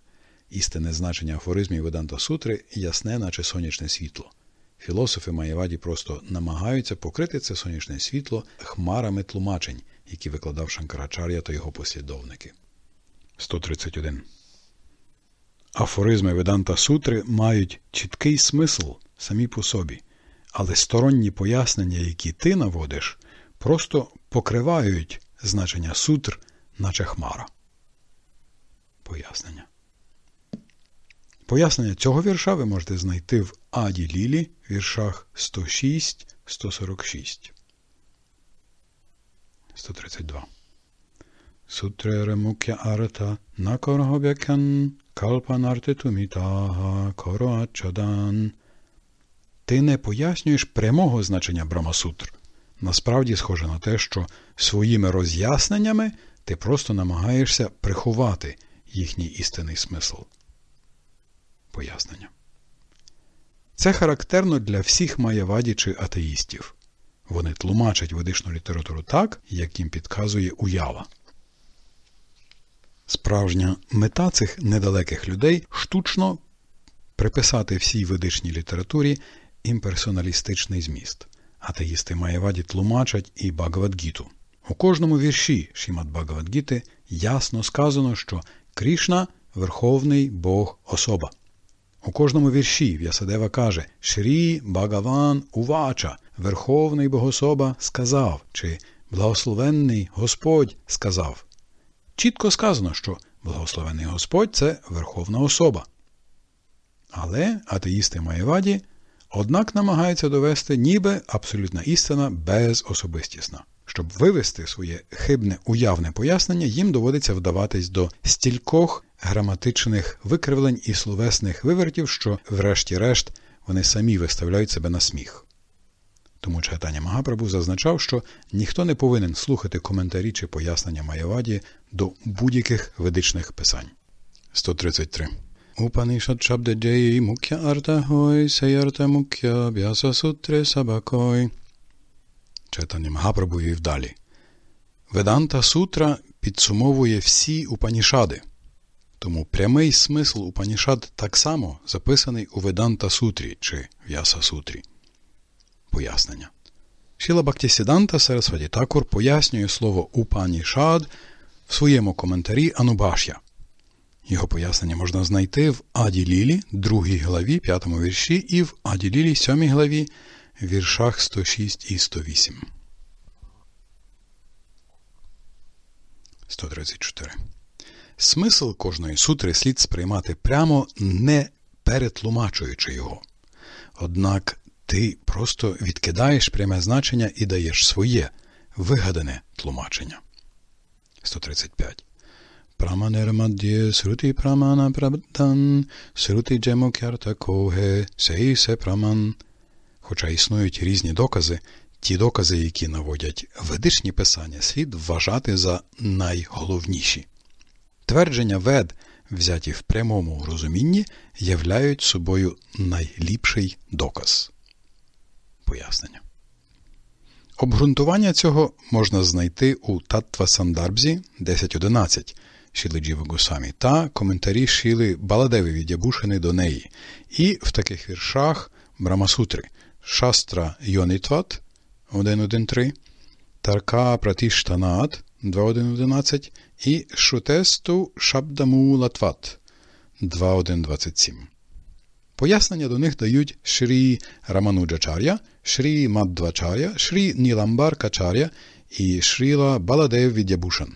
Істинне значення афоризмів Веданта Сутри ясне, наче сонячне світло. Філософи Маєваді просто намагаються покрити це сонячне світло хмарами тлумачень, які викладав Шанкарачар'я та його послідовники. 131. Афоризми Веданта Сутри мають чіткий смисл, самі по собі, але сторонні пояснення, які ти наводиш, просто покривають значення сутр, наче хмара. Пояснення Пояснення цього вірша ви можете знайти в Аді Лілі, віршах 106, 146. 132. Сутрера мукя арата накоргобякян калпанарте тумітага короачадан ти не пояснюєш прямого значення Брамасутр. Насправді схоже на те, що своїми роз'ясненнями ти просто намагаєшся приховати їхній істинний смисл. Пояснення. Це характерно для всіх маєваді чи атеїстів. Вони тлумачать ведичну літературу так, як їм підказує уява. Справжня мета цих недалеких людей штучно приписати всій ведичній літературі імперсоналістичний зміст. Атеїсти Маєваді тлумачать і Багавадгіту. У кожному вірші Шімат Багавадгіти ясно сказано, що Крішна верховний Бог особа. У кожному вірші В'ясадева каже Шрі Багаван Увача, Верховний Бог Особа, сказав, чи благословенний Господь сказав. Чітко сказано, що благословенний Господь це верховна особа. Але атеїсти Маєваді однак намагається довести, ніби абсолютна істина безособистісна. Щоб вивести своє хибне уявне пояснення, їм доводиться вдаватись до стількох граматичних викривлень і словесних вивертів, що, врешті-решт, вони самі виставляють себе на сміх. Тому читання Магапрабу зазначав, що ніхто не повинен слухати коментарі чи пояснення Майаваді до будь-яких ведичних писань. 133 Upanishad Shabda Jayi Mukhya Arta Hoy Seyarta Mukhya Vyasa Sutri Sabakoi Читання Магапрабу і вдалі. Веданта Сутра підсумовує всі Упанішади. Тому прямий смисл Упанішад так само записаний у Веданта Сутрі чи В'яса Сутрі. Пояснення. Шіла Бактісіданта Сарасваді Такур пояснює слово Упанішад в своєму коментарі Анубаш'я – його пояснення можна знайти в Аді Лілі, 2 главі, 5 вірші, і в Аді Лілі, 7 главі, віршах 106 і 108. 134. Смисл кожної сутри слід сприймати прямо, не перетлумачуючи його. Однак ти просто відкидаєш пряме значення і даєш своє вигадане тлумачення. 135. Pramanirmadhye Sruti Pramana Prabdan Sruti Джемукярта Коге Сейсе Праман. Хоча існують різні докази, ті докази, які наводять ведичні писання, слід вважати за найголовніші. Твердження вед, взяті в прямому розумінні, являють собою найліпший доказ. Пояснення. Обґрунтування цього можна знайти у Таттва Сандарбзі 10.11, Шіли Гусамі та коментарі Шіли Баладеві Дябушини до неї. І в таких віршах Брамасутри Шастра Йонітват 1.1.3, Тарка Пратіштанат 2.1.11 і Шутесту Шабдаму Латват 2.1.27. Пояснення до них дають Шрі Рамануджачар'я, Шрі Мадвачар'я, Шрі Ніламбар і Шріла Баладев Відябушин.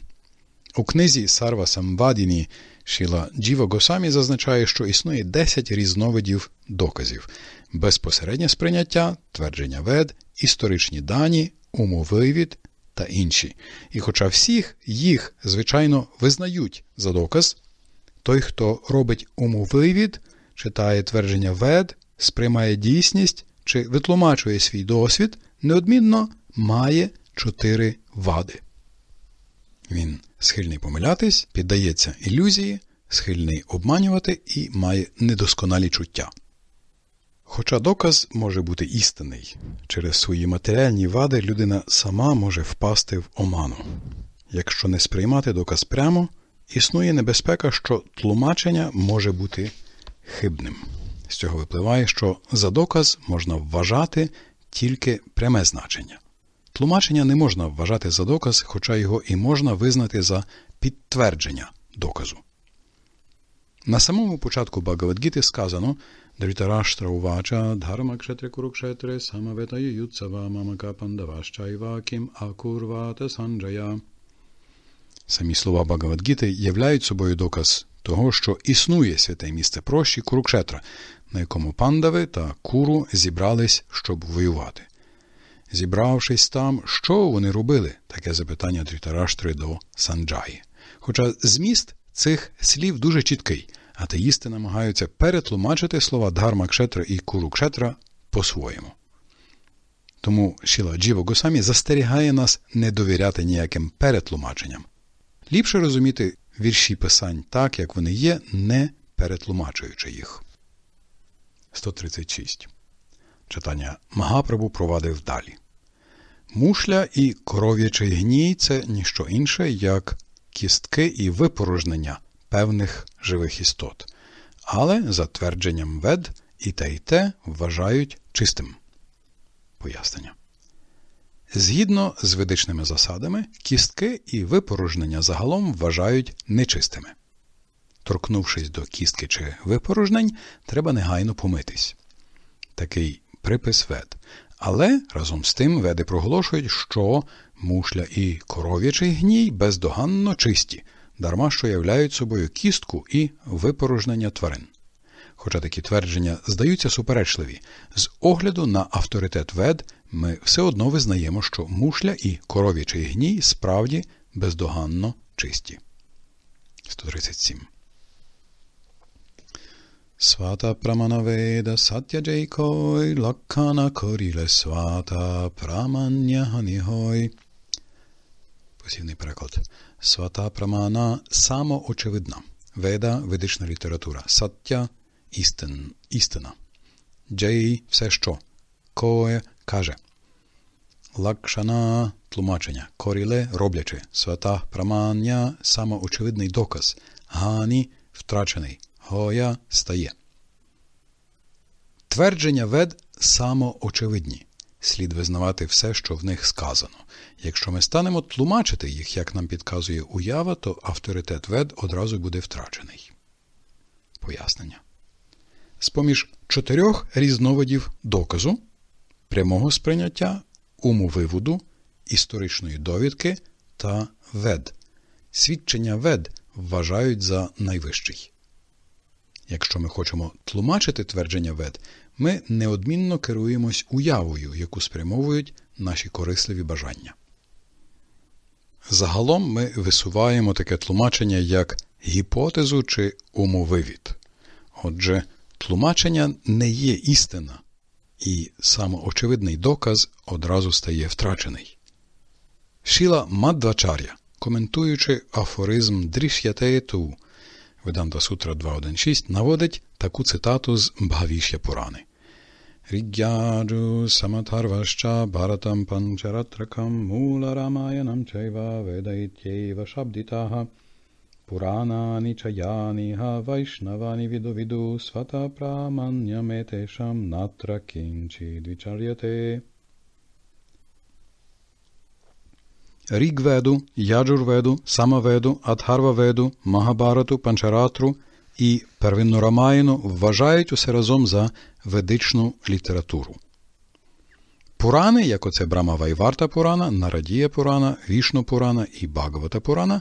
У книзі Сарва Самвадіні Шіла Джіва Госамі зазначає, що існує 10 різновидів доказів: безпосереднє сприйняття, твердження вед, історичні дані, умовивід та інші. І хоча всіх їх, звичайно, визнають за доказ, той, хто робить умовивід, читає твердження вед, сприймає дійсність чи витлумачує свій досвід, неодмінно має чотири вади. Він схильний помилятись, піддається ілюзії, схильний обманювати і має недосконалі чуття. Хоча доказ може бути істинний, через свої матеріальні вади людина сама може впасти в оману. Якщо не сприймати доказ прямо, існує небезпека, що тлумачення може бути хибним. З цього випливає, що за доказ можна вважати тільки пряме значення. Тлумачення не можна вважати за доказ, хоча його і можна визнати за підтвердження доказу. На самому початку Багаватгіти сказано Увача, Дхарма кшетри курукшетри, самаветає юцава мамака пандаващайва кім акурвата санджая. Самі слова Багаватгіти являють собою доказ того, що існує святе місце прощі Курукшетра, на якому пандави та куру зібрались, щоб воювати. Зібравшись там, що вони робили? Таке запитання Трітараштри до Санджаї. Хоча зміст цих слів дуже чіткий, атеїсти намагаються перетлумачити слова Дхарма Кшетра і Курукшетра по-своєму. Тому Шіла Джіва Гусамі застерігає нас не довіряти ніяким перетлумаченням. Ліпше розуміти вірші писань так, як вони є, не перетлумачуючи їх. 136. Читання Магапрабу провадив далі. Мушля і кров'ячий гній це ніщо інше, як кістки і випорожнення певних живих істот. Але за твердженням вед і те і те вважають чистим. Пояснення. Згідно з ведичними засадами, кістки і випорожнення загалом вважають нечистими. Торкнувшись до кістки чи випорожнень, треба негайно помитись. Такий припис вед але разом з тим веди проголошують, що мушля і коров'ячий гній бездоганно чисті, дарма що являють собою кістку і випорожнення тварин. Хоча такі твердження здаються суперечливі, з огляду на авторитет вед ми все одно визнаємо, що мушля і коров'ячий гній справді бездоганно чисті. 137. Svata pramanaveda satya jaikoi lakkana korile svata pramanyahanihoi. Посівний переклад. Свата прамана самоочевидна. Веда ведична література. Саття істин, істина. Джей все що. Кое каже. Лакшана тлумачення. Коріле роблячи. Свата прамання самоочевидний доказ. Гані втрачений. Гоя стає. Твердження вед самоочевидні. Слід визнавати все, що в них сказано. Якщо ми станемо тлумачити їх, як нам підказує уява, то авторитет вед одразу буде втрачений. Пояснення. З поміж чотирьох різновидів доказу, прямого сприйняття, уму виводу, історичної довідки та вед. Свідчення вед вважають за найвищий. Якщо ми хочемо тлумачити твердження вед, ми неодмінно керуємось уявою, яку спрямовують наші корисливі бажання. Загалом ми висуваємо таке тлумачення як гіпотезу чи умовивід. Отже, тлумачення не є істина, і самоочевидний доказ одразу стає втрачений. Шіла Мадвачар'я, коментуючи афоризм Дріш'ятеєту Веданта Сутра 2.1.6 наводить таку цитату з Бхавіш'я Пурани. Рігяджу саматарваща Баратам панчаратракам мула рамаянам чайва ведайтєйва шабдітага Пуранані чаяні га вайшнавані віду віду свата праманням етешам натра кінчі двічар'яте. Rigvedu, яджурведу, Самаведу, Адхарваведу, Магабарату, Панчаратру і первинну Рамаїну вважають усе разом за ведичну літературу. Пурани, як оце Брама Вайварта Пурана, Нарадія Пурана, Вішну Пурана і Багавата Пурана,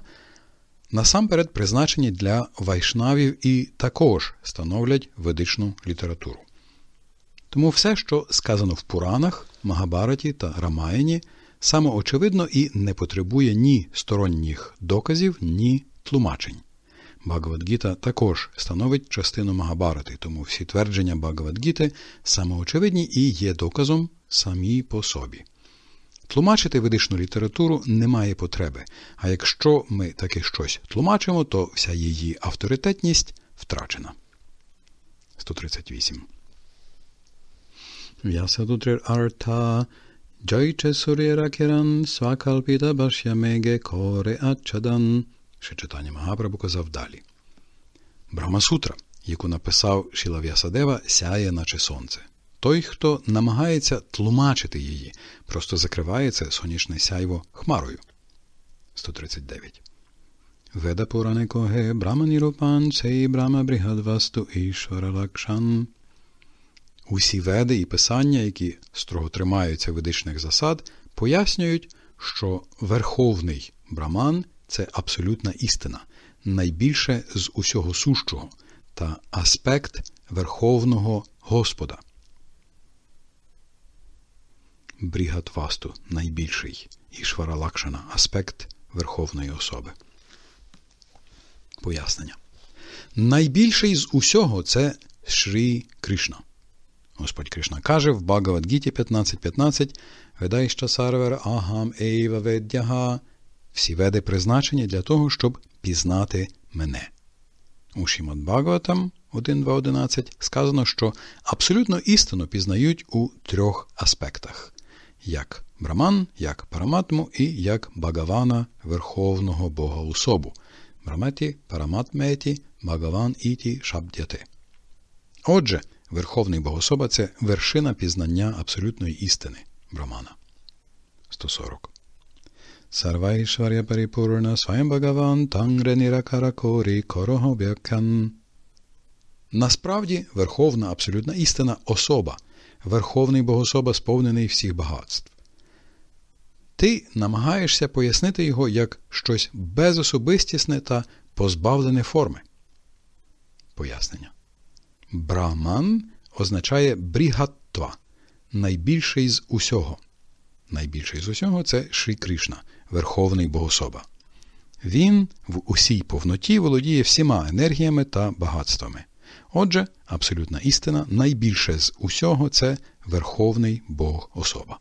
насамперед призначені для вайшнавів і також становлять ведичну літературу. Тому все, що сказано в Пуранах, Магабараті та Рамаїні – самоочевидно і не потребує ні сторонніх доказів, ні тлумачень. Багавадгіта також становить частину Магабарати, тому всі твердження Багавадгіти самоочевидні і є доказом самій по собі. Тлумачити ведичну літературу немає потреби, а якщо ми таки щось тлумачимо, то вся її авторитетність втрачена. 138. В'ясадутрир арта – Joice Surira Kiran Svakalpita Bhasyamege Kore Ачадан, ще читання Магапрабу казав далі. Брахмасутра, яку написав Шілав'ясадева, сяє, наче сонце. Той, хто намагається тлумачити її, просто закриває це сонячне сяйво хмарою. 139. Веда Пуранекоге Браманірупан Цей Брама Брігадвасту Ішвара Лакшан. Усі веди і писання, які строго тримаються ведичних засад, пояснюють, що верховний браман це абсолютна істина, найбільше з усього сущого та аспект Верховного Господа. Брігатвасту найбільший Ішвара Лакшана аспект Верховної особи. Пояснення. Найбільший з усього це Шрі Кришна. Господь Кришна каже в Бхагавадгіті 15.15 Ведайща сарвер агам ейва веддяга. Всі веди призначені для того, щоб пізнати мене. У Шімад Бхагаватам 1.2.11 сказано, що абсолютно істину пізнають у трьох аспектах: як Браман, як Параматму і як Багавана Верховного Бога особу. Браматі, Параматметі, Багаван Іті Шабдяти. Отже, Верховний Богособа це вершина пізнання абсолютної істини Брамана. 140. Сарвайшваря Паріпурна Своєм Бхагаван Тангренира Каракорі Корогобякан. Насправді, верховна абсолютна істина особа, верховний богособа, сповнений всіх багатств. Ти намагаєшся пояснити його як щось безособистісне та позбавлене форми. Пояснення. Браман означає брігаттва, найбільший з усього. Найбільший з усього це Шрі Кришна, Верховний Богособа. Він в усій повноті володіє всіма енергіями та багатствами. Отже, абсолютна істина найбільше з усього це Верховний Бог особа.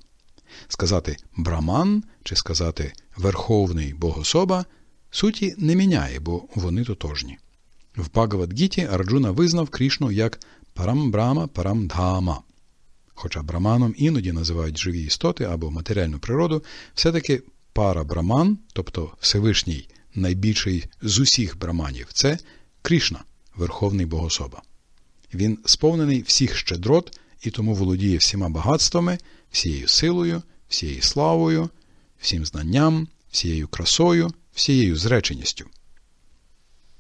Сказати Браман чи сказати Верховний Богособа суті не міняє, бо вони тотожні. В Бхагавадгіті Арджуна визнав Крішну як Парамбрама Парамдхама. Хоча браманом іноді називають живі істоти або матеріальну природу, все-таки парабраман, тобто Всевишній найбільший з усіх браманів, це Крішна, Верховний Богособа. Він сповнений всіх щедрот і тому володіє всіма багатствами, всією силою, всією славою, всім знанням, всією красою, всією зреченістю.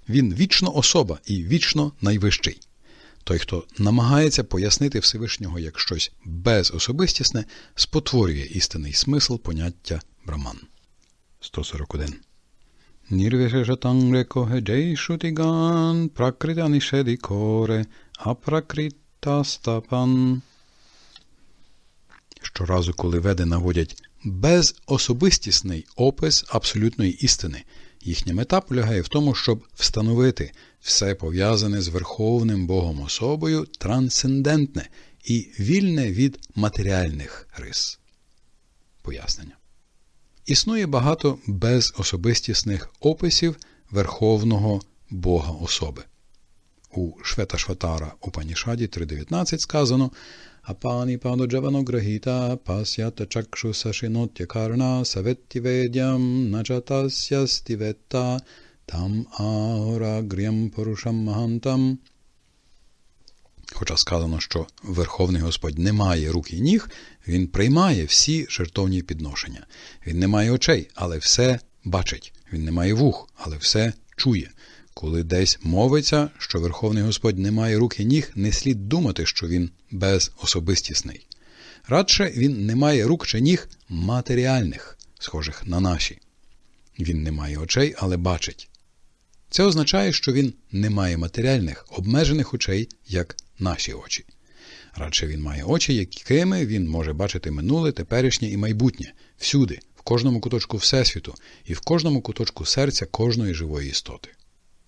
Він вічно особа і вічно найвищий. Той, хто намагається пояснити Всевишнього як щось безособистісне, спотворює істинний смисл поняття Браман. 141. Нірвішетангрекогедейшутіган пракрита Щоразу, коли веди наводять безособистісний опис абсолютної істини. Їхня мета полягає в тому, щоб встановити все пов'язане з Верховним Богом особою трансцендентне і вільне від матеріальних рис. Пояснення. Існує багато безособистісних описів Верховного Бога особи. У Швета Шватара Упанішаді 3.19 сказано Apani pado javano grahita pasyata chakshu sashinotya karna savetti vedyam nachatasya stivetta tam ahoragriam purusham mahantam. Хоча сказано, що Верховний Господь не має рук і ніг, Він приймає всі жертовні підношення. Він не має очей, але все бачить. Він не має вух, але все чує. Коли десь мовиться, що Верховний Господь не має рук і ніг, не слід думати, що він безособистісний. Радше він не має рук чи ніг матеріальних, схожих на наші. Він не має очей, але бачить. Це означає, що він не має матеріальних, обмежених очей, як наші очі. Радше він має очі, якими він може бачити минуле, теперішнє і майбутнє всюди, в кожному куточку Всесвіту і в кожному куточку серця кожної живої істоти.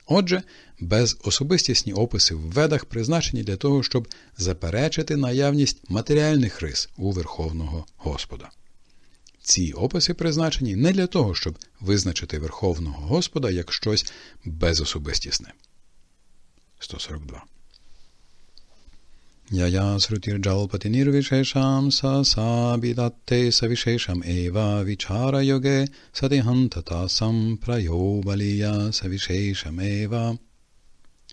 Отже, безособистісні описи в ведах призначені для того, щоб заперечити наявність матеріальних рис у Верховного Господа. Ці описи призначені не для того, щоб визначити Верховного Господа як щось безособистісне. 142 Yaya srutir jalpati nirvishesham sa sabidatte savishesham eva vichara yoge satihantata samprayo baliya savishesham eva.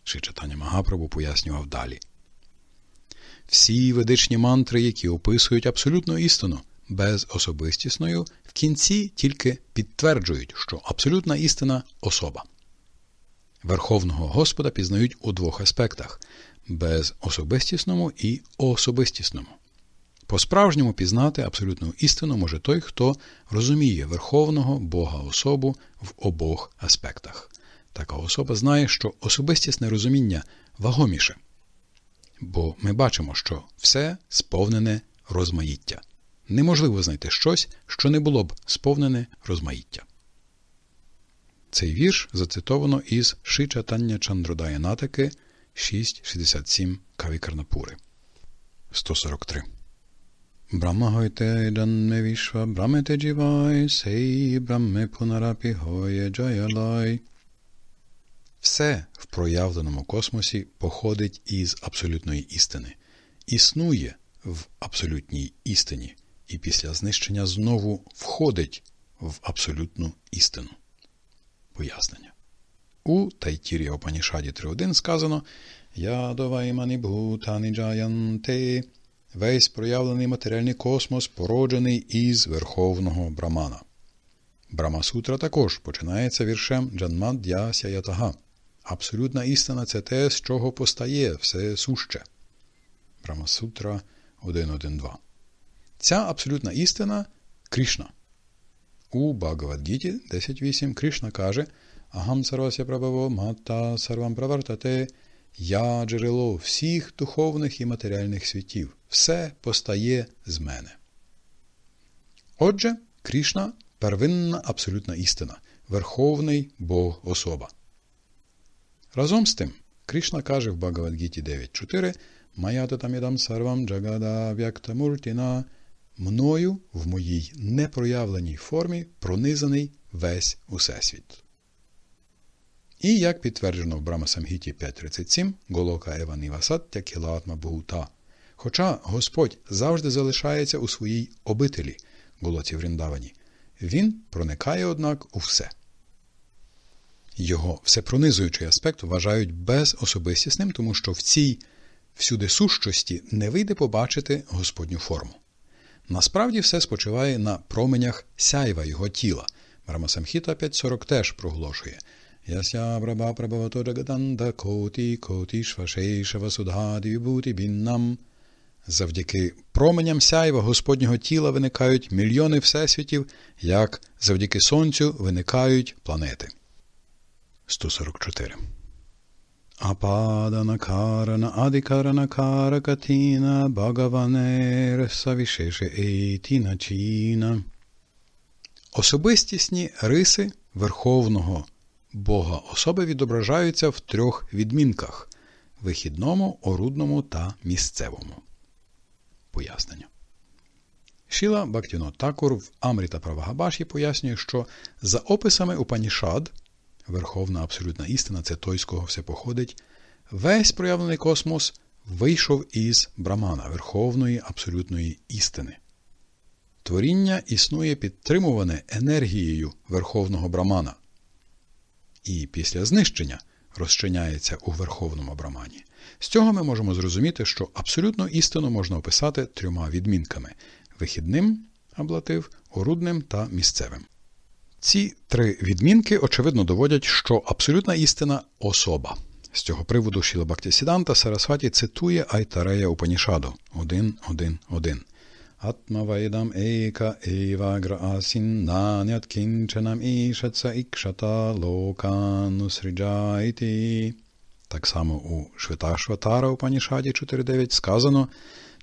Ши читання Магапрабу пояснював далі. Всі ведичні мантри, які описують абсолютну істину, без особистісної, в кінці тільки підтверджують, що абсолютна істина особа. Верховного Господа пізнають у двох аспектах безособистісному і особистісному. По справжньому пізнати абсолютну істину може той, хто розуміє верховного Бога особу в обох аспектах. Така особа знає, що особистісне розуміння вагоміше, бо ми бачимо, що все сповнене розмаїття. Неможливо знайти щось, що не було б сповнене розмаїття. Цей вірш зацитовано із Шичатання Чандродая Натаки 6,67 Кавікарнапури. 143. Брахмагойте данне вішва, брамете джівай, сей браме пунарапі гоє джаялай. Все в проявленому космосі походить із абсолютної істини. Існує в абсолютній істині, і після знищення знову входить в абсолютну істину. Пояснення. У Тайтірі Опанішаді 3.1 сказано Ядоваймані Бхутані Весь проявлений матеріальний космос породжений із Верховного Брамана. Брамасутра також починається віршем Джанмад'яся Ятага. Абсолютна істина це те, з чого постає все суще. Брамасутра 1.1.2. Ця абсолютна істина Кришна. У Багавадгіті 10.8 Кришна каже. Агам Сарвася Прабаво матта Сарвам Правартате, я джерело всіх духовних і матеріальних світів. Все постає з мене. Отже, Крішна первинна абсолютна істина, Верховний Бог особа. Разом з тим, Кришна каже в Бхагавадгіті 9.4 Маята сарвам джагада в'якта муртіна мною в моїй непроявленій формі пронизаний весь усесвіт. І, як підтверджено в Брамасамгіті 5.37, Голока Еванівасаття Кілаатма Богута. Хоча Господь завжди залишається у своїй обителі, Голоці Вріндавані, Він проникає, однак, у все. Його всепронизуючий аспект вважають безособистісним, тому що в цій всюди сущості не вийде побачити Господню форму. Насправді все спочиває на променях сяйва його тіла. Рамасамхіта 5.40 теж проголошує. Яся браба прабавато Джагатанда Коті Коті Швашейшава Судгадівбуті Біннам. Завдяки променям сяйва Господнього тіла виникають мільйони всесвітів, як завдяки Сонцю виникають планети. 144. Ападана карана адикарана каракатіна багаванер савішеше ейтіна чіна. Особистісні риси Верховного Бога особи відображаються в трьох відмінках вихідному, орудному та місцевому. Пояснення. Шіла Бактіно Такур в Амріта Правагабаші пояснює, що за описами Упанішад Верховна абсолютна істина це той, з кого все походить, весь проявлений космос вийшов із Брамана, Верховної абсолютної істини. Творіння існує підтримуване енергією Верховного Брамана і після знищення розчиняється у верховному брамані. З цього ми можемо зрозуміти, що абсолютну істину можна описати трьома відмінками вихідним аблатив, орудним та місцевим. Ці три відмінки, очевидно, доводять, що абсолютна істина особа. З цього приводу Шілабактісіданта Сарасфаті цитує Айтарея Упанішаду 1.1.1. Atmavaidam eka eva grasin nanyat kinchanam ishatsa ikshata lokanusriджаїти. Так само у Швиташватара Упанішаді 4.9 сказано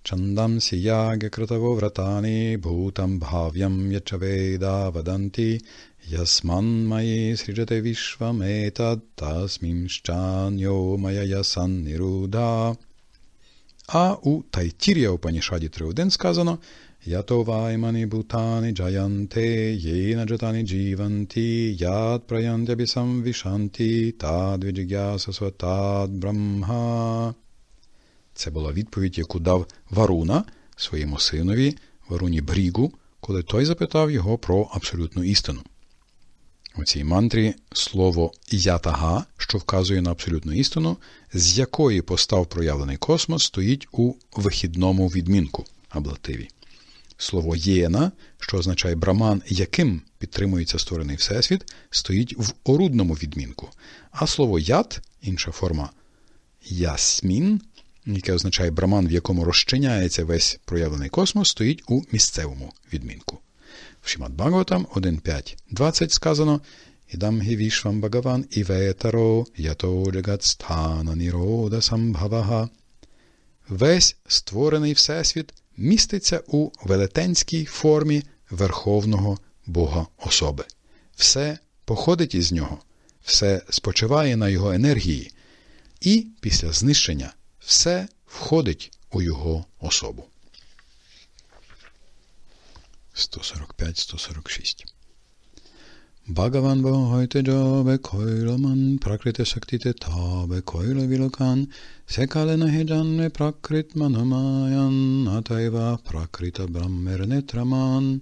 Чандам сіяге критаво вратани бхутам бхав'ям ячаведа ваданти ясман має сріджате вішвамета тасмім щаньо мая ясан ніруда. А у Тайтір'я Упанішаді Триуден сказано Ято ваймані бутани джаянте, єна джатані джіванті, яд праянтябісам вішанті, тад віджигясасва тад брамха. Це була відповідь, яку дав Варуна своєму синові, Варуні Брігу, коли той запитав його про абсолютну істину. У цій мантрі слово ятага, що вказує на абсолютну істину, з якої постав проявлений космос, стоїть у вихідному відмінку аблативі. Слово єна, що означає браман, яким підтримується створений Всесвіт, стоїть в орудному відмінку, а слово ят, інша форма ясмін, яке означає браман, в якому розчиняється весь проявлений космос, стоїть у місцевому відмінку. В Шимат Бхагаватам 1.5. 20 сказано Ідам гівішвам Бхагаван іветаро ято джагатстхана нірода самбхавага. Весь створений Всесвіт міститься у велетенській формі Верховного Бога особи. Все походить із нього, все спочиває на його енергії, і після знищення все входить у його особу. 145-146. Bhagavan Bhojte Jabe Koilaman Prakrite Saktite Tabe Koila Vilokan Sekalena Hijanne Prakrit Manamayan Ataiva Prakrita Brahmerne Traman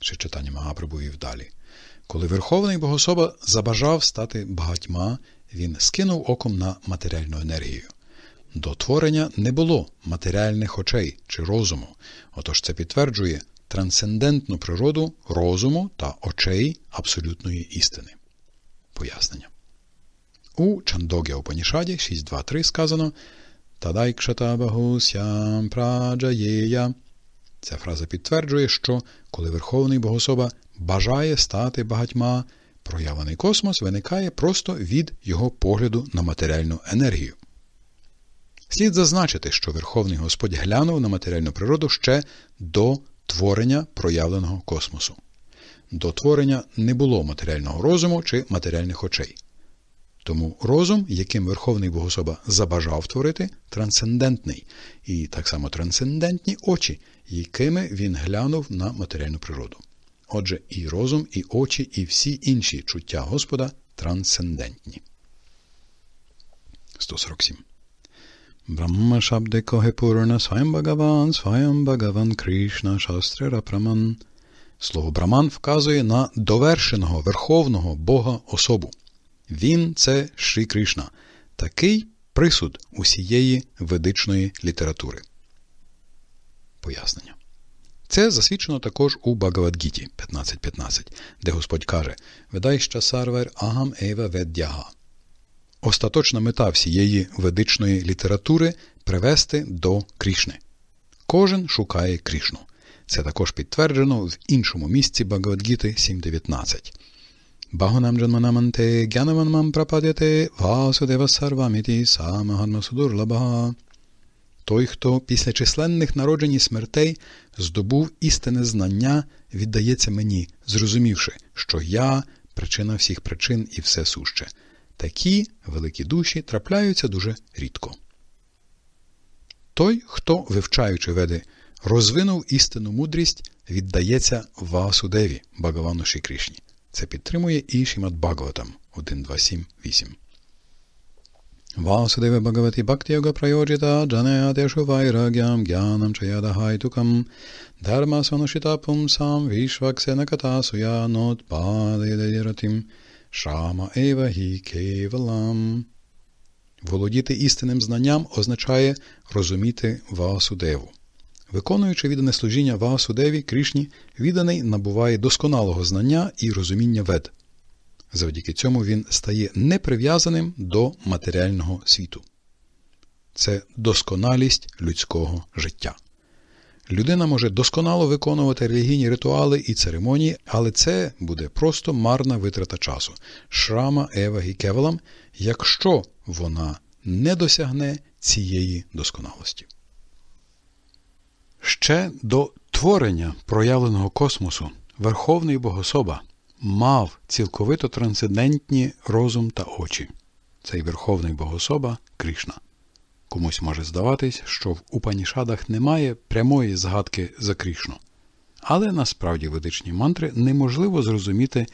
Ще Коли Верховний Богособа забажав стати багатьма, він скинув оком на матеріальну енергію. До творення не було матеріальних очей чи розуму, отож це підтверджує, трансцендентну природу розуму та очей абсолютної істини. Пояснення. У Чандогі Опанішаді 6.2.3 сказано Тадайкшатабагусям праджаєя. Ця фраза підтверджує, що коли Верховний Богособа бажає стати багатьма, проявлений космос виникає просто від його погляду на матеріальну енергію. Слід зазначити, що Верховний Господь глянув на матеріальну природу ще до творення проявленого космосу. До творення не було матеріального розуму чи матеріальних очей. Тому розум, яким Верховний Богособа забажав творити, трансцендентний, і так само трансцендентні очі, якими він глянув на матеріальну природу. Отже, і розум, і очі, і всі інші чуття Господа трансцендентні. 147 ब्रह्म शब्द को है पूर्ण स्वयं भगवान Кришна Шастри Рапраман. Слово Браман вказує на довершеного верховного Бога особу. Він це Шрі Кришна, такий присуд усієї ведичної літератури. Пояснення. Це засвідчено також у Багавадгіті 15.15, де Господь каже: Ведай щасарвер агам ейва веддяга. Остаточна мета всієї ведичної літератури привести до Крішни. Кожен шукає Крішну. Це також підтверджено в іншому місці Багавадгіти 7.19. Багонам гянаванмам прападяте васудева сарваміті самаганмасудур лабага. Той, хто після численних народжень і смертей здобув істинне знання, віддається мені, зрозумівши, що я причина всіх причин і все суще. Такі великі душі трапляються дуже рідко. Той, хто, вивчаючи веди, розвинув істинну мудрість, віддається Васудеві Багавану Ші Це підтримує і Шімат Бхагаватам 1.2.7.8. Васудеви Бхагавати Бхакти Йога Прайоджита Джанеатешу Вайрагям Гянам Чаяда Хайтукам Дharma Санушита Пумсам Вішваксена Катасуя Нот Падаєдератим Діратим Шама Ейва Гі Володіти істинним знанням означає розуміти Ваасудеву. Виконуючи віддане служіння Ваасудеві Крішні, відданий набуває досконалого знання і розуміння вед. Завдяки цьому він стає неприв'язаним до матеріального світу. Це досконалість людського життя. Людина може досконало виконувати релігійні ритуали і церемонії, але це буде просто марна витрата часу, шрама Евагі Кевелам, якщо вона не досягне цієї досконалості. Ще до творення проявленого космосу Верховний Богособа мав цілковито трансцендентні розум та очі. Цей Верховний Богособа Кришна. Комусь може здаватись, що в Упанішадах немає прямої згадки за Крішну. Але насправді ведичні мантри неможливо зрозуміти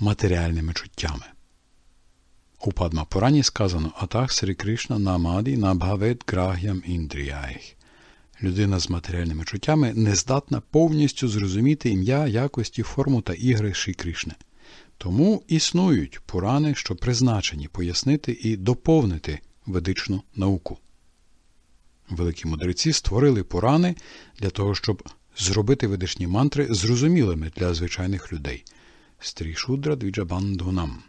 матеріальними чуттями. У Падма Пурані сказано Атах Срі Кришна намаді набгавет граг'ям індріях. Людина з матеріальними чуттями не здатна повністю зрозуміти ім'я, якості, форму та ігри Шрі Кришни. Тому існують пурани, що призначені пояснити і доповнити ведичну науку. Великі мудреці створили Пурани для того, щоб зробити ведишні мантри зрозумілими для звичайних людей. Стрішудра Двіджабандунам.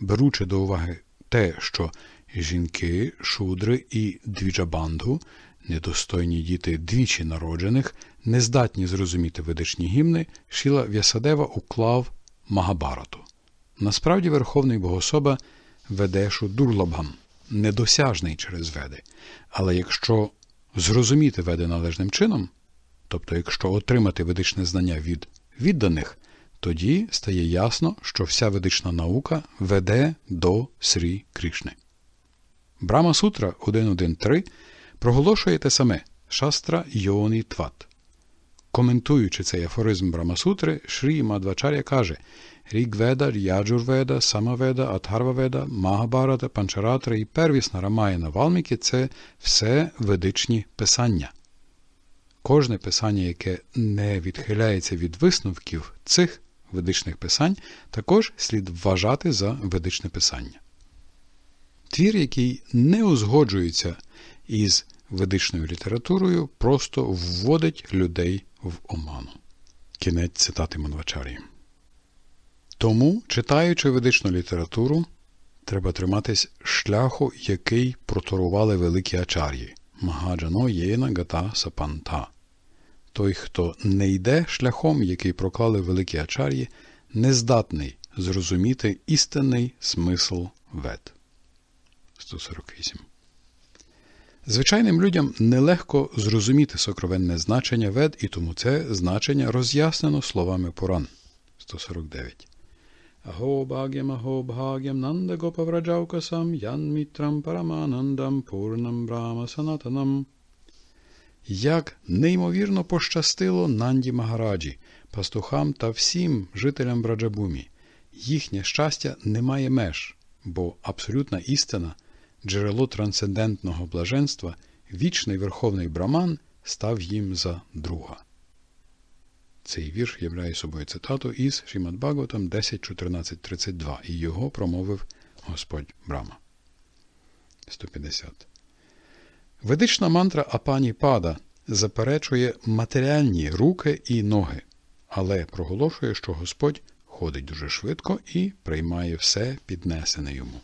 Беручи до уваги те, що жінки, шудри і двіджабанду, недостойні діти двічі народжених, не здатні зрозуміти ведичні гімни, Шіла В'ясадева уклав Магабарату. Насправді, Верховний Богособа Ведешу Дурлабгам недосяжний через веди. Але якщо зрозуміти веди належним чином, тобто якщо отримати ведичне знання від відданих, тоді стає ясно, що вся ведична наука веде до Срі Крішни. Брама Сутра 1.1.3 проголошує те саме Шастра Йоні Тват. Коментуючи цей афоризм Брамасутри, Шрі Мадвачаря каже, Rigveda, Яджурведа, Самаведа, Атхарваведа, Магабарата, Панчаратра і первісна Рамаяна Валміки це все ведичні писання. Кожне писання, яке не відхиляється від висновків цих ведичних писань, також слід вважати за ведичне писання. Твір, який не узгоджується із ведичною літературою, просто вводить людей в оману. Кінець цитати Манвачарії. Тому, читаючи ведичну літературу, треба триматись шляху, який проторували великі ачар'ї Магаджано Єна Гата Сапанта. Той, хто не йде шляхом, який проклали великі ачар'ї, не здатний зрозуміти істинний смисл вед. 148. Звичайним людям нелегко зрозуміти сокровенне значення вед, і тому це значення роз'яснено словами Поран. 149. Aho Bhagyam Aho Bhagyam Nanda Gopavrajaukasam Yan Mitram Paramanandam Пурнам Брама Санатанам. Як неймовірно пощастило Нанді Магараджі, пастухам та всім жителям Браджабумі. Їхнє щастя не має меж, бо абсолютна істина, джерело трансцендентного блаженства, вічний верховний браман став їм за друга. Цей вірш являє собою цитату із Шімад Баготом 10.14.32 і його промовив Господь Брама. 150. Ведична мантра Апані Пада заперечує матеріальні руки і ноги, але проголошує, що Господь ходить дуже швидко і приймає все піднесене йому.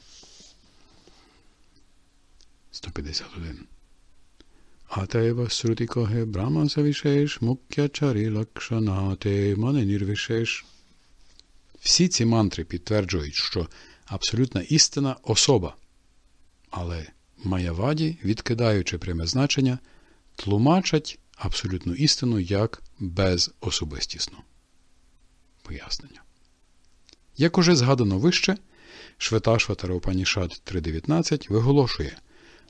151. अतएव श्रुति को है ब्राह्मण सविशेष лакшанате мане нірвішеш. Всі ці мантри підтверджують, що абсолютна істина особа. Але маяваді, відкидаючи пряме значення, тлумачать абсолютну істину як безособистісну. Пояснення. Як уже згадано вище, Шветашва Тараупанішад 3.19 виголошує.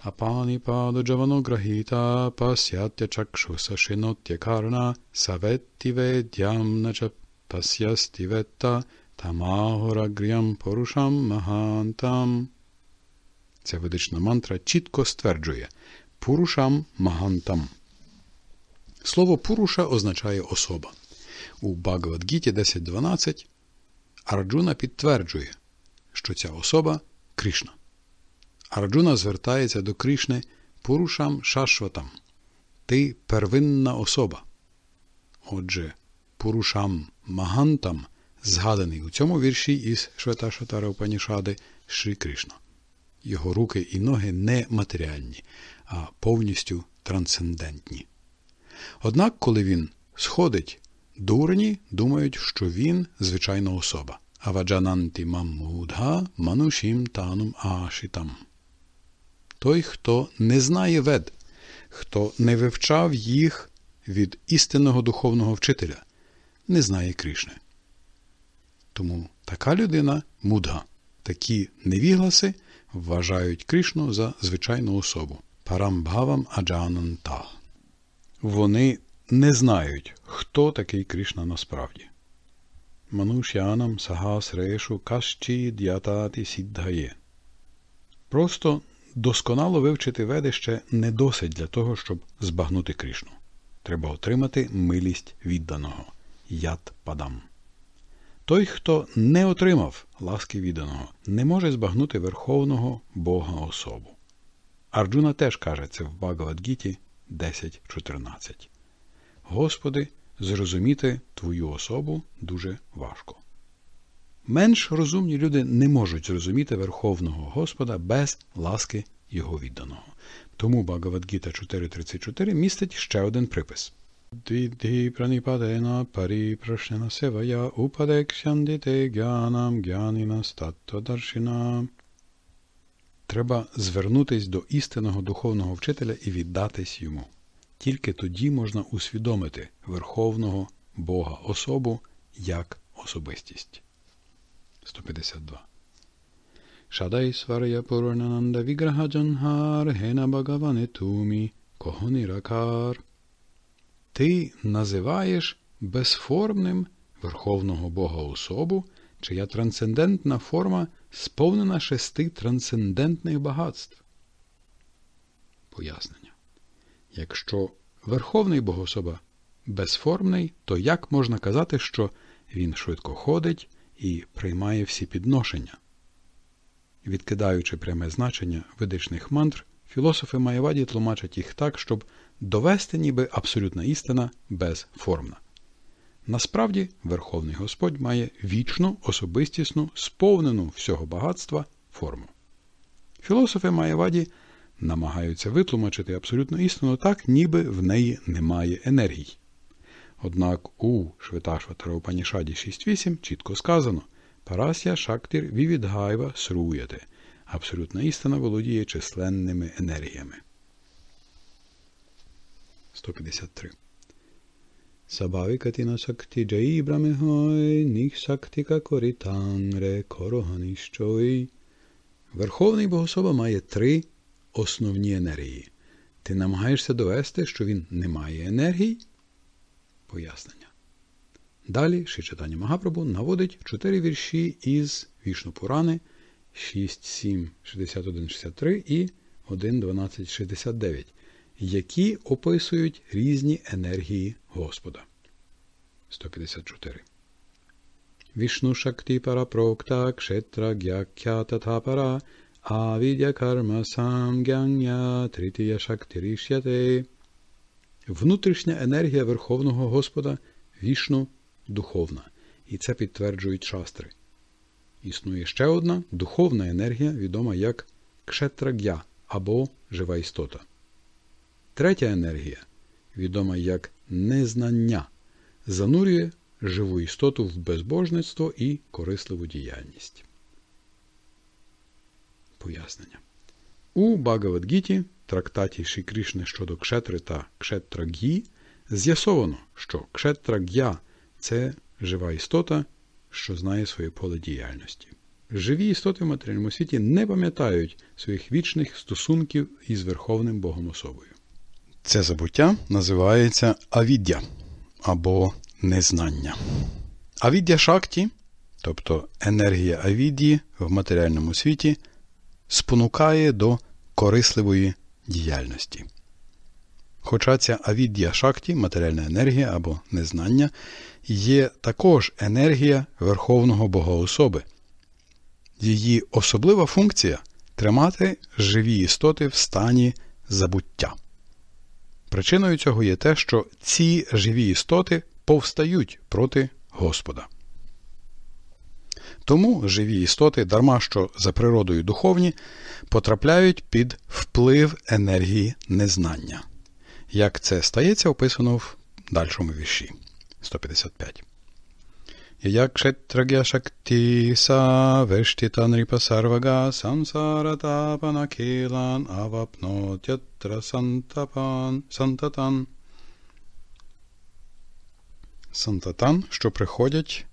Apanipadujavanograhita pasyatya chakshusa shinotya karna savetti vedyam na cha pasyasti vetta tamahoragriam porusham mahantam. Ця ведична мантра чітко стверджує пурушам магантам. Слово пуруша означає особа. У Багавадгіті 10.12 Арджуна підтверджує, що ця особа Кришна. Арджуна звертається до Кришни Пурушам Шашватам. Ти первинна особа. Отже, Пурушам Магантам згаданий у цьому вірші із Шветашатара Упанішади Шри Кришна. Його руки і ноги не матеріальні, а повністю трансцендентні. Однак, коли він сходить, дурні думають, що він звичайна особа. Аваджананти Маммудга Манушім Танум ашитам той, хто не знає вед, хто не вивчав їх від істинного духовного вчителя, не знає Крішни. Тому така людина мудга. Такі невігласи вважають Кришну за звичайну особу Парамбхавам Аджананта. Вони не знають, хто такий Кришна насправді. Манушянам сагасрешу кашчі д'ятати Сіддгає. Просто досконало вивчити веди ще не досить для того, щоб збагнути Кришну. Треба отримати милість відданого яд падам. Той, хто не отримав ласки відданого, не може збагнути Верховного Бога особу. Арджуна теж каже це в Багавадгіті 10.14. Господи, зрозуміти Твою особу дуже важко. Менш розумні люди не можуть зрозуміти Верховного Господа без ласки Його відданого. Тому Багавадгіта 4.34 містить ще один припис. Дідді праніпадена парі прашена севая упадексяндіте гянам гяніна статтодаршина. Треба звернутись до істинного духовного вчителя і віддатись йому. Тільки тоді можна усвідомити Верховного Бога особу як особистість. 152. Шадаисвар'я Пурананда Виграха Джанхар Гена Бхагаване Туми Когониракар. Ти називаєш безформним Верховного Бога особу, чия трансцендентна форма сповнена шести трансцендентних багатств. Пояснення. Якщо Верховний Богособа безформний, то як можна казати, що він швидко ходить? і приймає всі підношення. Відкидаючи пряме значення ведичних мантр, філософи Майаваді тлумачать їх так, щоб довести, ніби абсолютна істина безформна. Насправді, Верховний Господь має вічну, особистісну, сповнену всього багатства форму. Філософи Майаваді намагаються витлумачити абсолютну істину так, ніби в неї немає енергій. Однак у Швиташватара Упанішаді 6.8 чітко сказано Парасія Шактір Вівідгайва сруєте. Абсолютна істина володіє численними енергіями. 153. Сабавікатіна сакті джаї брамигой, ніх сактіка корітанре короганіщой. Верховний Богособа має три основні енергії. Ти намагаєшся довести, що він не має енергії пояснення. Далі Ші Магапрабу наводить чотири вірші із Вішнупурани 6, 7, 61, 63 і 1, 12, 69, які описують різні енергії Господа. 154. Вішну шакти Парапрокта прокта кшетра гякя татапара авідя карма сам гяння тритія шактирішяте внутрішня енергія Верховного Господа вішну духовна. І це підтверджують шастри. Існує ще одна духовна енергія, відома як кшетраг'я або жива істота. Третя енергія, відома як незнання, занурює живу істоту в безбожництво і корисливу діяльність. Пояснення. У Багавадгіті трактаті Ші Крішни щодо кшетри та кшетраг'ї з'ясовано, що кшетраг'я це жива істота, що знає своє поле діяльності. Живі істоти в матеріальному світі не пам'ятають своїх вічних стосунків із Верховним Богом особою. Це забуття називається авіддя або незнання. Авіддя шакті, тобто енергія авіддії в матеріальному світі, спонукає до корисливої діяльності. Хоча ця авіддія шакті, матеріальна енергія або незнання, є також енергія Верховного Богоособи. Її особлива функція тримати живі істоти в стані забуття. Причиною цього є те, що ці живі істоти повстають проти Господа. Тому живі істоти, дарма що за природою духовні, потрапляють під вплив енергії незнання. Як це стається, описано в дальшому віші. 155. Якшетрагяшакти са вештіта нріпасарвага самсаратапанакілан сантатан. Сантатан, що приходять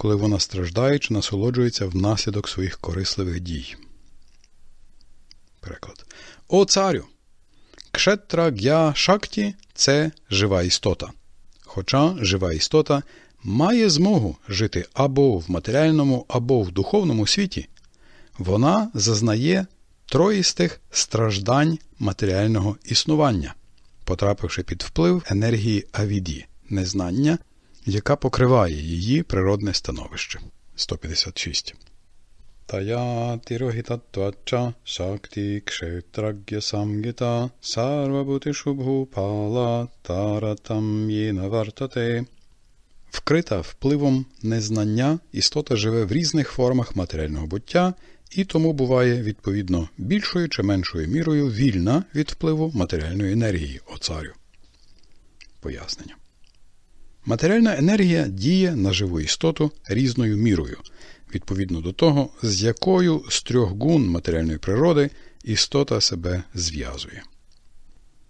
коли вона страждає чи насолоджується внаслідок своїх корисливих дій. Переклад. О царю! Кшетра гя шакті це жива істота. Хоча жива істота має змогу жити або в матеріальному, або в духовному світі, вона зазнає троїстих страждань матеріального існування, потрапивши під вплив енергії авіді, незнання яка покриває її природне становище. 156. Вкрита впливом незнання істота живе в різних формах матеріального буття і тому буває відповідно більшою чи меншою мірою вільна від впливу матеріальної енергії оцарю. Пояснення. Матеріальна енергія діє на живу істоту різною мірою, відповідно до того, з якою з трьох гун матеріальної природи істота себе зв'язує.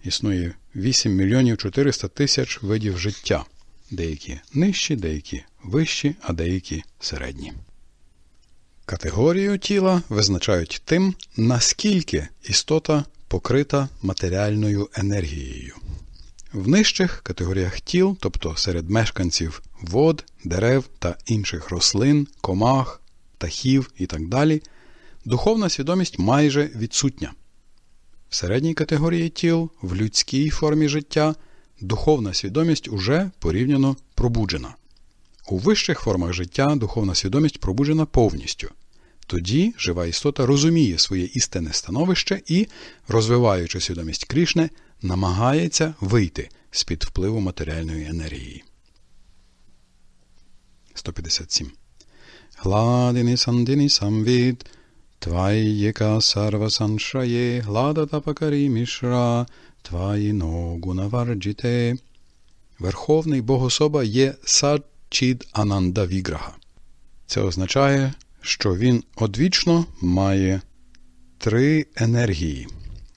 Існує 8 мільйонів 400 тисяч видів життя, деякі нижчі, деякі вищі, а деякі середні. Категорію тіла визначають тим, наскільки істота покрита матеріальною енергією. В нижчих категоріях тіл, тобто серед мешканців вод, дерев та інших рослин, комах, птахів і так далі, духовна свідомість майже відсутня. В середній категорії тіл, в людській формі життя, духовна свідомість уже порівняно пробуджена. У вищих формах життя духовна свідомість пробуджена повністю. Тоді жива істота розуміє своє істинне становище і, розвиваючи свідомість Крішне, намагається вийти з під впливу матеріальної енергії. 157. Гладини сандини самвід. Твайєка сарва саншає, глада тапакарі мішра, тваї ногунаварджіте. Верховний Богособа є садчід Ананда Віграха. Це означає, що він одвічно має три енергії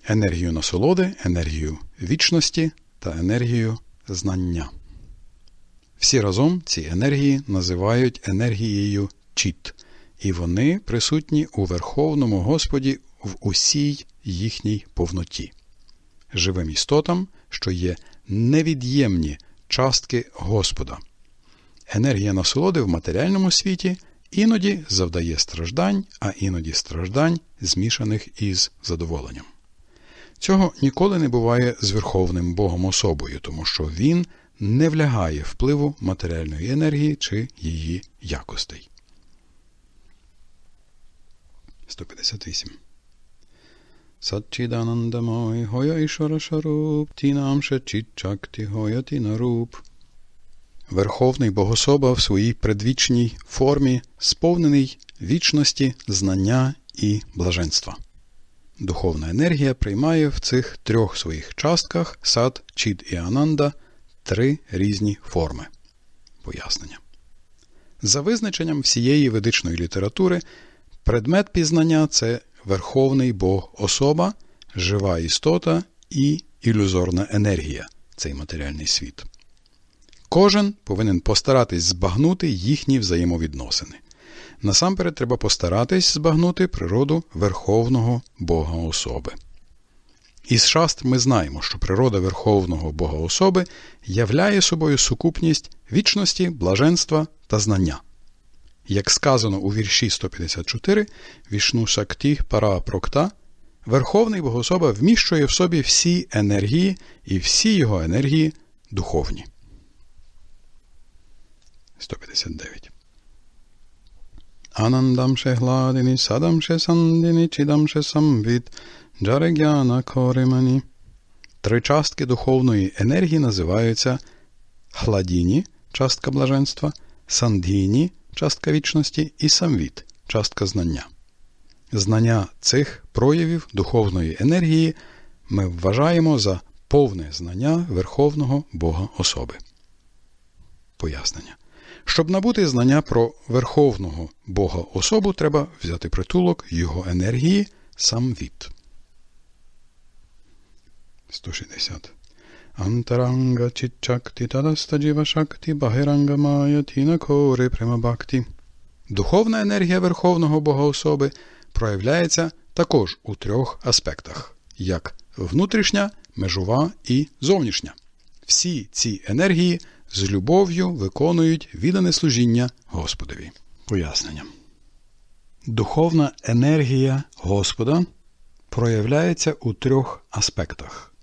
енергію насолоди, енергію вічності та енергію знання. Всі разом ці енергії називають енергією чіт, і вони присутні у Верховному Господі в усій їхній повноті, живим істотам, що є невід'ємні частки Господа. Енергія насолоди в матеріальному світі іноді завдає страждань, а іноді страждань, змішаних із задоволенням. Цього ніколи не буває з Верховним Богом особою, тому що Він не влягає впливу матеріальної енергії чи її якостей. 158. Сатчіданандамой гояйшорашарубтінамшечітчактігояті наруб. Верховний Богособа в своїй предвічній формі сповнений вічності, знання і блаженства. Духовна енергія приймає в цих трьох своїх частках сад, чід і ананда три різні форми. Пояснення. За визначенням всієї ведичної літератури, предмет пізнання це верховний Бог особа, жива істота і ілюзорна енергія цей матеріальний світ. Кожен повинен постаратись збагнути їхні взаємовідносини. Насамперед треба постаратись збагнути природу Верховного Бога особи. Із шаст ми знаємо, що природа Верховного Бога особи являє собою сукупність вічності, блаженства та знання. Як сказано у вірші 154 Вішну Шакті Пара Прокта, Верховний Богособа вміщує в собі всі енергії і всі його енергії духовні. 159 Anandamshe Hladini Sadamshe Sandini Chidamshe Samvit Джарегяна Коримані. Три частки духовної енергії називаються Хладіні частка блаженства, сандіні, частка вічності і самвіт частка знання. Знання цих проявів духовної енергії ми вважаємо за повне знання Верховного Бога особи. Пояснення. Щоб набути знання про верховного Бога особу, треба взяти притулок його енергії сам самвіт. 160. Антаранга чичакти тадаста шакти багеранга мая тіна кори бхакти. Духовна енергія Верховного Бога особи проявляється також у трьох аспектах: як внутрішня, межува і зовнішня. Всі ці енергії з любов'ю виконують відане служіння Господові. Пояснення. Духовна енергія Господа проявляється у трьох аспектах: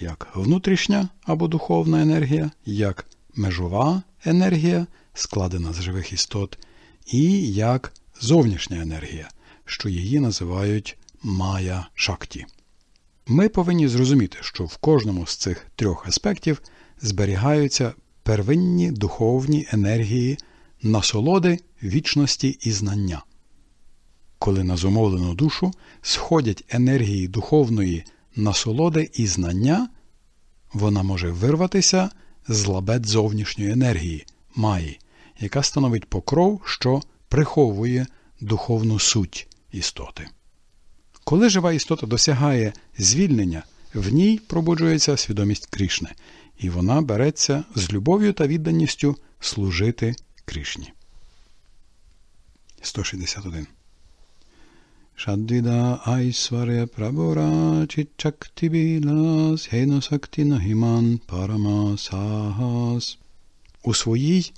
як внутрішня або духовна енергія, як межова енергія, складена з живих істот, і як зовнішня енергія, що її називають Мая Шакті. Ми повинні зрозуміти, що в кожному з цих трьох аспектів зберігаються первинні духовні енергії, насолоди вічності і знання. Коли на зумовлену душу сходять енергії духовної насолоди і знання, вона може вирватися з лабет зовнішньої енергії маї, яка становить покров, що приховує духовну суть істоти. Коли жива істота досягає звільнення, в ній пробуджується свідомість Крішни – і вона береться з любов'ю та відданістю служити Кришні. 161. Шаддіда Айсваря Прабора Чакти Гейносакти Парамасагас. У своїй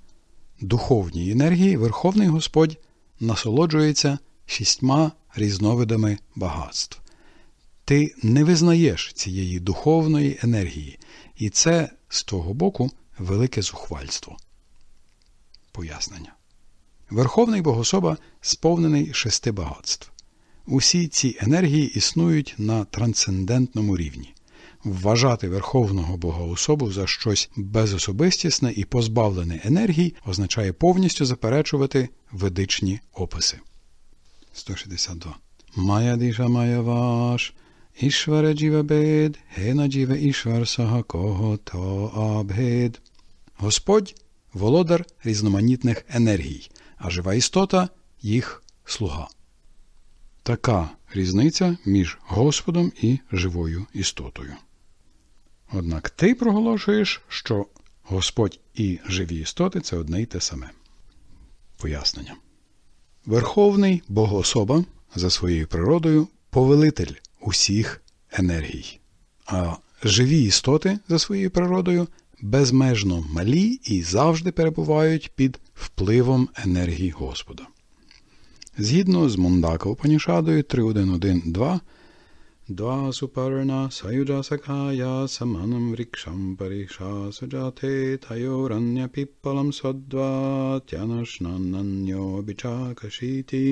духовній енергії Верховний Господь насолоджується шістьма різновидами багатств. Ти не визнаєш цієї духовної енергії, і це з того боку велике зухвальство. Пояснення. Верховний Богособа сповнений шести багатств. Усі ці енергії існують на трансцендентному рівні. Вважати Верховного Богоособу за щось безособистісне і позбавлене енергії означає повністю заперечувати ведичні описи. 162. Майя діша мая ваш, Ishvara Jiva Bed, Hena Jiva Ішвар Сага Кого То Абгед. Господь володар різноманітних енергій, а жива істота їх слуга. Така різниця між Господом і живою істотою. Однак ти проголошуєш, що Господь і живі істоти це одне й те саме. Пояснення. Верховний Богоособа за своєю природою повелитель усіх енергій. А живі істоти за своєю природою безмежно малі і завжди перебувають під впливом енергії Господа. Згідно з Мундака Упанішадою 3.1.1.2, द्वासुपर्णा सयुजसखाया समानं वृक्षं परिशासु जाते तयोरन्यपिप्पलं सद्वात्यनश्नन्नन्योऽभिचाकशीति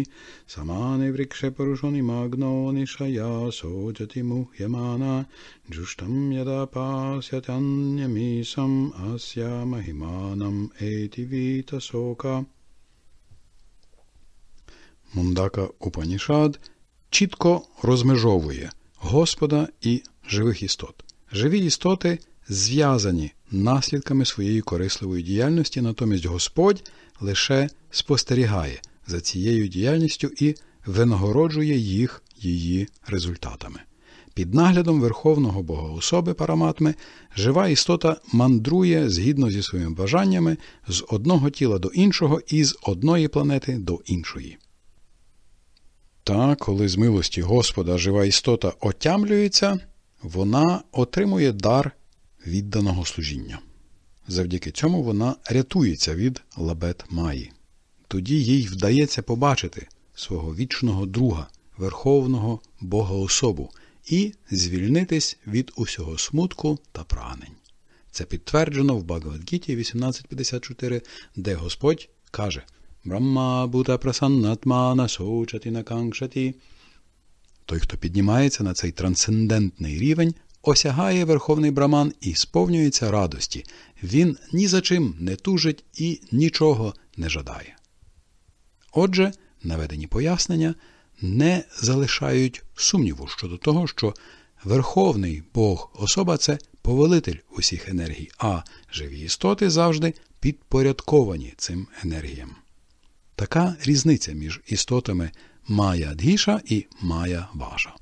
समानि वृक्षे पुरुषो निमग्नो निशया सोजति मुह्यमाना जुष्टं यदा पास्यत्यन्यमीशम् अस्या महिमानम् एति वीतशोका Мундака Упанішад чітко розмежовує – Господа і живих істот. Живі істоти зв'язані наслідками своєї корисливої діяльності, натомість Господь лише спостерігає за цією діяльністю і винагороджує їх її результатами. Під наглядом Верховного Богоособи Параматми жива істота мандрує згідно зі своїми бажаннями з одного тіла до іншого і з одної планети до іншої. Та коли з милості Господа жива істота отямлюється, вона отримує дар відданого служіння. Завдяки цьому вона рятується від лабет Маї. Тоді їй вдається побачити свого вічного друга, верховного богоособу і звільнитись від усього смутку та прагнень. Це підтверджено в Багавадгіті 1854, де Господь каже. Брахма шоучати наканкшаті. Той, хто піднімається на цей трансцендентний рівень, осягає верховний браман і сповнюється радості. Він ні за чим не тужить і нічого не жадає. Отже, наведені пояснення не залишають сумніву щодо того, що верховний Бог особа це повелитель усіх енергій, а живі істоти завжди підпорядковані цим енергіям. Така різниця між істотами Мая Дгіша і Мая Ваша.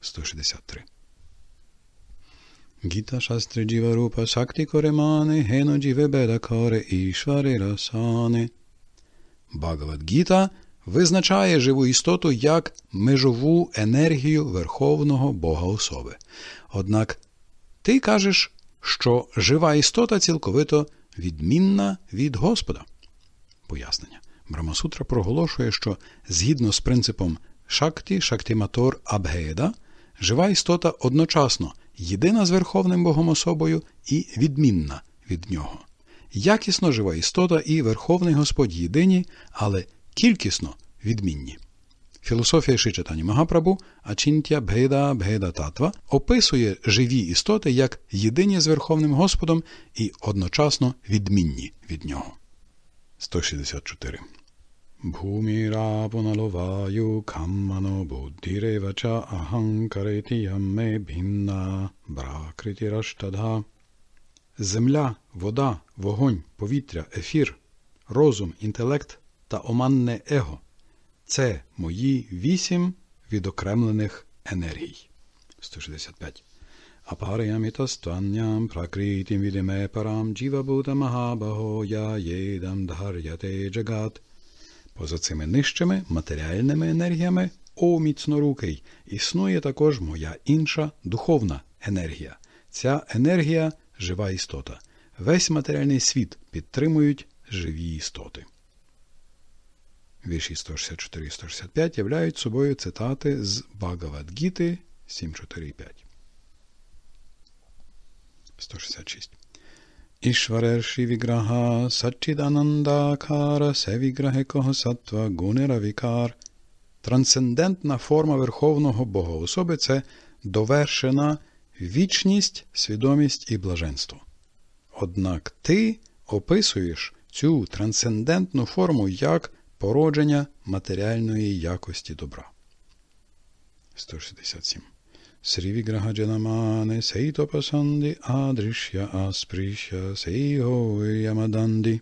163. Гіта шастри джіварупа шакти коремани, гено джівебеда каре ішвари расани. Багават Гіта визначає живу істоту як межову енергію Верховного Бога особи. Однак ти кажеш, що жива істота цілковито відмінна від Господа. Пояснення. Брамасутра проголошує, що згідно з принципом шакті, шактиматор абгейда жива істота одночасно єдина з Верховним Богом особою і відмінна від нього. Якісно жива істота і Верховний Господь єдині, але кількісно відмінні. Філософія Шичатані Магапрабу Ачінтя бгейда Бгеда Татва описує живі істоти як єдині з Верховним Господом і одночасно відмінні від нього. 164. Бхумірапуналоваю каммано буддіревача аханкареті ямме бхінна бракритіраштадха. Земля, вода, вогонь, повітря, ефір, розум, інтелект та оманне его це мої вісім відокремлених енергій. 165 aparyamitastvanyam prakritim vidime param jiva buddha mahabaho я єдам дгар'яте Поза цими нижчими матеріальними енергіями, о міцнорукий, існує також моя інша духовна енергія. Ця енергія жива істота. Весь матеріальний світ підтримують живі істоти. Вірші 164-165 являють собою цитати з Багавадгіти 7.4.5. 166. Ishvarer Shri Vigraha Satchid Anandakara кого Сатва Гунеравікар. Трансцендентна форма Верховного Бога особи це довершена вічність, свідомість і блаженство. Однак ти описуєш цю трансцендентну форму як породження матеріальної якості добра. 167 श्रीविग्रहजनमाने सैतोपसन्दि आदृश्य аспріща сейго ямаданди.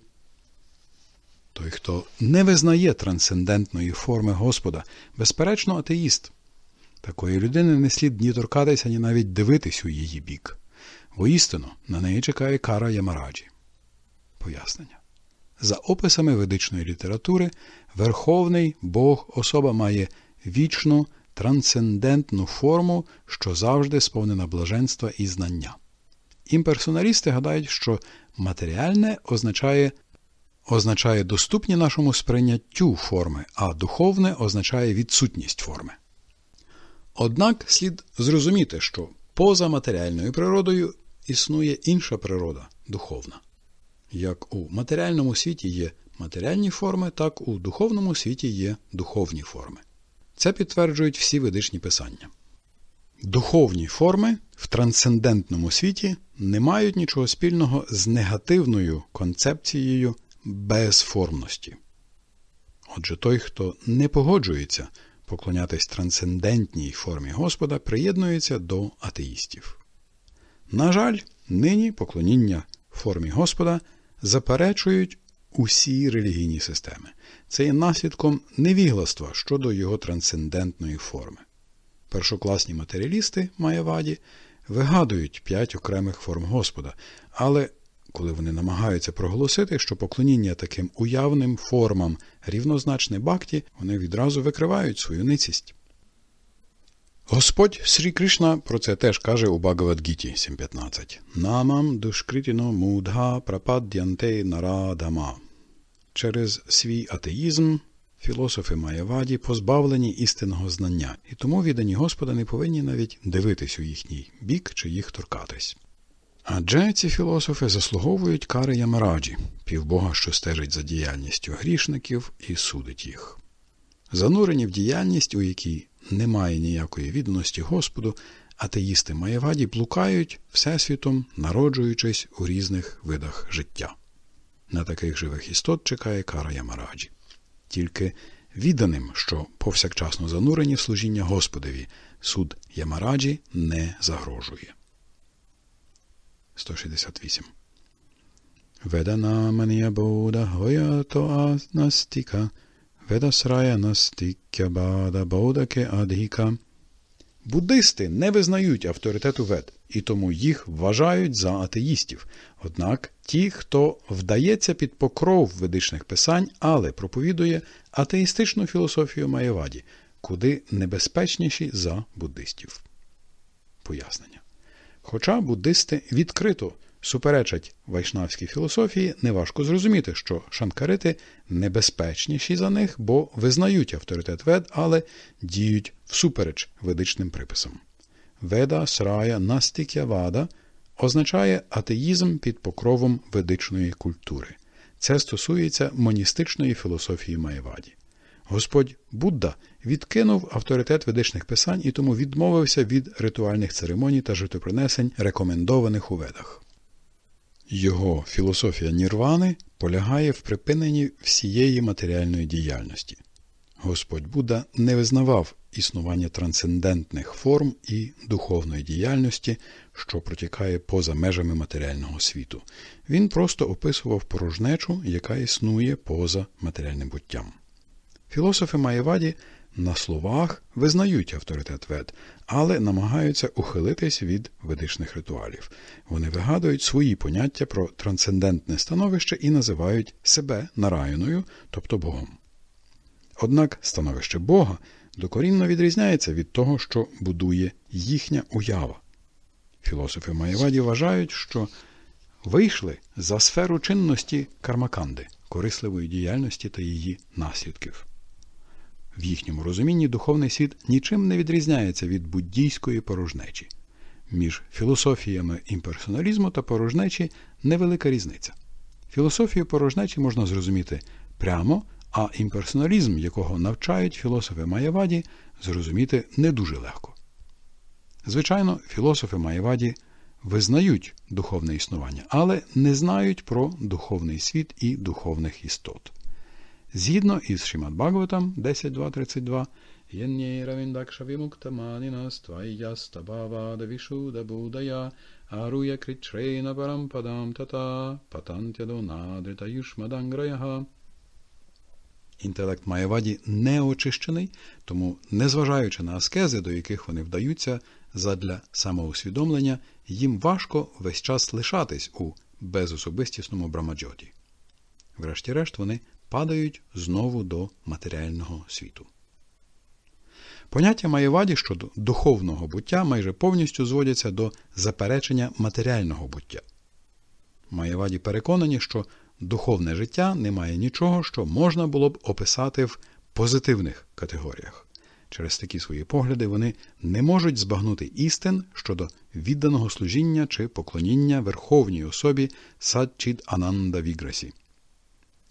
Той, хто не визнає трансцендентної форми Господа, безперечно, атеїст. Такої людини не слід ні торкатися, ні навіть дивитись у її бік. Воістину, на неї чекає кара Ямараджі. Пояснення. За описами ведичної літератури, верховний Бог особа має вічну трансцендентну форму, що завжди сповнена блаженства і знання. Імперсоналісти гадають, що матеріальне означає означає доступні нашому сприйняттю форми, а духовне означає відсутність форми. Однак слід зрозуміти, що поза матеріальною природою існує інша природа духовна. Як у матеріальному світі є матеріальні форми, так у духовному світі є духовні форми. Це підтверджують всі ведичні писання. Духовні форми в трансцендентному світі не мають нічого спільного з негативною концепцією безформності. Отже, той, хто не погоджується поклонятись трансцендентній формі Господа, приєднується до атеїстів. На жаль, нині поклоніння формі Господа заперечують усі релігійні системи. Це є наслідком невігластва щодо його трансцендентної форми. Першокласні матеріалісти Маяваді вигадують п'ять окремих форм Господа, але коли вони намагаються проголосити, що поклоніння таким уявним формам рівнозначне бакті, вони відразу викривають свою ницість. Господь Срі Кришна про це теж каже у Багавадгіті 7.15 Намам душкритіно мудга прапад'янте нарадама. Через свій атеїзм філософи Маєваді позбавлені істинного знання, і тому віддані Господа не повинні навіть дивитись у їхній бік чи їх торкатись. Адже ці філософи заслуговують кари Ямараджі, півбога, що стежить за діяльністю грішників і судить їх. Занурені в діяльність, у якій немає ніякої відданості Господу, атеїсти Маєваді блукають всесвітом, народжуючись у різних видах життя. На таких живих істот чекає кара Ямараджі. Тільки відданим, що повсякчасно занурені в служіння Господові, суд Ямараджі не загрожує. 168. Ведана манія боуда гоя то настіка, ведасрая настікя бада боудаке адгіка, Буддисти не визнають авторитету вед і тому їх вважають за атеїстів. Однак ті, хто вдається під покров ведичних писань, але проповідує атеїстичну філософію Маєваді, куди небезпечніші за буддистів. Пояснення. Хоча буддисти відкрито суперечать вайшнавській філософії, неважко зрозуміти, що шанкарити небезпечніші за них, бо визнають авторитет вед, але діють всупереч ведичним приписам. Веда срая настік'явада означає атеїзм під покровом ведичної культури. Це стосується моністичної філософії Маєваді. Господь Будда відкинув авторитет ведичних писань і тому відмовився від ритуальних церемоній та житопринесень, рекомендованих у ведах. Його філософія нірвани полягає в припиненні всієї матеріальної діяльності. Господь Будда не визнавав існування трансцендентних форм і духовної діяльності, що протікає поза межами матеріального світу. Він просто описував порожнечу, яка існує поза матеріальним буттям. Філософи Маєваді – на словах визнають авторитет вед, але намагаються ухилитись від ведичних ритуалів. Вони вигадують свої поняття про трансцендентне становище і називають себе нарайною, тобто Богом. Однак становище Бога докорінно відрізняється від того, що будує їхня уява. Філософи Маєваді вважають, що вийшли за сферу чинності кармаканди, корисливої діяльності та її наслідків. В їхньому розумінні духовний світ нічим не відрізняється від буддійської порожнечі. Між філософіями імперсоналізму та порожнечі невелика різниця. Філософію порожнечі можна зрозуміти прямо, а імперсоналізм, якого навчають філософи Маєваді, зрозуміти не дуже легко. Звичайно, філософи Маєваді визнають духовне існування, але не знають про духовний світ і духовних істот. Згідно із Шимат Бхагаватам 10.2.32 Єннєй Інтелект Майаваді не очищений, тому, незважаючи на аскези, до яких вони вдаються, задля самоусвідомлення, їм важко весь час лишатись у безособистісному брамаджоті. Врешті-решт, вони падають знову до матеріального світу. Поняття Маєваді щодо духовного буття майже повністю зводяться до заперечення матеріального буття. Маєваді переконані, що духовне життя не має нічого, що можна було б описати в позитивних категоріях. Через такі свої погляди вони не можуть збагнути істин щодо відданого служіння чи поклоніння верховній особі Садчід Ананда Віграсі.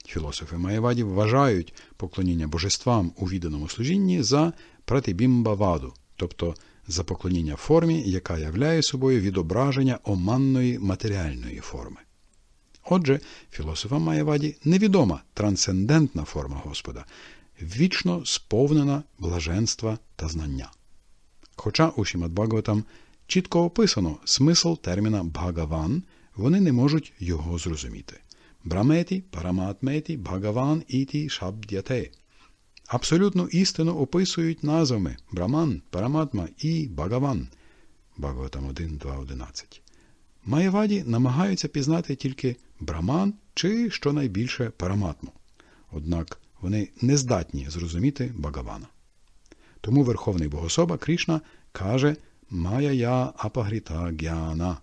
Філософи Маєваді вважають поклоніння божествам у відданому служінні за пратибімбаваду, тобто за поклоніння формі, яка являє собою відображення оманної матеріальної форми. Отже, філософам Маєваді невідома трансцендентна форма Господа, вічно сповнена блаженства та знання. Хоча у Шімадбагаватам чітко описано смисл терміна Бхагаван, вони не можуть його зрозуміти. Брамети, Параматмети, Бхагаван іті шабдяте. Абсолютну істину описують назвами Браман, Параматма і Бхагаван. Бхагаватам 1, 2, 11. Маєваді намагаються пізнати тільки Браман чи щонайбільше параматму. Однак вони не здатні зрозуміти Бхагавана. Тому Верховний Богособа Крішна каже Майя я апагріта гяна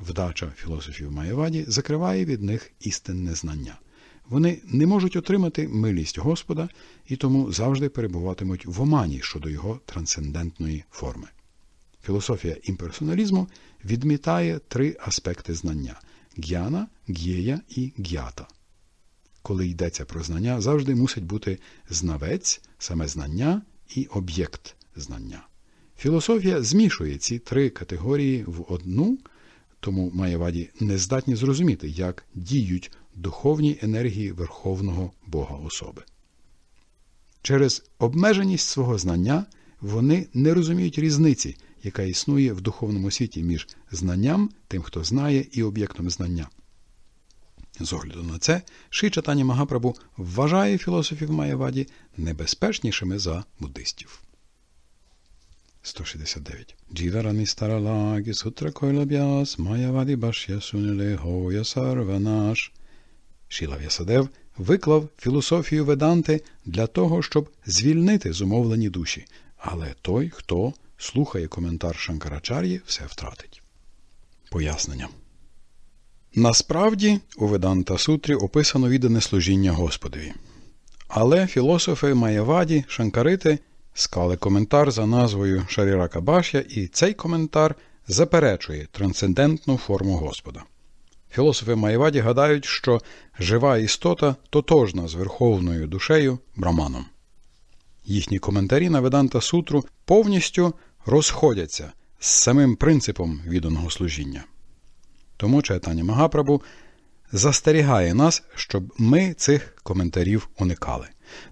Вдача філософів Маєваді закриває від них істинне знання. Вони не можуть отримати милість Господа і тому завжди перебуватимуть в омані щодо його трансцендентної форми. Філософія імперсоналізму відмітає три аспекти знання г'яна, г'єя і г'ята. Коли йдеться про знання, завжди мусить бути знавець, саме знання і об'єкт знання. Філософія змішує ці три категорії в одну тому маєваді не здатні зрозуміти, як діють духовні енергії Верховного Бога особи. Через обмеженість свого знання вони не розуміють різниці, яка існує в духовному світі між знанням, тим, хто знає, і об'єктом знання. З огляду на це, Ши Чатані Магапрабу вважає філософів Маєваді небезпечнішими за буддистів. 169. Шіла В'ясадев виклав філософію Веданти для того, щоб звільнити зумовлені душі. Але той, хто слухає коментар Шанкарачар'ї, все втратить. Пояснення. Насправді у Веданта Сутрі описано віддане служіння Господові. Але філософи Маєваді, Шанкарити. Скали коментар за назвою Шарірака Башя, і цей коментар заперечує трансцендентну форму Господа. Філософи Майваді гадають, що жива істота тотожна з верховною душею Браманом. Їхні коментарі на Веданта Сутру повністю розходяться з самим принципом відданого служіння. Тому читання Магапрабу застерігає нас, щоб ми цих коментарів уникали.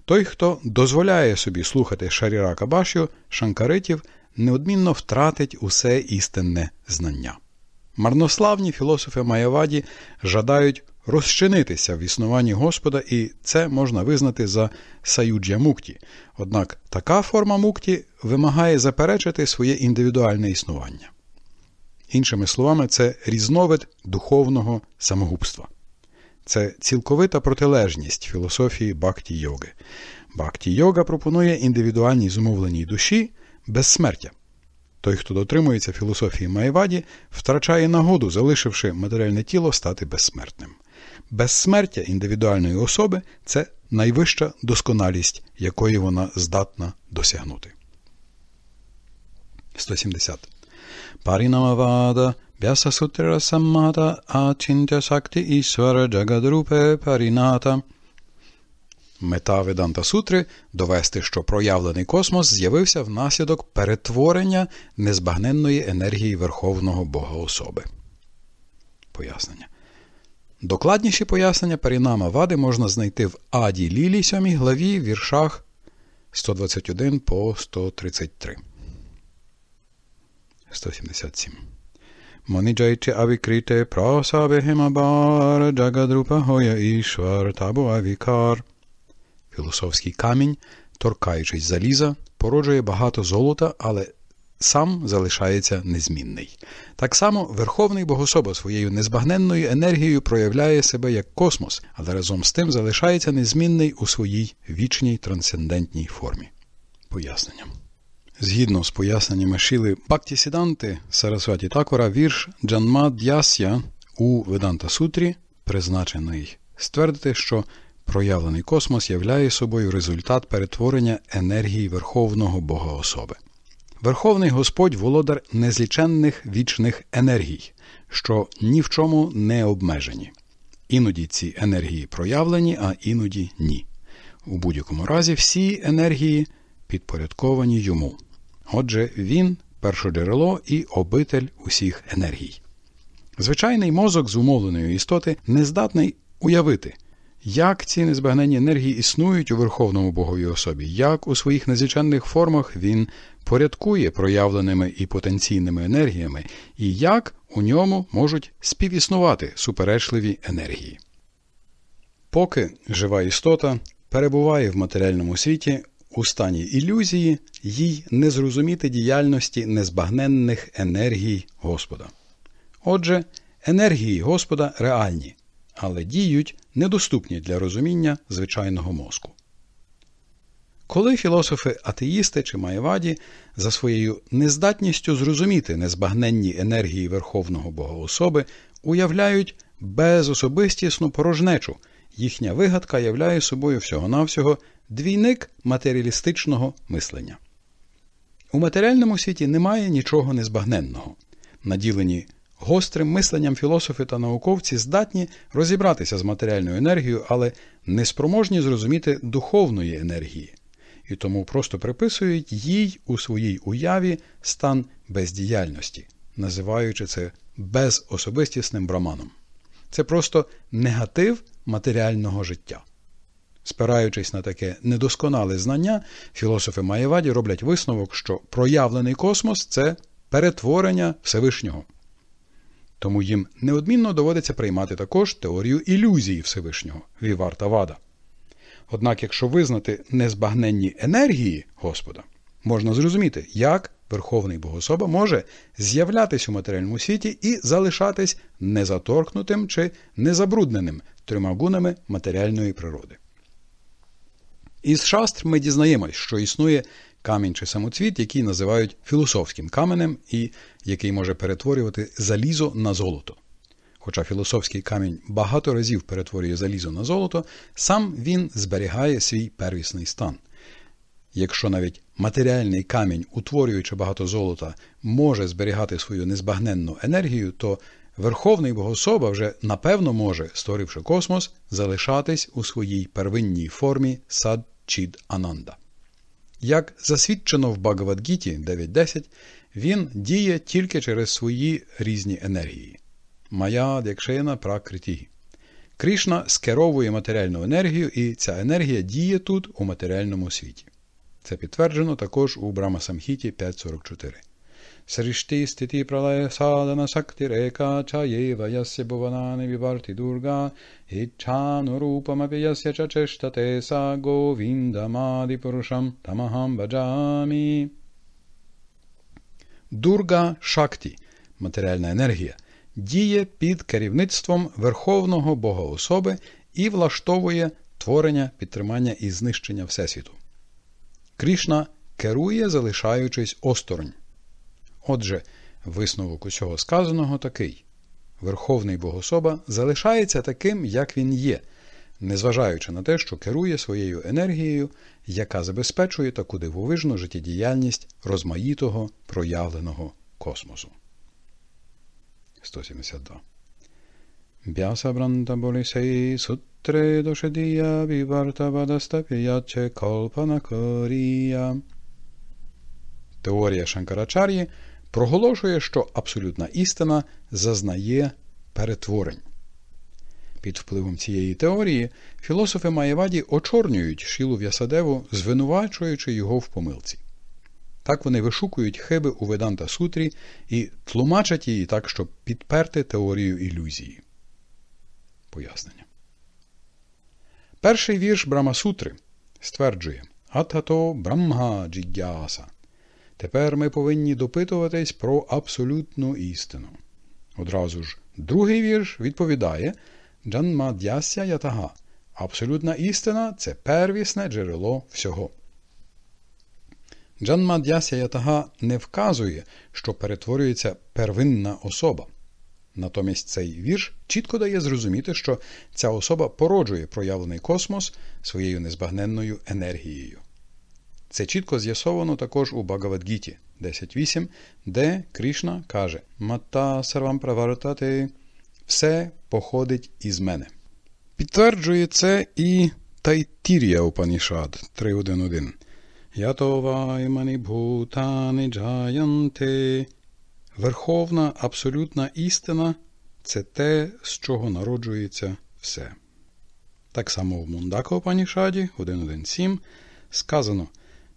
Той, хто дозволяє собі слухати Шаріра Кабашю, шанкаритів, неодмінно втратить усе істинне знання. Марнославні філософи Маяваді жадають розчинитися в існуванні Господа, і це можна визнати за саюджя мукті. Однак така форма мукті вимагає заперечити своє індивідуальне існування. Іншими словами, це різновид духовного самогубства. Це цілковита протилежність філософії бхакті йоги. Бхакті йога пропонує індивідуальній зумовленій душі безсмертя. Той, хто дотримується філософії Майваді, втрачає нагоду, залишивши матеріальне тіло стати безсмертним. Безсмертя індивідуальної особи це найвища досконалість, якої вона здатна досягнути. 170. Parinamavada Vyasasutra Sammata Achintya Shakti Ishvara Jagadrupe Parinata Мета Веданта Сутри довести, що проявлений космос з'явився внаслідок перетворення незбагненної енергії Верховного Бога особи. Пояснення. Докладніші пояснення Парінама Вади можна знайти в Аді Лілі 7 главі віршах 121 по 133. 177. Муни джайче авікрите прасабегемабар джагадрупа гоя ішвар табу авікар. Філософський камінь, торкаючись заліза, породжує багато золота, але сам залишається незмінний. Так само Верховний Богособа своєю незбагненною енергією проявляє себе як космос, але разом з тим залишається незмінний у своїй вічній трансцендентній формі. Пояснення. Згідно з поясненнями Шіли Бактісіданти Сарасваті Такора, вірш Джанмад'яс'я у Веданта Сутрі призначений ствердити, що проявлений космос являє собою результат перетворення енергії Верховного Бога особи. Верховний Господь володар незліченних вічних енергій, що ні в чому не обмежені. Іноді ці енергії проявлені, а іноді ні. У будь-якому разі всі енергії підпорядковані йому. Отже, він першоджерело і обитель усіх енергій. Звичайний мозок зумовленої істоти не здатний уявити, як ці незбагнені енергії існують у Верховному Боговій особі, як у своїх незвичайних формах він порядкує проявленими і потенційними енергіями, і як у ньому можуть співіснувати суперечливі енергії. Поки жива істота перебуває в матеріальному світі, у стані ілюзії їй не зрозуміти діяльності незбагненних енергій Господа. Отже, енергії Господа реальні, але діють недоступні для розуміння звичайного мозку. Коли філософи атеїсти чи маєваді за своєю нездатністю зрозуміти незбагненні енергії Верховного Богоособи уявляють безособистісну порожнечу, їхня вигадка являє собою всього-навсього двійник матеріалістичного мислення. У матеріальному світі немає нічого незбагненного. Наділені гострим мисленням філософи та науковці здатні розібратися з матеріальною енергією, але неспроможні зрозуміти духовної енергії, і тому просто приписують їй у своїй уяві стан бездіяльності, називаючи це безособистісним браманом. Це просто негатив матеріального життя. Спираючись на таке недосконале знання, філософи Маєваді роблять висновок, що проявлений космос це перетворення Всевишнього. Тому їм неодмінно доводиться приймати також теорію ілюзії Всевишнього Віварта Вада. Однак, якщо визнати незбагненні енергії Господа, можна зрозуміти, як Верховний Богособа може з'являтись у матеріальному світі і залишатись незаторкнутим чи незабрудненим трьома гунами матеріальної природи. Із шастр ми дізнаємось, що існує камінь чи самоцвіт, який називають філософським каменем і який може перетворювати залізо на золото. Хоча філософський камінь багато разів перетворює залізо на золото, сам він зберігає свій первісний стан. Якщо навіть матеріальний камінь, утворюючи багато золота, може зберігати свою незбагненну енергію, то верховний богособа вже напевно може, створивши космос, залишатись у своїй первинній формі сад Чід Ананда. Як засвідчено в Багавадгіті 9.10, він діє тільки через свої різні енергії. Мая Дякшена Пракриті. Кришна скеровує матеріальну енергію, і ця енергія діє тут у матеріальному світі. Це підтверджено також у Брамасамхіті 5.44. सृष्टिस्थितिप्रलयसाधनशक्तिरेका च यैव यस्य भुवनानि विवर्ति दुर्गा इच्छानुरूपमपि यस्य च चेष्टते सा गोविन्दमादिपुरुषं तमहं भजामि Дурга Шакті матеріальна енергія діє під керівництвом Верховного Бога особи і влаштовує творення, підтримання і знищення Всесвіту. Крішна керує, залишаючись осторонь. Отже, висновок усього сказаного такий: Верховний Богособа залишається таким, як він є, незважаючи на те, що керує своєю енергією, яка забезпечує таку дивовижну життєдіяльність розмаїтого проявленого космосу. 172 Бясабранта Болісей сутре дошедія віварта вадаста колпана корія. Теорія Шанкарачар'ї проголошує, що абсолютна істина зазнає перетворень. Під впливом цієї теорії філософи Маєваді очорнюють Шілу В'ясадеву, звинувачуючи його в помилці. Так вони вишукують хиби у Веданта Сутрі і тлумачать її так, щоб підперти теорію ілюзії. Пояснення. Перший вірш Брама Сутри стверджує Атато Брамга Джіддяса Тепер ми повинні допитуватись про абсолютну істину. Одразу ж другий вірш відповідає Джанмад'яся ятага. Абсолютна істина це первісне джерело всього. Джанмад'яся ятага не вказує, що перетворюється первинна особа. Натомість цей вірш чітко дає зрозуміти, що ця особа породжує проявлений космос своєю незбагненною енергією. Це чітко з'ясовано також у Багавадгіті 10.8, де Кришна каже Мата сарвам праваратати все походить із мене. Підтверджує це і Тайтір'я Упанішад 3.1.1. Ятова імані бхутани джаянти. Верховна абсолютна істина це те, з чого народжується все. Так само в Мундако Панішаді 1.1.7 сказано.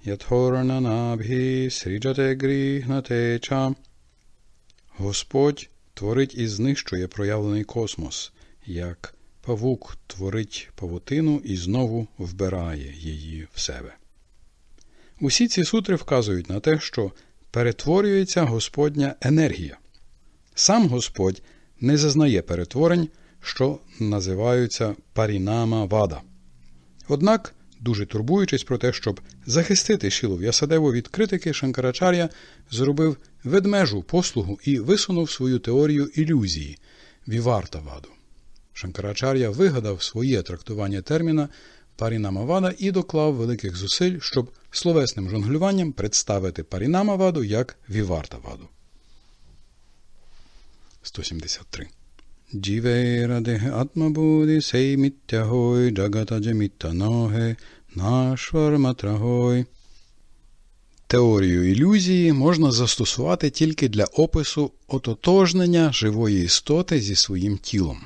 Ятхорнанабгі сріджате грігнате ча. Господь творить і знищує проявлений космос, як павук творить павутину і знову вбирає її в себе. Усі ці сутри вказують на те, що перетворюється Господня енергія. Сам Господь не зазнає перетворень, що називаються парінама вада. Однак дуже турбуючись про те, щоб захистити Шілов Ясадеву від критики, Шанкарачар'я зробив ведмежу послугу і висунув свою теорію ілюзії Вівартаваду. Шанкарачар'я вигадав своє трактування терміна парінамавада і доклав великих зусиль, щоб словесним жонглюванням представити парінамаваду як вівартаваду. 173. Джівей ради атмабуді сей міттягой джагатаджеміттаноге наш Теорію ілюзії можна застосувати тільки для опису ототожнення живої істоти зі своїм тілом.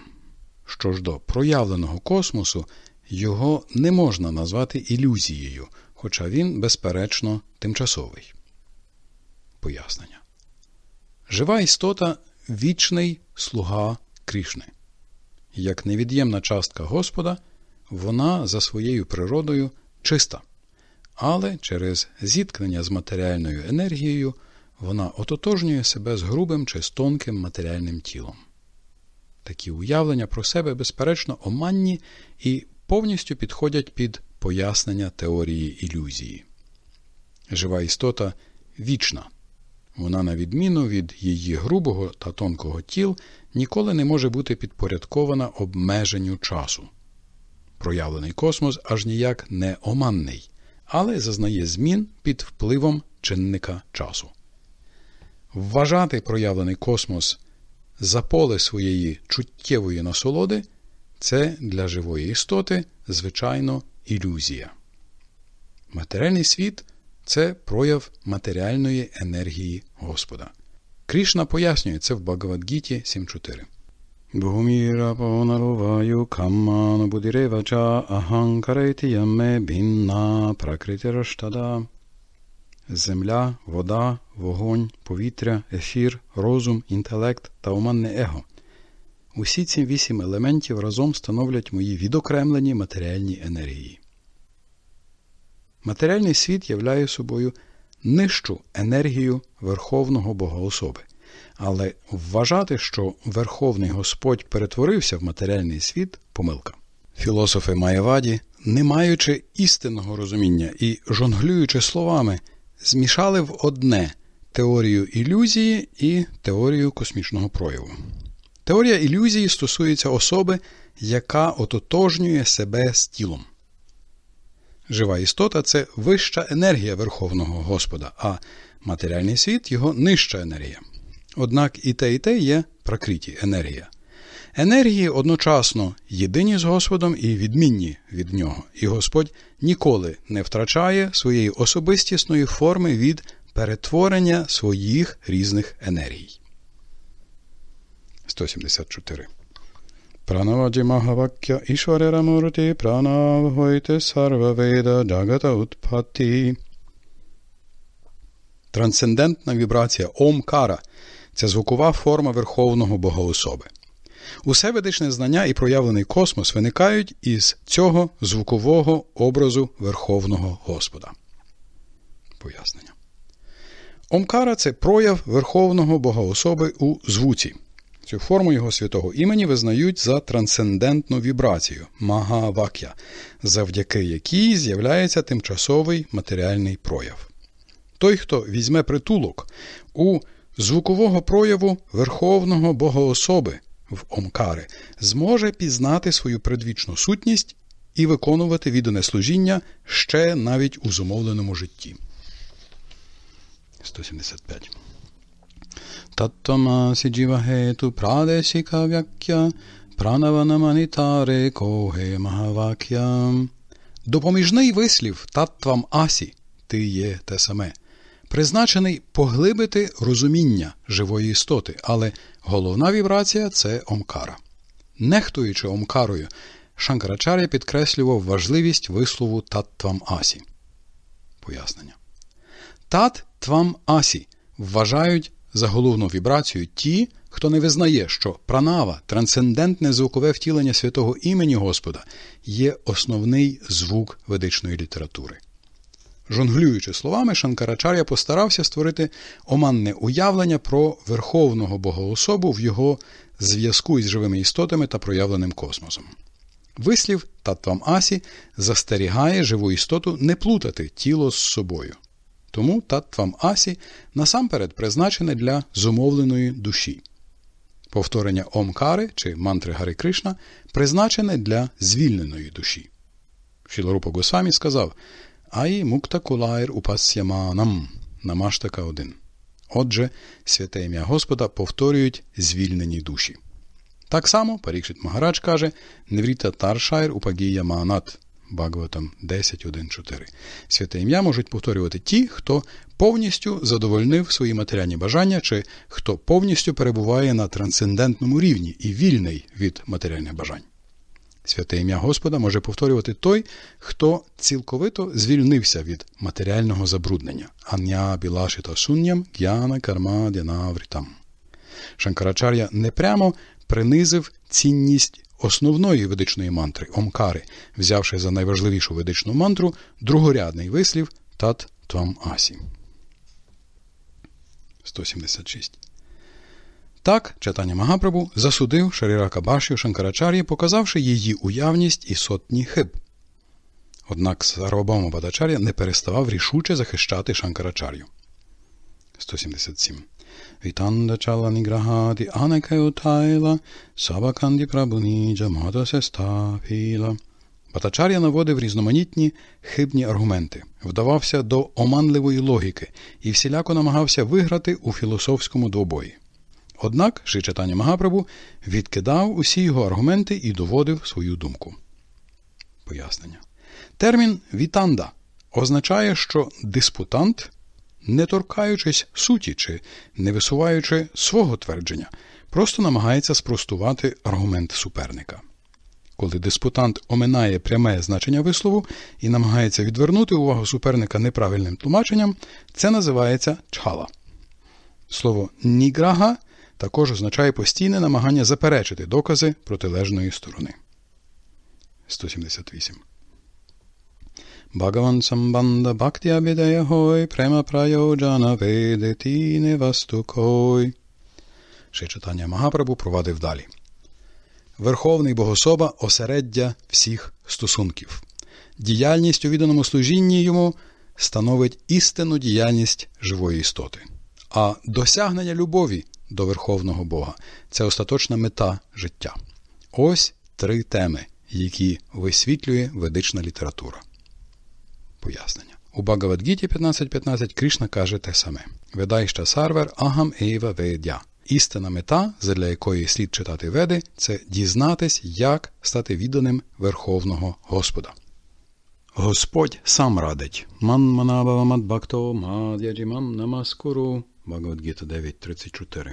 Що ж до проявленого космосу, його не можна назвати ілюзією, хоча він, безперечно, тимчасовий. Пояснення. Жива істота вічний слуга Крішни. Як невід'ємна частка Господа, вона за своєю природою чиста. Але через зіткнення з матеріальною енергією вона ототожнює себе з грубим чи з тонким матеріальним тілом. Такі уявлення про себе, безперечно, оманні і повністю підходять під пояснення теорії ілюзії. Жива істота вічна. Вона, на відміну від її грубого та тонкого тіл, ніколи не може бути підпорядкована обмеженню часу проявлений космос аж ніяк не оманний, але зазнає змін під впливом чинника часу. Вважати проявлений космос за поле своєї чуттєвої насолоди це для живої істоти, звичайно, ілюзія. Матеріальний світ це прояв матеріальної енергії Господа. Крішна пояснює це в Багавадгіті 7.4. Bhumira Pavanaruvaju Kammana Budireva Cha Ahankareti Yamme Bhinna Prakritirashtada Земля, вода, вогонь, повітря, ефір, розум, інтелект та уманне его. Усі ці вісім елементів разом становлять мої відокремлені матеріальні енергії. Матеріальний світ являє собою нижчу енергію Верховного Бога особи. Але вважати, що Верховний Господь перетворився в матеріальний світ помилка. Філософи Маєваді, не маючи істинного розуміння і жонглюючи словами, змішали в одне теорію ілюзії і теорію космічного прояву. Теорія ілюзії стосується особи, яка ототожнює себе з тілом. Жива істота це вища енергія Верховного Господа, а матеріальний світ його нижча енергія. Однак і те, і те є пракриті енергія. Енергії одночасно єдині з Господом і відмінні від нього, і Господь ніколи не втрачає своєї особистісної форми від перетворення своїх різних енергій. 174. Пранаваді Магавакя Ішварера Мурти Пранавгойте Сарваведа Джагата Утпати. Трансцендентна вібрація Омкара це звукова форма верховного богоособи. Усе ведичне знання і проявлений космос виникають із цього звукового образу Верховного Господа. Пояснення. Омкара це прояв Верховного Богоособи у звуці. Цю форму його святого імені визнають за трансцендентну вібрацію магавак'я, завдяки якій з'являється тимчасовий матеріальний прояв. Той, хто візьме притулок у звукового прояву Верховного Богоособи в Омкари зможе пізнати свою предвічну сутність і виконувати віддане служіння ще навіть у зумовленому житті. 175. Таттама сіджівагету прадесіка в'як'я пранаванаманітаре коге магавак'я. Допоміжний вислів таттвам асі. Ти є те саме призначений поглибити розуміння живої істоти, але головна вібрація це Омкара. Нехтуючи Омкарою, Шанкарачаря підкреслював важливість вислову таттвам асі. Пояснення. Тат твам асі вважають за головну вібрацію ті, хто не визнає, що пранава, трансцендентне звукове втілення святого імені Господа, є основний звук ведичної літератури. Жонглюючи словами, Шанкарачар'я постарався створити оманне уявлення про верховного богоособу в його зв'язку із живими істотами та проявленим космосом. Вислів Таттвам Асі застерігає живу істоту не плутати тіло з собою. Тому Таттвам Асі насамперед призначене для зумовленої душі. Повторення Омкари чи мантри Гари Кришна призначене для звільненої душі. Шіларупа Госамі сказав Аї мукта кулаїр упасяманам намаштака один. Отже, святе ім'я Господа повторюють звільнені душі. Так само Парікшит Магарач каже Невріта Таршайр Упагія Маанат Багватам 10.1.4. Святе ім'я можуть повторювати ті, хто повністю задовольнив свої матеріальні бажання, чи хто повністю перебуває на трансцендентному рівні і вільний від матеріальних бажань. Святе ім'я Господа може повторювати той, хто цілковито звільнився від матеріального забруднення Аня білашита сунням г'яна карма дянаврітам. Шанкарачар'я непрямо принизив цінність основної ведичної мантри Омкари, взявши за найважливішу ведичну мантру другорядний вислів Тат Твам Асі. 176 так, читання Магапрабу засудив Шаріра Кабашю Шанкарачар'ї, показавши її уявність і сотні хиб. Однак Сарвабама Бадачар'я не переставав рішуче захищати Шанкарачар'ю. 177. Вітанда чала ніграгаді анекею тайла, сабаканді прабуніджа мадосе Батачар'я наводив різноманітні хибні аргументи, вдавався до оманливої логіки і всіляко намагався виграти у філософському двобої. Однак Шичатаня Магапрабу відкидав усі його аргументи і доводив свою думку. Пояснення. Термін вітанда означає, що диспутант, не торкаючись суті чи не висуваючи свого твердження, просто намагається спростувати аргумент суперника. Коли диспутант оминає пряме значення вислову і намагається відвернути увагу суперника неправильним тлумаченням, це називається чхала. Слово ніграга також означає постійне намагання заперечити докази протилежної сторони. 178. Bhagavan Sambanda Bhakti Abhidayahoi Prema Prayojana Vedetine Vastukoi. Ще читання Магапрабу провадив далі. Верховний Богособа осереддя всіх стосунків. Діяльність у відданому служінні йому становить істинну діяльність живої істоти. А досягнення любові до Верховного Бога. Це остаточна мета життя. Ось три теми, які висвітлює ведична література. Пояснення. У Багавадгіті 15.15 Кришна каже те саме: Ведайща сарвер агам ейва ведя. Істина мета, задля якої слід читати веди, це дізнатись, як стати відданим Верховного Господа. Господь сам радить. Ман мадбакто мадяджімам намаскуру. Бхагавадгіта 9.34.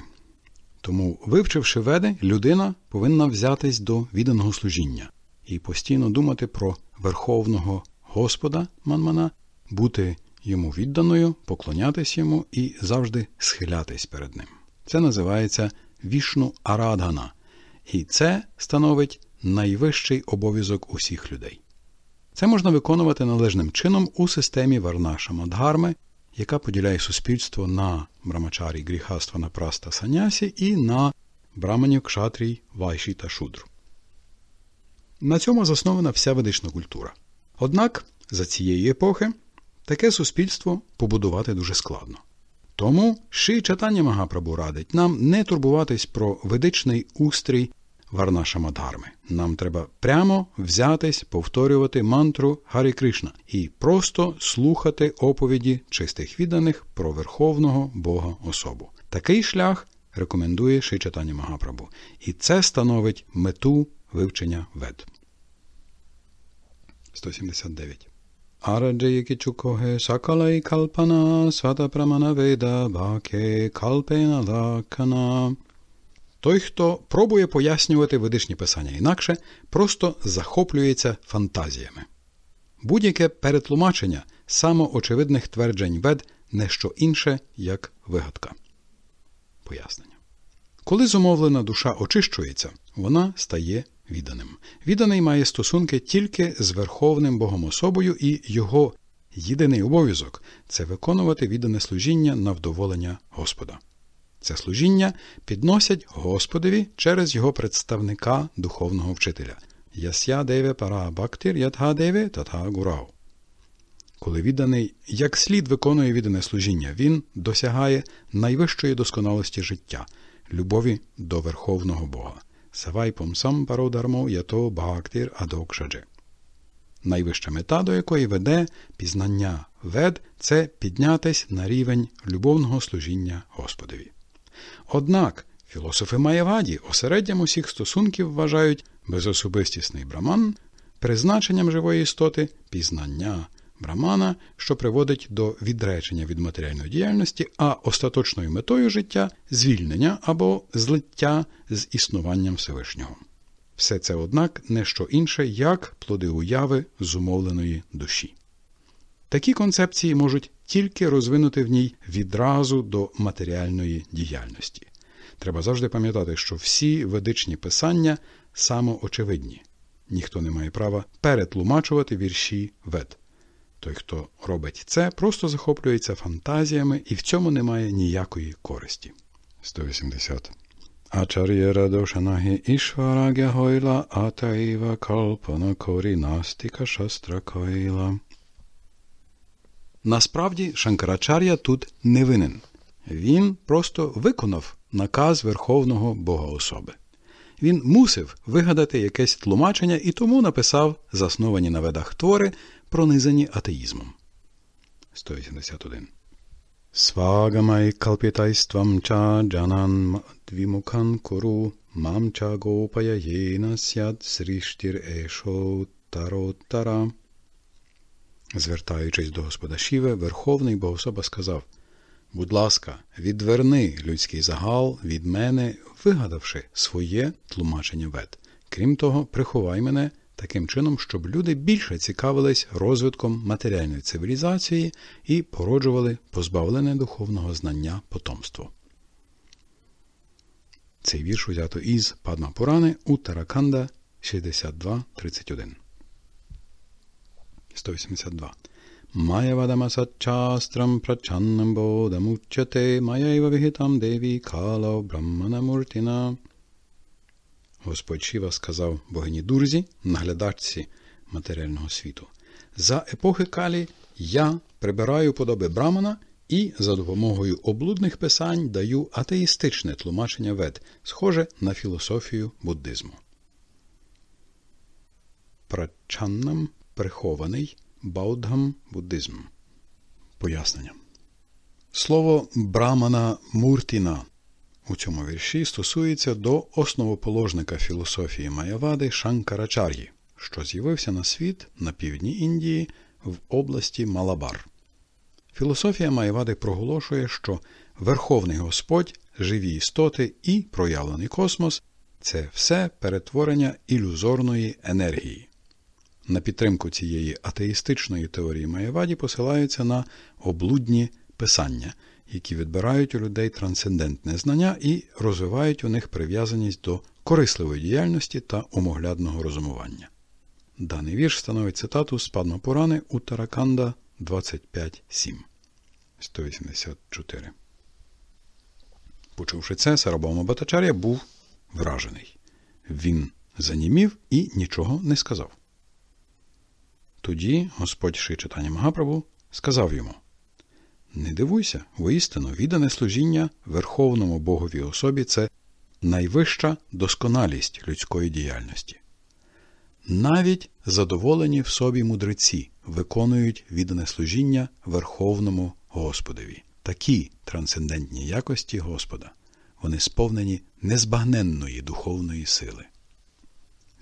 Тому, вивчивши веди, людина повинна взятись до відданого служіння і постійно думати про Верховного Господа Манмана, бути йому відданою, поклонятись йому і завжди схилятись перед ним. Це називається вішну арадгана, і це становить найвищий обов'язок усіх людей. Це можна виконувати належним чином у системі Варнаша Мадгарми, яка поділяє суспільство на брамачарі гріхаства на праста санясі і на браманів кшатрій вайші та шудру. На цьому заснована вся ведична культура. Однак за цієї епохи таке суспільство побудувати дуже складно. Тому ший читання Магапрабу радить нам не турбуватись про ведичний устрій Варнашама Нам треба прямо взятись, повторювати мантру Гарі Кришна і просто слухати оповіді чистих відданих про Верховного Бога особу. Такий шлях рекомендує Шичатані Магапрабу. І це становить мету вивчення вед. 179. Араджаякічукоге сакалай калпана свата веда баке калпена лакана той, хто пробує пояснювати ведичні писання інакше, просто захоплюється фантазіями. Будь-яке перетлумачення самоочевидних тверджень вед не що інше, як вигадка. Пояснення. Коли зумовлена душа очищується, вона стає відданим. Відданий має стосунки тільки з Верховним Богом особою, і його єдиний обов'язок це виконувати віддане служіння на вдоволення Господа. Це служіння підносять Господові через його представника духовного вчителя. Яс'я деве пара бактир ятга деве татха гурау. Коли відданий як слід виконує віддане служіння, він досягає найвищої досконалості життя, любові до верховного Бога. Савай помсам пародармо ято бактир адокшадже. Найвища мета, до якої веде пізнання вед, це піднятись на рівень любовного служіння Господові. Однак філософи Маєваді осереддям усіх стосунків вважають безособистісний браман призначенням живої істоти пізнання брамана, що приводить до відречення від матеріальної діяльності, а остаточною метою життя звільнення або злиття з існуванням Всевишнього. Все це, однак, не що інше, як плоди уяви зумовленої душі. Такі концепції можуть тільки розвинути в ній відразу до матеріальної діяльності. Треба завжди пам'ятати, що всі ведичні писання самоочевидні. Ніхто не має права перетлумачувати вірші вед. Той, хто робить це, просто захоплюється фантазіями і в цьому немає ніякої користі. 180. Ачар'єра дошанагі ішварагя гойла атаїва калпана корінастика шастра койла. Насправді Шанкарачар'я тут не винен. Він просто виконав наказ Верховного Богоособи. Він мусив вигадати якесь тлумачення і тому написав засновані на ведах твори, пронизані атеїзмом. 181. Свагамай калпітайствам ча джанан двімукан куру мамча гопая єна сяд сріштір ешо таро тара. Звертаючись до господа Шіве, Верховний Богособа сказав Будь ласка, відверни людський загал від мене, вигадавши своє тлумачення вет. Крім того, приховай мене таким чином, щоб люди більше цікавились розвитком матеріальної цивілізації і породжували позбавлене духовного знання потомство. Цей вірш узято із Падма Пурани у Тараканда 62.31. 182. Mayavadamasachastam prachanam bodhamuchyate mayaiva vihitam devi kalao брахманамуртина. Господь Шіва сказав богині Дурзі, наглядачці матеріального світу. За епохи Калі я прибираю подоби Брамана і за допомогою облудних писань даю атеїстичне тлумачення вед, схоже на філософію буддизму. Прачаннам прихований баудгам буддизм. Пояснення. Слово Брамана Муртіна у цьому вірші стосується до основоположника філософії Маявади Шанкарачар'ї, що з'явився на світ на півдні Індії в області Малабар. Філософія Маявади проголошує, що Верховний Господь, живі істоти і проявлений космос це все перетворення ілюзорної енергії. На підтримку цієї атеїстичної теорії Маєваді посилаються на облудні писання, які відбирають у людей трансцендентне знання і розвивають у них прив'язаність до корисливої діяльності та умоглядного розумування. Даний вірш становить цитату з Падмапурани у Тараканда 25.7. 184. Почувши це, Сарабама Батачаря був вражений. Він занімів і нічого не сказав. Тоді Господь Ши читання Магапрабу сказав йому Не дивуйся, воістину, віддане служіння Верховному Богові особі це найвища досконалість людської діяльності. Навіть задоволені в собі мудреці виконують віддане служіння Верховному Господові. Такі трансцендентні якості Господа. Вони сповнені незбагненної духовної сили.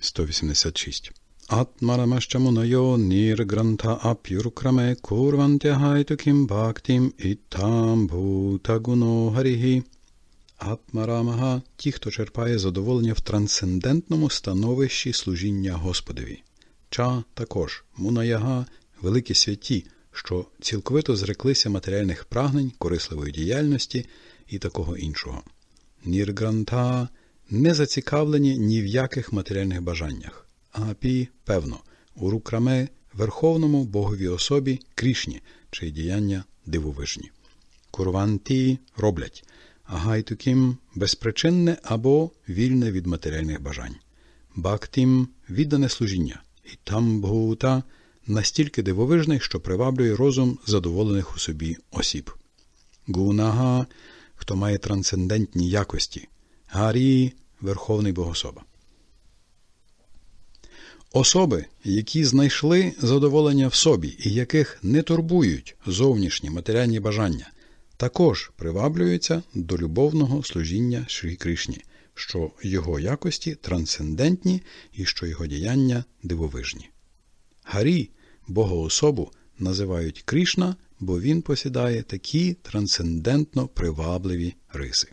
186 Atmaramashchamunayo nirgrantha apyurukrame kurvantyaha kim bhaktim itam bhutaguno harihi. Атмарамага ті, хто черпає задоволення в трансцендентному становищі служіння Господові. Ча також мунаяга великі святі, що цілковито зреклися матеріальних прагнень, корисливої діяльності і такого іншого. Ніргранта не зацікавлені ні в яких матеріальних бажаннях. Агапі, певно, у рукраме верховному богові особі Крішні, чиї діяння дивовижні. Курванті роблять, агайтукім безпричинне або вільне від матеріальних бажань, бактім віддане служіння, і тамбгута настільки дивовижний, що приваблює розум задоволених у собі осіб. Гунага, хто має трансцендентні якості, гарі верховний богособа. Особи, які знайшли задоволення в собі і яких не турбують зовнішні матеріальні бажання, також приваблюються до любовного служіння Шрі Кришні, що його якості трансцендентні і що його діяння дивовижні. Гарі, богоособу, називають Кришна, бо він посідає такі трансцендентно привабливі риси.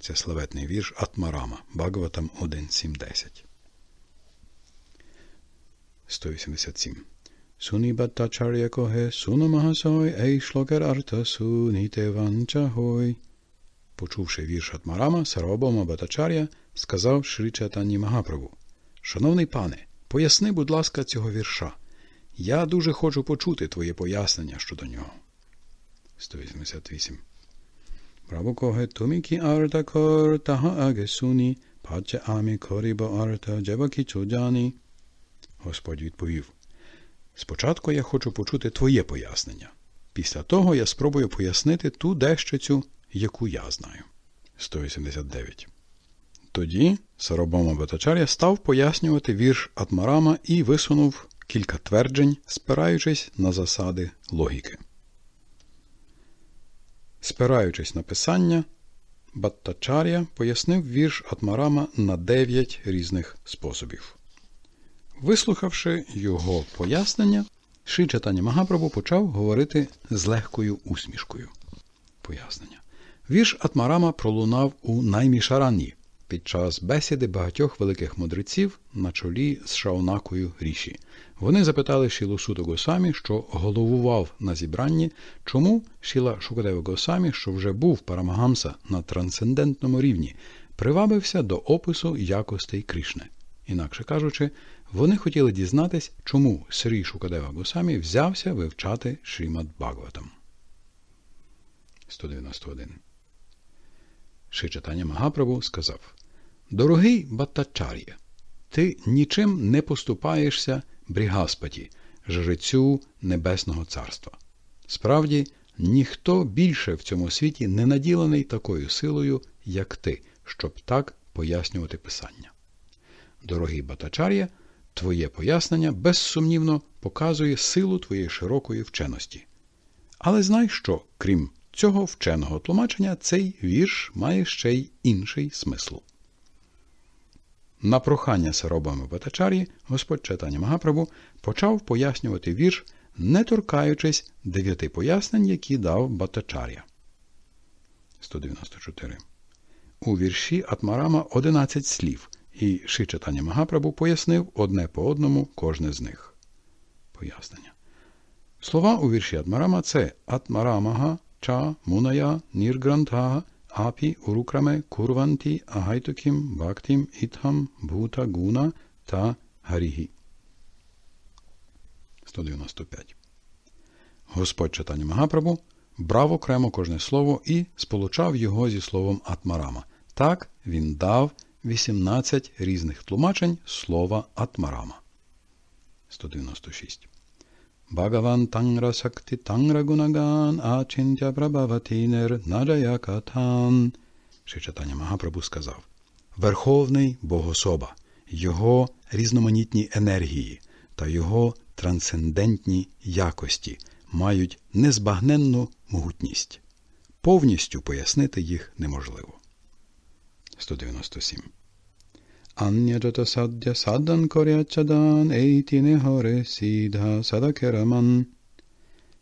Це славетний вірш Атмарама Бхагаватам 1.7.10 187. Suni Bhattacharya kohe sunamahasoi ей шлокер арта суните ванчахой. Почувши вірш від Марама, Сарабома Батачар'я, сказав Шрі Чатані Магаправу, Шановний пане, поясни, будь ласка, цього вірша. Я дуже хочу почути твоє пояснення щодо нього. 188. Брабукоге тумікі арта кор тага агесуні, паче амі корібо арта джебакі чуджані. Господь відповів. Спочатку я хочу почути твоє пояснення. Після того я спробую пояснити ту дещицю, яку я знаю. 189. Тоді Саробома Батачаря став пояснювати вірш Атмарама і висунув кілька тверджень, спираючись на засади логіки. Спираючись на писання, Баттачар'я пояснив вірш Атмарама на дев'ять різних способів. Вислухавши його пояснення, Ши Чатані Магапрабу почав говорити з легкою усмішкою. Пояснення. Вірш Атмарама пролунав у наймішарані під час бесіди багатьох великих мудреців на чолі з Шаонакою Ріші. Вони запитали Шілу Суто Госамі, що головував на зібранні, чому Шіла Шукадева Госамі, що вже був Парамагамса на трансцендентному рівні, привабився до опису якостей Кришни. Інакше кажучи, вони хотіли дізнатись, чому Срі Шукадева Гусамі взявся вивчати Шримад Бхагаватам. 191. Шичатання Магаправу сказав Дорогий Баттачар'я, ти нічим не поступаєшся брігаспаті, жрецю Небесного Царства. Справді, ніхто більше в цьому світі не наділений такою силою, як ти, щоб так пояснювати Писання. Дорогий Батачар'я Твоє пояснення, безсумнівно, показує силу твоєї широкої вченості. Але знай, що, крім цього вченого тлумачення, цей вірш має ще й інший смисл. На прохання саробами батачарі Господь читання Магапрабу почав пояснювати вірш, не торкаючись дев'яти пояснень, які дав Батачар'я. 194. У вірші Атмарама 11 слів, і Шичатані Магапрабу пояснив одне по одному кожне з них. Пояснення. Слова у вірші Атмарама це Атмарамага, Ча, Муная, Ніргрантха, Апі, Урукраме, Курванті, Агайтукім, Бактім, Ітхам, Бута, Гуна та Гарігі. 195. Господь читання Магапрабу брав окремо кожне слово і сполучав його зі словом Атмарама. Так він дав 18 різних тлумачень слова Атмарама. 196. Бхагаван тангра сакти тангра гунаган ачинтя прабаватінер наджаякатан. Шичатання Магапрабу сказав. Верховний Богособа, його різноманітні енергії та його трансцендентні якості мають незбагненну могутність. Повністю пояснити їх неможливо. 197. Аньяджата саддя саддан корячадан ейтіне горе сідга садакераман.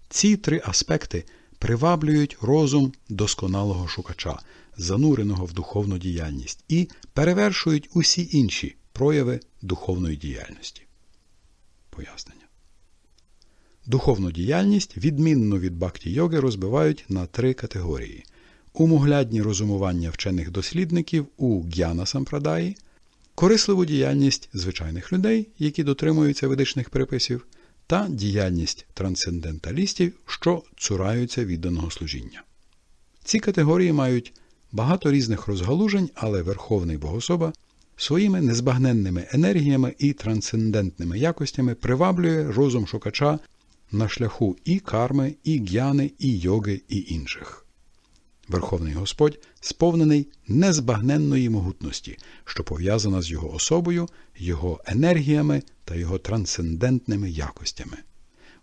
Ці три аспекти приваблюють розум досконалого шукача, зануреного в духовну діяльність, і перевершують усі інші прояви духовної діяльності. Пояснення. Духовну діяльність, відмінно від бакті йоги, розбивають на три категорії – умоглядні розумування вчених дослідників у Г'яна Сампрадаї, корисливу діяльність звичайних людей, які дотримуються ведичних приписів, та діяльність трансценденталістів, що цураються відданого служіння. Ці категорії мають багато різних розгалужень, але Верховний Богособа своїми незбагненними енергіями і трансцендентними якостями приваблює розум шукача на шляху і карми, і г'яни, і йоги, і інших. Верховний Господь сповнений незбагненної могутності, що пов'язана з його особою, його енергіями та його трансцендентними якостями.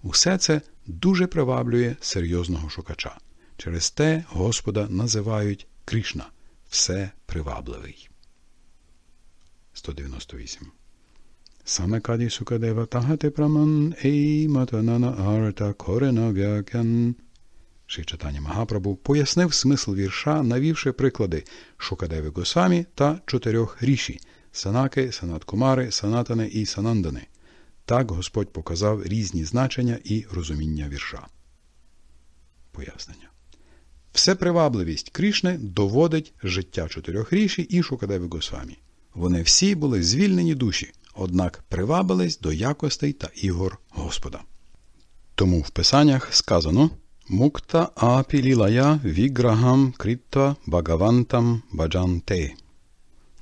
Усе це дуже приваблює серйозного шукача. Через те Господа називають Кришна все привабливий. 198. Саме Каді Сукадева Тагати Праман Ей Матанана Арта Корена Вякян Шичатані Магапрабу пояснив смисл вірша, навівши приклади Шукадеви Госамі та чотирьох ріші санаки, санаткумари, санатани і санандани. Так Господь показав різні значення і розуміння вірша. Пояснення. Всепривабливість Крішни доводить життя чотирьох ріші і Шукадеви Госамі. Вони всі були звільнені душі, однак привабились до якостей та ігор Господа. Тому в писаннях сказано. Мукта api лілая віграгам критва багавантам баджанте.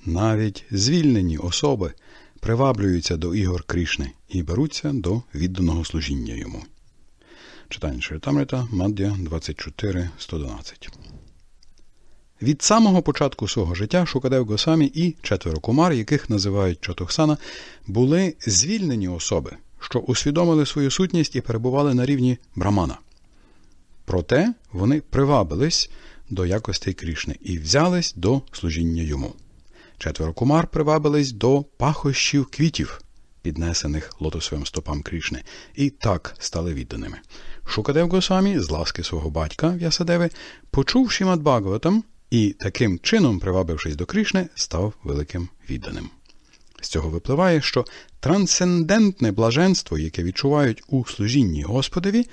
Навіть звільнені особи приваблюються до ігор Крішни і беруться до відданого служіння йому. Читання Шритамрита, Маддя 24, 112. Від самого початку свого життя Шукадев Госамі і четверо кумар, яких називають Чатохсана, були звільнені особи, що усвідомили свою сутність і перебували на рівні брамана – Проте вони привабились до якостей Крішни і взялись до служіння йому. Четверо кумар привабились до пахощів квітів, піднесених лотосовим стопам Крішни, і так стали відданими. Шукадев Госвамі, з ласки свого батька В'ясадеви, почув Шімат Бхагаватам і таким чином, привабившись до Крішни, став великим відданим. З цього випливає, що трансцендентне блаженство, яке відчувають у служінні Господові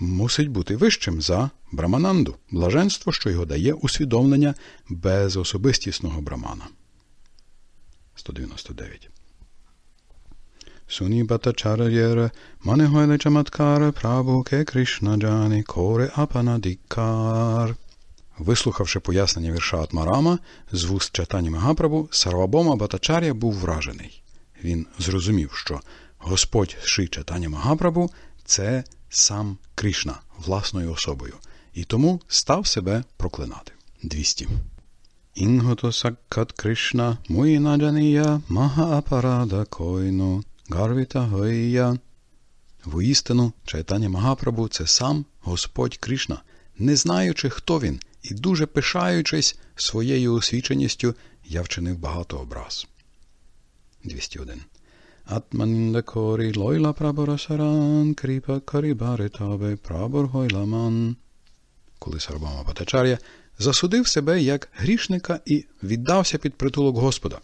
мусить бути вищим за брамананду, блаженство, що його дає усвідомлення без особистісного брамана. 199. Суні батачарарєре, манегойле чаматкаре, прабуке Кришнаджані, коре апанадікар. Вислухавши пояснення вірша Атмарама, з вуст читання Магапрабу, Сарвабома Батачаря був вражений. Він зрозумів, що Господь Ши читання Магапрабу це сам Кришна власною особою, і тому став себе проклинати. 200. Інгото саккат Кришна муїнаджанія магаапарада койно гарвіта гойя. Воістину, чайтання Магапрабу це сам Господь Кришна, не знаючи, хто він, і дуже пишаючись своєю освіченістю, я вчинив багато образ. 201 Atmaninda Kori Loila Prabhurasaran Kripa Karibari Табе Прабор Гойламан. Коли Сарбама батачар'я засудив себе як грішника і віддався під притулок Господа,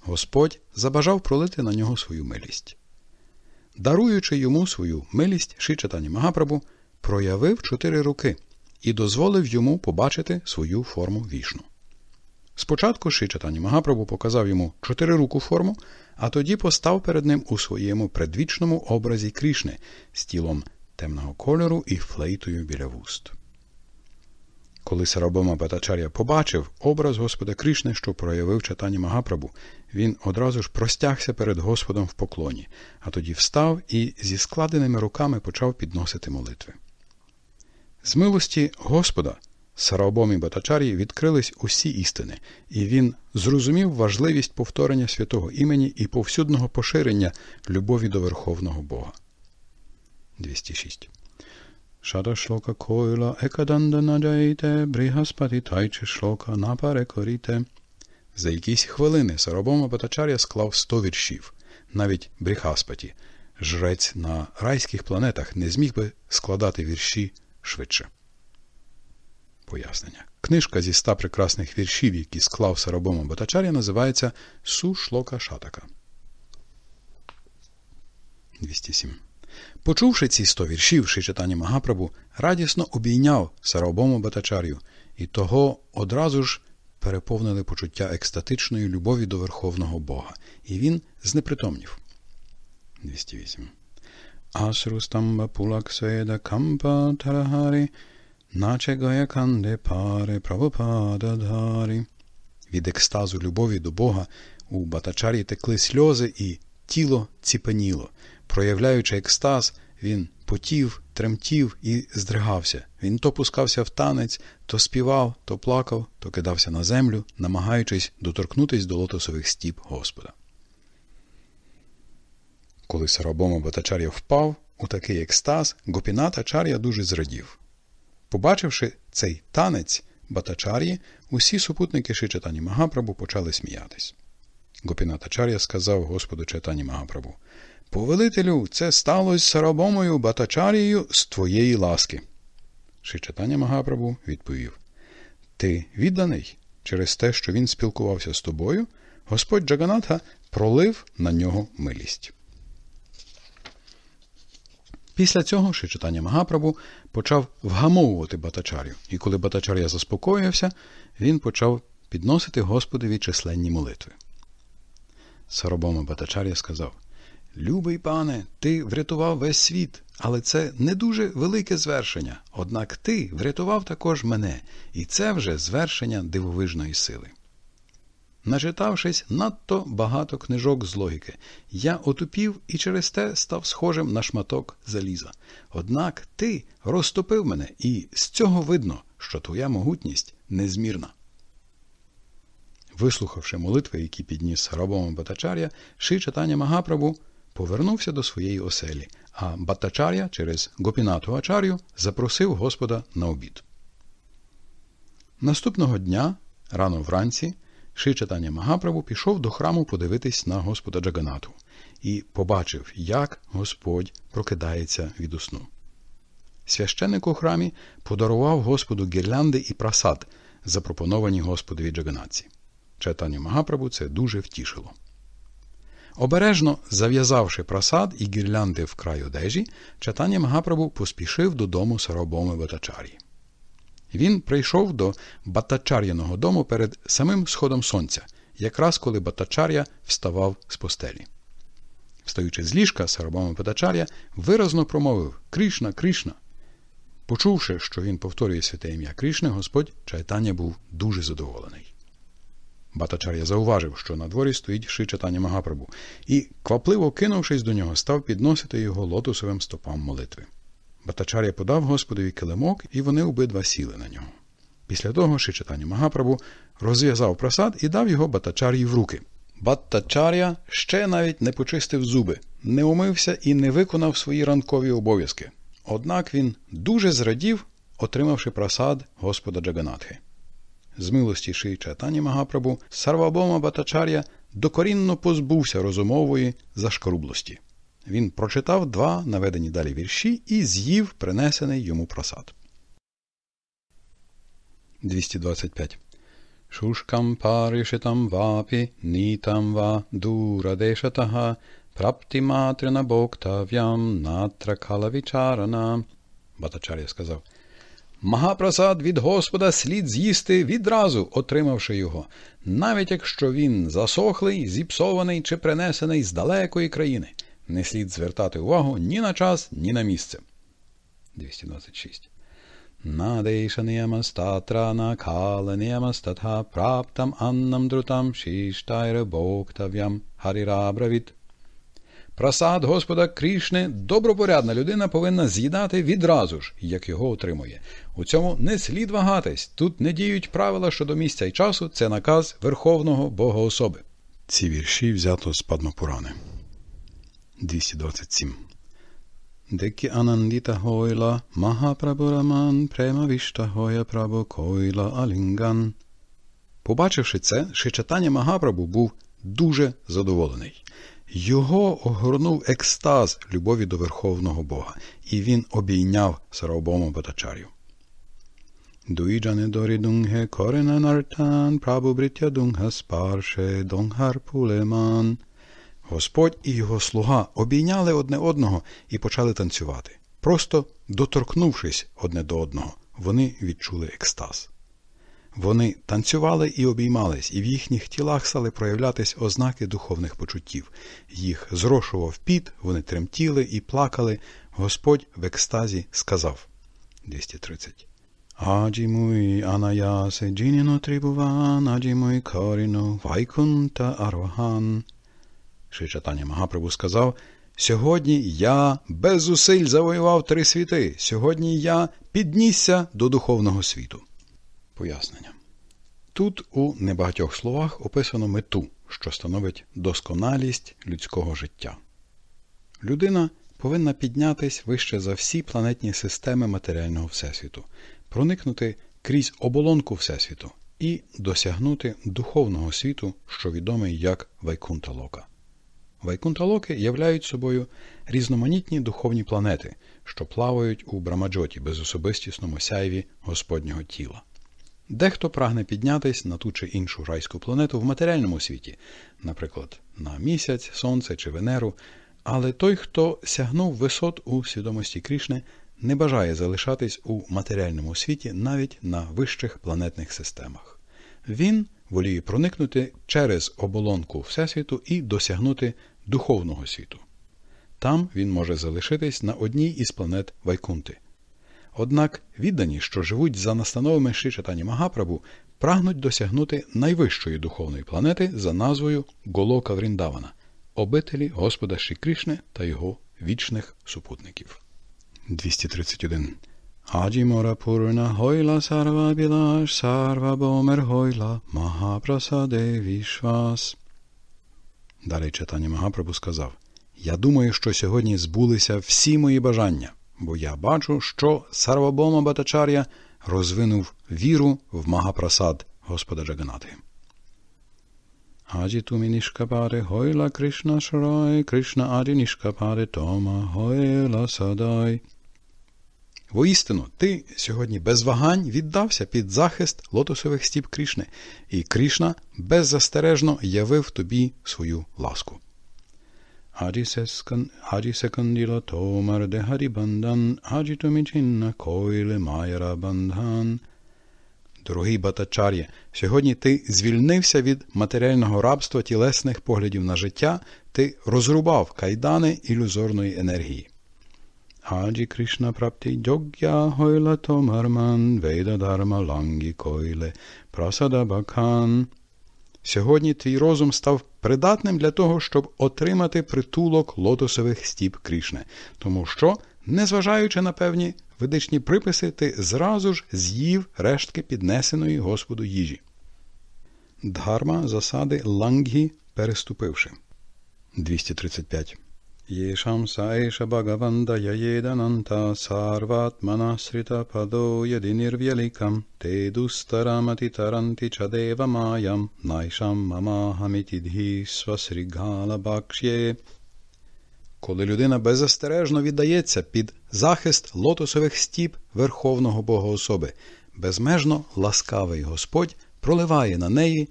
Господь забажав пролити на нього свою милість. Даруючи йому свою милість, Шичатані Магапрабу проявив чотири руки і дозволив йому побачити свою форму вішну. Спочатку Шичатані Магапрабу показав йому чотири чотирируку форму, а тоді постав перед ним у своєму предвічному образі Крішни з тілом темного кольору і флейтою біля вуст. Коли Сарабома Батачар'я побачив образ Господа Крішни, що проявив читання Магапрабу, він одразу ж простягся перед Господом в поклоні, а тоді встав і зі складеними руками почав підносити молитви. З милості Господа і Батачарі відкрились усі істини, і він зрозумів важливість повторення святого імені і повсюдного поширення любові до Верховного Бога. 206. Шада шлока койла екаданда надаїте, брігаспаті За якісь хвилини і Батачар'я склав сто віршів, навіть бріхаспаті. Жрець на райських планетах не зміг би складати вірші швидше. Пояснення. Книжка зі ста прекрасних віршів, які склав Сарабома Батачаря, називається Сушлока Шатака. 207. Почувши ці сто віршів, Шичатані Магапрабу радісно обійняв Сарабому Батачарю, і того одразу ж переповнили почуття екстатичної любові до Верховного Бога, і він знепритомнів. 208. Асрустамба Пулакседа Кампа Тарагарі наче Гаяканде паре правопада дгарі. Від екстазу любові до Бога у батачарі текли сльози, і тіло ціпеніло. Проявляючи екстаз, він потів, тремтів і здригався. Він то пускався в танець, то співав, то плакав, то кидався на землю, намагаючись доторкнутись до лотосових стіп Господа. Коли Сарабома Батачар'я впав у такий екстаз, Гопіната Чар'я дуже зрадів. Побачивши цей танець батачар'ї, усі супутники Шичатані Магапрабу почали сміятись. Гопінатачар'я сказав Господу Чайтані Магапрабу Повелителю, це сталося Сарабомою батачарією з твоєї ласки. Шичатаня Магапрабу відповів Ти відданий через те, що він спілкувався з тобою, Господь Джаганатха пролив на нього милість. Після цього Шичатаня Магапрабу почав вгамовувати батачарю, і коли батачар'я заспокоївся, він почав підносити Господові численні молитви. Саробома батачар'я сказав Любий пане, ти врятував весь світ, але це не дуже велике звершення. Однак ти врятував також мене, і це вже звершення дивовижної сили начитавшись надто багато книжок з логіки. Я отупів і через те став схожим на шматок заліза. Однак ти розтопив мене, і з цього видно, що твоя могутність незмірна. Вислухавши молитви, які підніс рабом Батачар'я, Ши читання Магапрабу повернувся до своєї оселі, а Батачар'я через Гопінату Ачар'ю запросив Господа на обід. Наступного дня, рано вранці, Шичатаня Магаправу пішов до храму подивитись на Господа Джаганату і побачив, як Господь прокидається від усну. Священик у храмі подарував Господу гірлянди і прасад, запропоновані Господові Джаганатці. Читання магапрабу це дуже втішило. Обережно зав'язавши прасад і гірлянди в край одежі, читання Магапрабу поспішив додому Саробоми Батачарі. Він прийшов до Батачар'яного дому перед самим сходом сонця, якраз коли Батачар'я вставав з постелі. Встаючи з ліжка, Сарабама Батачар'я виразно промовив Кришна, Кришна. Почувши, що він повторює святе ім'я Кришни, Господь Чайтання був дуже задоволений. Батачар'я зауважив, що на дворі стоїть ши Магапрабу, і, квапливо кинувшись до нього, став підносити його лотосовим стопам молитви. Батачар'я подав Господові килимок, і вони обидва сіли на нього. Після того Шичатані Магапрабу розв'язав просад і дав його Батачар'ї в руки. Батачаря ще навіть не почистив зуби, не умився і не виконав свої ранкові обов'язки. Однак він дуже зрадів, отримавши просад Господа Джаганатхи. З милості Ши Чатані Магапрабу Сарвабома Батачар'я докорінно позбувся розумової зашкрублості. Він прочитав два наведені далі вірші і з'їв принесений йому просад. 225. Шушкам паришитам вапі, нітам ва дурадешатага, матрина боктав'ям натракалавічарана. Батачар'я сказав. Магапрасад від Господа слід з'їсти відразу, отримавши його, навіть якщо він засохлий, зіпсований чи принесений з далекої країни. Не слід звертати увагу ні на час, ні на місце. 226. Надейшаніямастатра накаленіямастатха праптам аннам друтам шіштайребоктав'ям харірабравіт. Прасад Господа Крішне. добропорядна людина повинна з'їдати відразу ж, як його отримує. У цьому не слід вагатись. Тут не діють правила щодо місця і часу. Це наказ Верховного Бога особи. Ці вірші взято з Падмапурани. 227. Dekya anandita hoila Махапрабураман премавішта гоя прабу койла алінган. Побачивши це, Шичатаня Магапрабу був дуже задоволений. Його огорнув екстаз любові до Верховного Бога, і він обійняв Сараобому Батачарю. Дуїджане дорі дунге корена нартан, прабу бриття дунга спарше донгар пулеман. Господь і його слуга обійняли одне одного і почали танцювати. Просто доторкнувшись одне до одного, вони відчули екстаз. Вони танцювали і обіймались, і в їхніх тілах стали проявлятись ознаки духовних почуттів. Їх зрошував піт, вони тремтіли і плакали. Господь в екстазі сказав 230. Аджі муй анаясе джініно трибуван, аджі муй коріно, вайкунта арваган. Шичатані Магапрабу сказав Сьогодні я без зусиль завоював три світи. Сьогодні я піднісся до духовного світу. Пояснення. Тут у небагатьох словах описано мету, що становить досконалість людського життя. Людина повинна піднятись вище за всі планетні системи матеріального Всесвіту, проникнути крізь оболонку Всесвіту і досягнути духовного світу, що відомий як Вайкунталока. Вайкунталоки являють собою різноманітні духовні планети, що плавають у брамаджоті безособистісному сяйві Господнього тіла. Дехто прагне піднятись на ту чи іншу райську планету в матеріальному світі, наприклад, на місяць, сонце чи Венеру, але той, хто сягнув висот у свідомості Крішни, не бажає залишатись у матеріальному світі навіть на вищих планетних системах. Він – воліє проникнути через оболонку Всесвіту і досягнути духовного світу. Там він може залишитись на одній із планет Вайкунти. Однак віддані, що живуть за настановами Шрі Чатані Магапрабу, прагнуть досягнути найвищої духовної планети за назвою Голока Вріндавана, обителі Господа Шрі Крішни та його вічних супутників. 231. Hajimora Purna Hoila Sarva Bilash Sarva Bomer Hoila Mahaprasade Vishvas. Далі читання Магапрабу сказав Я думаю, що сьогодні збулися всі мої бажання, бо я бачу, що Сарвабома Батачар'я розвинув віру в Магапрасад Господа Джаганати. Аджі тумі нішкапаре Гойла Кришна Шрой, Кришна Аді нішкапаре Тома Гойла Садай. Воістину, ти сьогодні без вагань віддався під захист лотосових стіп Крішни, і Крішна беззастережно явив тобі свою ласку. Дорогий батачар'є, сьогодні ти звільнився від матеріального рабства тілесних поглядів на життя, ти розрубав кайдани ілюзорної енергії. Haji Krishna Prapti Jogya Hoila Tomarman Veda Dharma Langi Koile Prasada Бакан. Сьогодні твій розум став придатним для того, щоб отримати притулок лотосових стіп Крішне, тому що, незважаючи на певні ведичні приписи, ти зразу ж з'їв рештки піднесеної Господу їжі. Дхарма засади лангі переступивши. 235 Ешам Саиша Бхагаванда Яедананта Сарватмана Срита Падо Ядинирвьяликам Тедустарамати Таранти Чадева Майям Найшам Мамахаміті Дхісвасрігала Бакшє. Коли людина беззастережно віддається під захист лотосових стіп Верховного Бога особи, безмежно ласкавий Господь проливає на неї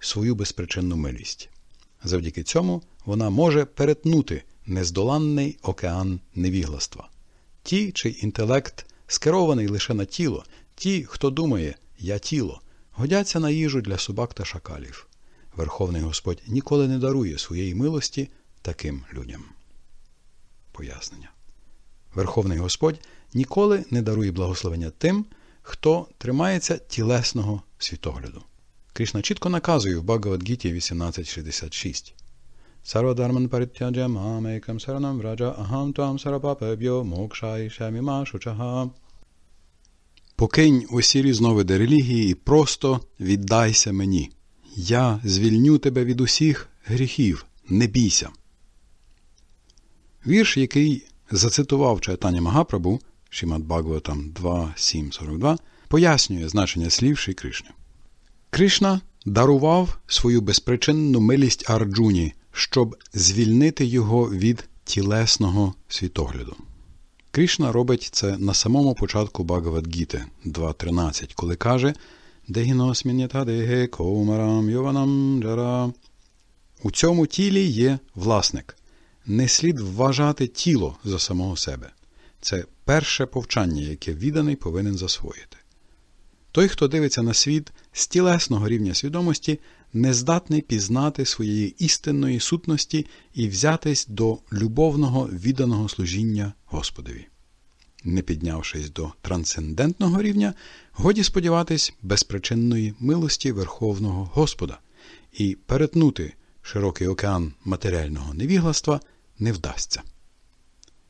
свою безпричинну милість. Завдяки цьому вона може перетнути нездоланний океан невігластва. Ті, чий інтелект скерований лише на тіло, ті, хто думає я тіло, годяться на їжу для собак та шакалів. Верховний Господь ніколи не дарує своєї милості таким людям. Пояснення. Верховний Господь ніколи не дарує благословення тим, хто тримається тілесного світогляду. Кришна чітко наказує в Багавадгіті 1866. सर्वधर्मन् परित्यज्य मामेकं शरणं व्रज अहं त्वां सर्वपापेभ्यो मोक्षायिष्यामि ма шучага. Покинь усі різновиди релігії і просто віддайся мені. Я звільню тебе від усіх гріхів, не бійся. Вірш, який зацитував Чайтані Магапрабу Шімат Бхагаватам 2.7.42, пояснює значення слів Шрі Кришня. Кришна дарував свою безпричинну милість Арджуні щоб звільнити його від тілесного світогляду. Кришна робить це на самому початку Багавадгіти 2.13, коли каже коумарам У цьому тілі є власник. Не слід вважати тіло за самого себе. Це перше повчання, яке відданий повинен засвоїти. Той, хто дивиться на світ з тілесного рівня свідомості, не здатний пізнати своєї істинної сутності і взятись до любовного відданого служіння Господові. Не піднявшись до трансцендентного рівня, годі сподіватись безпричинної милості Верховного Господа і перетнути широкий океан матеріального невігластва не вдасться.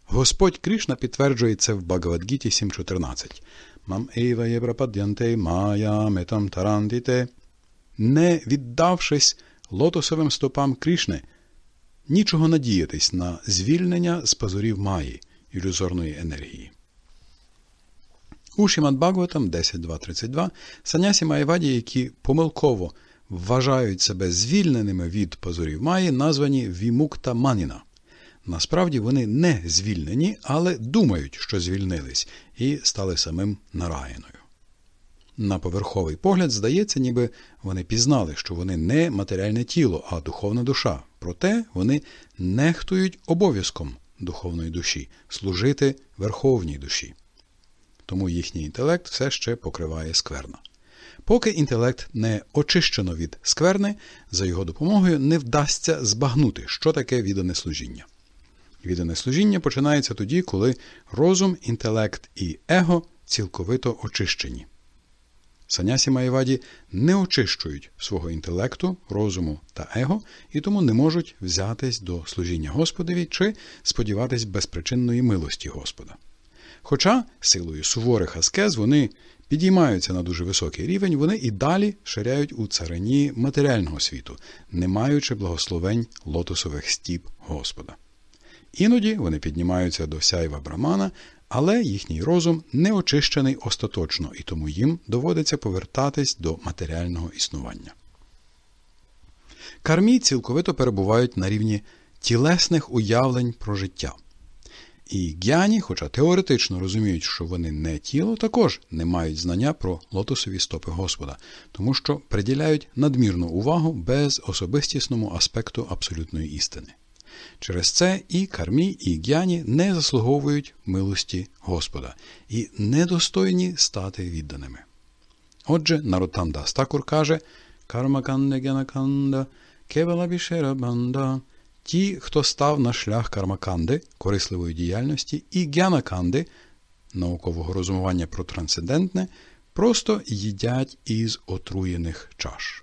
Господь Кришна підтверджує це в Багавадгіті 7.14. Мам ейва єбрападянте, мая метам тарандіте – не віддавшись лотосовим стопам Крішни, нічого надіятись на звільнення з пазурів Маї ілюзорної енергії. У Шімад Бхагаватам 10.2.32 санясі Маєваді, які помилково вважають себе звільненими від пазурів Маї, названі Вімукта Маніна. Насправді вони не звільнені, але думають, що звільнились, і стали самим нараяною. На поверховий погляд здається, ніби вони пізнали, що вони не матеріальне тіло, а духовна душа. Проте вони нехтують обов'язком духовної душі служити верховній душі. Тому їхній інтелект все ще покриває скверна. Поки інтелект не очищено від скверни, за його допомогою не вдасться збагнути, що таке віддане служіння. Віддане служіння починається тоді, коли розум, інтелект і его цілковито очищені. Санясі Маєваді не очищують свого інтелекту, розуму та его і тому не можуть взятись до служіння Господові чи сподіватись безпричинної милості Господа. Хоча силою суворих аскез вони підіймаються на дуже високий рівень, вони і далі ширяють у царині матеріального світу, не маючи благословень лотосових стіп Господа. Іноді вони піднімаються до сяйва Брамана, але їхній розум не очищений остаточно, і тому їм доводиться повертатись до матеріального існування. Кармі цілковито перебувають на рівні тілесних уявлень про життя. І г'яні, хоча теоретично розуміють, що вони не тіло, також не мають знання про лотосові стопи Господа, тому що приділяють надмірну увагу без особистісному аспекту абсолютної істини. Через це і Кармі, і Г'яні не заслуговують милості Господа і недостойні стати відданими. Отже, Наротанда Астакур каже Кармаканда Гянаканда, Кевелабішера Банда. Ті, хто став на шлях Кармаканди, корисливої діяльності, і Гянаканди, наукового розумування про трансцендентне, просто їдять із отруєних чаш.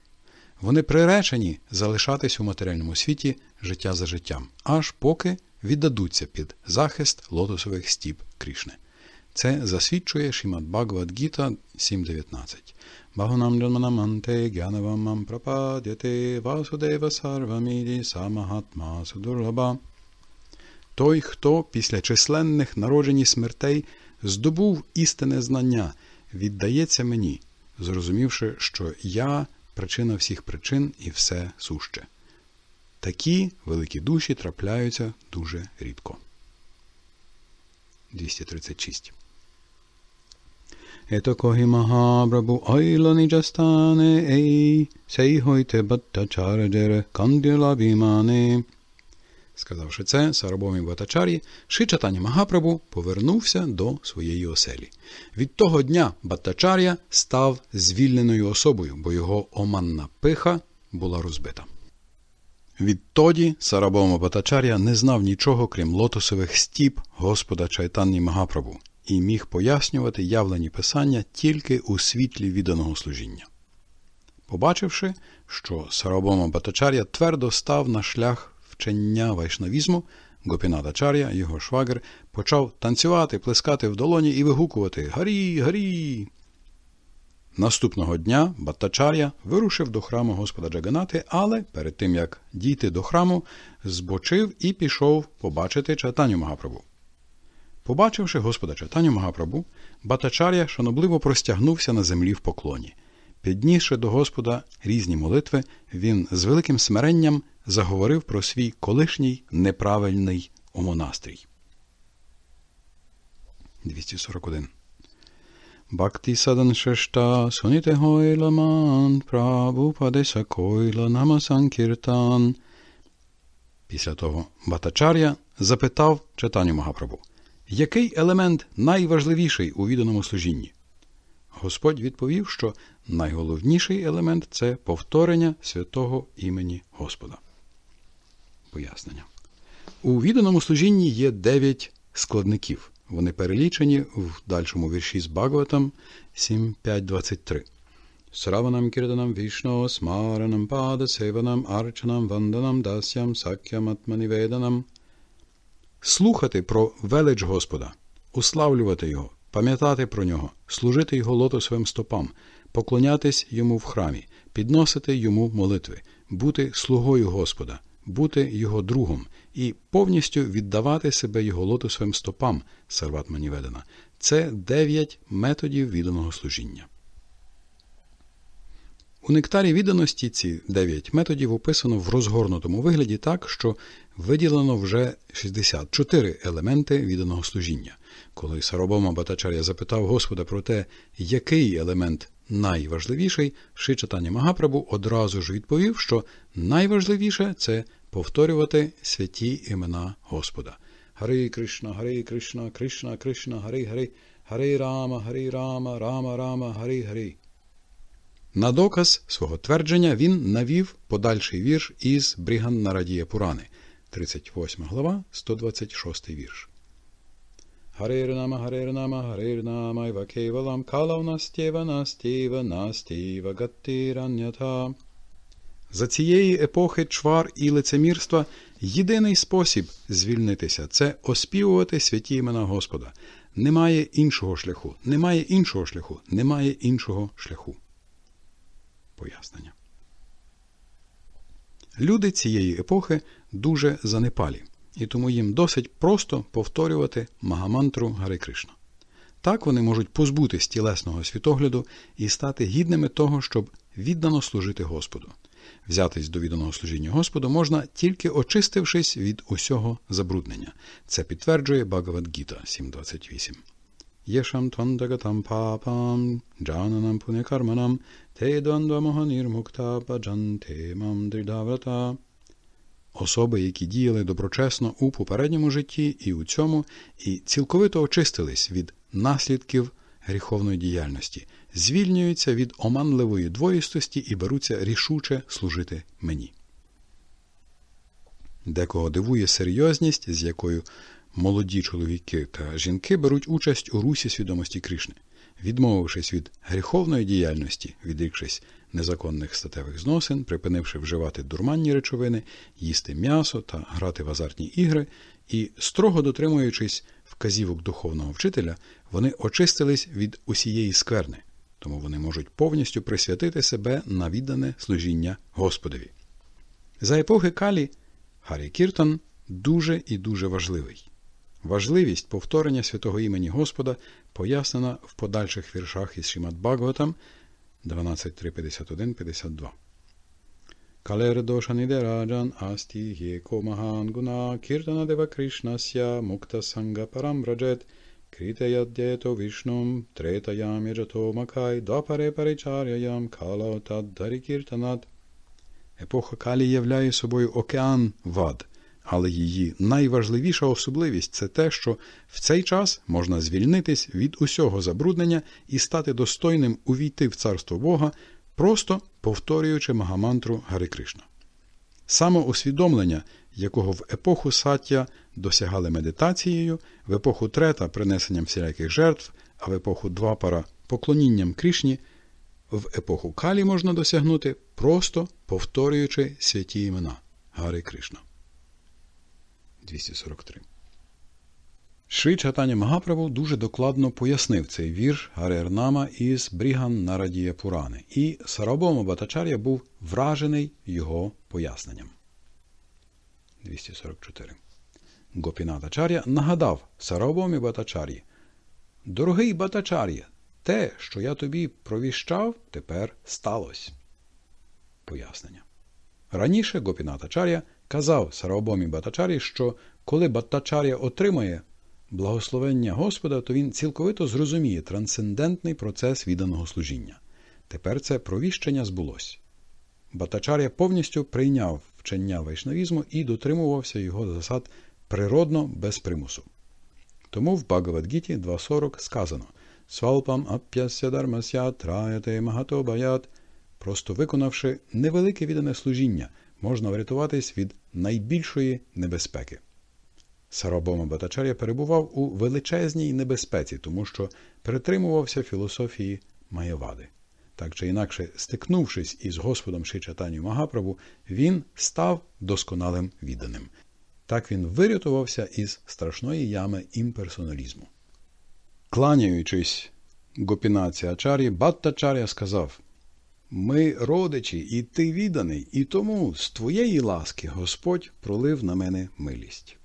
Вони приречені залишатись у матеріальному світі життя за життям, аж поки віддадуться під захист лотосових стіп Крішни. Це засвідчує Шімад Бхагавад Гіта 7.19. Багунамджанманаманте гянавам мам прападяте васудева сарваміді самагатма судурлаба. Той, хто після численних народжень і смертей здобув істинне знання, віддається мені, зрозумівши, що я причина всіх причин і все суще. Такі великі душі трапляються дуже рідко. 236. Ето коги Магабрабу айло ей, сейгойте баттачарджере кандила Сказавши це, Сарабомі Батачарі Шичатані Магапрабу повернувся до своєї оселі. Від того дня батачарія став звільненою особою, бо його оманна пиха була розбита. Відтоді Сарабома Батачар'я не знав нічого, крім лотосових стіп Господа Чайтанні Магапрабу, і міг пояснювати явлені писання тільки у світлі відданого служіння. Побачивши, що Сарабома Батачар'я твердо став на шлях вчення вайшнавізму, Гопінадачар'я, його швагер, почав танцювати, плескати в долоні і вигукувати Гарі, гарі. Наступного дня Баттачар'я вирушив до храму Господа Джаганати, але перед тим як дійти до храму, збочив і пішов побачити чатаню Магапрабу. Побачивши Господа читаню Магапрабу, Батачар'я шанобливо простягнувся на землі в поклоні. Піднісши до Господа різні молитви, він з великим смиренням заговорив про свій колишній неправильний омонастрій. 241. Бхакти садан шешта суніте гойламан прабу падеса койла намасанкіртан. Після того Батачар'я запитав читання Магапрабу, який елемент найважливіший у відданому служінні? Господь відповів, що Найголовніший елемент це повторення святого імені Господа. Пояснення. У відданому служінні є дев'ять складників. Вони перелічені в дальшому вірші з Багватом 7.5.23. Сраванам кірданам вішно смаранам пада севанам арчанам ванданам дасям сакям атманіведанам. Слухати про велич Господа, уславлювати Його, пам'ятати про нього, служити Його лотосовим стопам поклонятись йому в храмі, підносити йому молитви, бути слугою Господа, бути його другом і повністю віддавати себе його лотосовим стопам, Сарват Маніведена. Це дев'ять методів відданого служіння. У нектарі відданості ці дев'ять методів описано в розгорнутому вигляді так, що виділено вже 64 елементи відданого служіння. Коли Саробома Батачаря запитав Господа про те, який елемент найважливіший, читання Магапрабу одразу ж відповів, що найважливіше це повторювати святі імена Господа. Гари Кришна, Гари Кришна, Кришна, Кришна, Гари Гари, Гари Рама, Гари Рама, Рама Рама, Гари Гари. На доказ свого твердження він навів подальший вірш із Бріган Нарадія Пурани, 38 глава, 126 вірш. Hare Rama Hare Rama Hare Rama Iva Kevalam Kalav Настєва Настєва Настєва Гатиранята. За цієї епохи чвар і лицемірства єдиний спосіб звільнитися це оспівувати святі імена Господа. Немає іншого шляху, немає іншого шляху, немає іншого шляху. Пояснення. Люди цієї епохи дуже занепалі і тому їм досить просто повторювати магамантру Гари Кришна. Так вони можуть позбутись тілесного світогляду і стати гідними того, щоб віддано служити Господу. Взятись до відданого служіння Господу можна тільки очистившись від усього забруднення. Це підтверджує Бхагавад Гіта 7.28. Єшам тандагатам папам, джананам пунекарманам, те мам дридаврата особи, які діяли доброчесно у попередньому житті і у цьому, і цілковито очистились від наслідків гріховної діяльності, звільнюються від оманливої двоїстості і беруться рішуче служити мені. Декого дивує серйозність, з якою молоді чоловіки та жінки беруть участь у русі свідомості Кришни. Відмовившись від гріховної діяльності, відрікшись незаконних статевих зносин, припинивши вживати дурманні речовини, їсти м'ясо та грати в азартні ігри, і, строго дотримуючись вказівок духовного вчителя, вони очистились від усієї скверни, тому вони можуть повністю присвятити себе на віддане служіння Господові. За епохи Калі Гаррі Кіртон дуже і дуже важливий. Важливість повторення святого імені Господа пояснена в подальших віршах із Шімат Багватам, 12.3.51.52 Калердошаніде раджан асті є комаган гуна кіртана дева Кришнася мукта санга парам раджет крітеядєто вишнум третаям яджато макай двапаре паричаряям кала таддарі кіртанат Епоха Калі являє собою океан вад, але її найважливіша особливість це те, що в цей час можна звільнитись від усього забруднення і стати достойним увійти в царство Бога, просто повторюючи Магамантру Гари Кришна. Самоусвідомлення, якого в епоху саття досягали медитацією, в епоху трета принесенням всіляких жертв, а в епоху двапара поклонінням Кришні, в епоху калі можна досягнути, просто повторюючи святі імена Гари Кришна. 243. Шрі Чатані Магаправу дуже докладно пояснив цей вірш Гарернама із Бріган Нарадія Пурани, і Сарабома Батачар'я був вражений його поясненням. 244. Гопінатачар'я нагадав Сарабомі Батачар'ї Дорогий Батачар'я, те, що я тобі провіщав, тепер сталося. Пояснення. Раніше Гопінатачар'я казав Сараобомі Батачарі, що коли Батачаря отримає благословення Господа, то він цілковито зрозуміє трансцендентний процес відданого служіння. Тепер це провіщення збулося. Батачарія повністю прийняв вчення вайшнавізму і дотримувався його засад природно без примусу. Тому в Багавадгіті 2.40 сказано Свалпам ап'ясся дармасят, траяте магатобаят, просто виконавши невелике віддане служіння, можна врятуватись від найбільшої небезпеки. Саробома Батачар'я перебував у величезній небезпеці, тому що притримувався філософії Маєвади. Так чи інакше, стикнувшись із Господом Шичатанню Магаправу, він став досконалим відданим. Так він вирятувався із страшної ями імперсоналізму. Кланяючись, гопінаці Ачар'ї, Баттачар'я сказав ми родичі, і ти відданий, і тому з твоєї ласки Господь пролив на мене милість.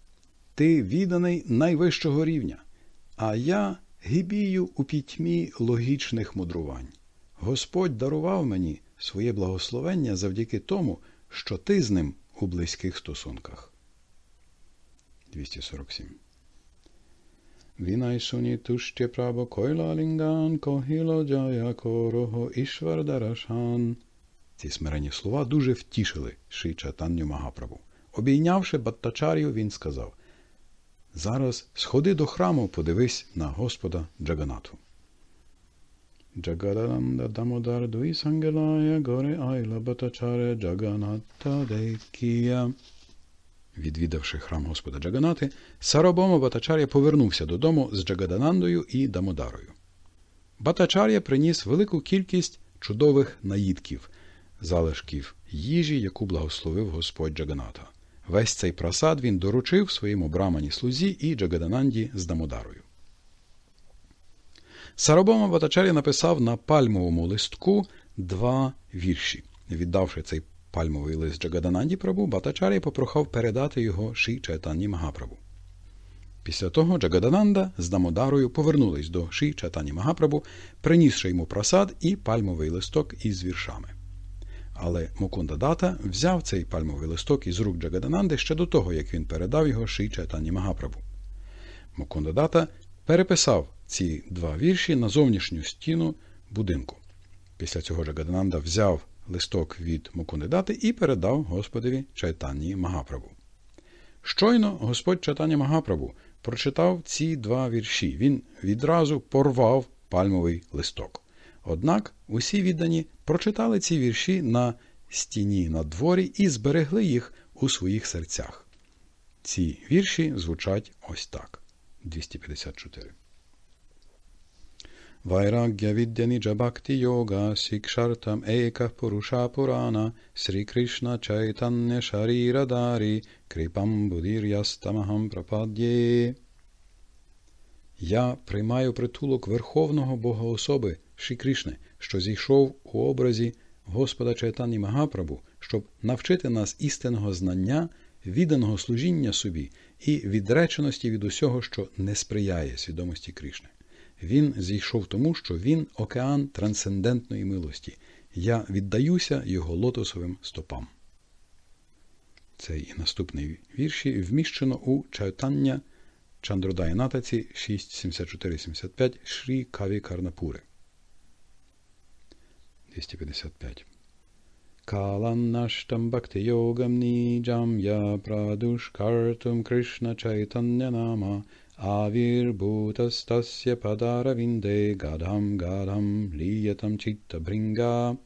Ти відданий найвищого рівня, а я гібію у пітьмі логічних мудрувань. Господь дарував мені своє благословення завдяки тому, що ти з ним у близьких стосунках. 247 Vinaysunitushya Prabha Койлалінган Когіло Джая Корого Ішвар Дарашан. Ці смирені слова дуже втішили Ши Чатанню Магапрабу. Обійнявши Баттачар'ю, він сказав Зараз сходи до храму, подивись на Господа Джаганату. Джагадананда Дамодар Дуісангелая Горе Айла Баттачаре Джаганата Декія. Відвідавши храм Господа Джаганати, Саробома Батачар'я повернувся додому з Джагаданандою і Дамодарою. Батачар'я приніс велику кількість чудових наїдків, залишків їжі, яку благословив Господь Джаганата. Весь цей просад він доручив своєму брамані слузі і Джагадананді з Дамодарою. Саробома Батачар'я написав на пальмовому листку два вірші. Віддавши цей Пальмовий лист Джагадананді Прабу Батачарі попрохав передати його Ші Чайтані Магапрабу. Після того Джагадананда з Дамодарою повернулись до Ші Чайтані Магапрабу, принісши йому просад і пальмовий листок із віршами. Але Мукундадата взяв цей пальмовий листок із рук Джагадананди ще до того, як він передав його Ші Чайтані Магапрабу. Мукундадата переписав ці два вірші на зовнішню стіну будинку. Після цього Джагадананда взяв листок від Мукундидати і передав Господові Чайтанні магаправу. Щойно Господь Чайтані Магаправу прочитав ці два вірші. Він відразу порвав пальмовий листок. Однак усі віддані прочитали ці вірші на стіні на дворі і зберегли їх у своїх серцях. Ці вірші звучать ось так. 254 Vairagya Vidyanija Bhakti Yoga Sikshartam Eka Purusha Purana Sri Krishna Chaitanya Sharira Dari Крипам Будир'ястамахам Прапад'є. Я приймаю притулок Верховного Бога Особи, Ші Кришне, що зійшов у образі Господа Чайтані Магапрабу, щоб навчити нас істинного знання, відданого служіння собі і відреченості від усього, що не сприяє свідомості Крішни. Він зійшов тому, що він океан трансцендентної милості. Я віддаюся його лотосовим стопам. Цей і наступний вірші вміщено у чайтання Чандродайнатаці 67475 75 Шрі Каві Карнапури. 255. Калам бхакти йогам ніджам я прадушкартум Кришна чайтання нама Avirbhutastasya вінде гадам, гадам, ліятам чітта брінга.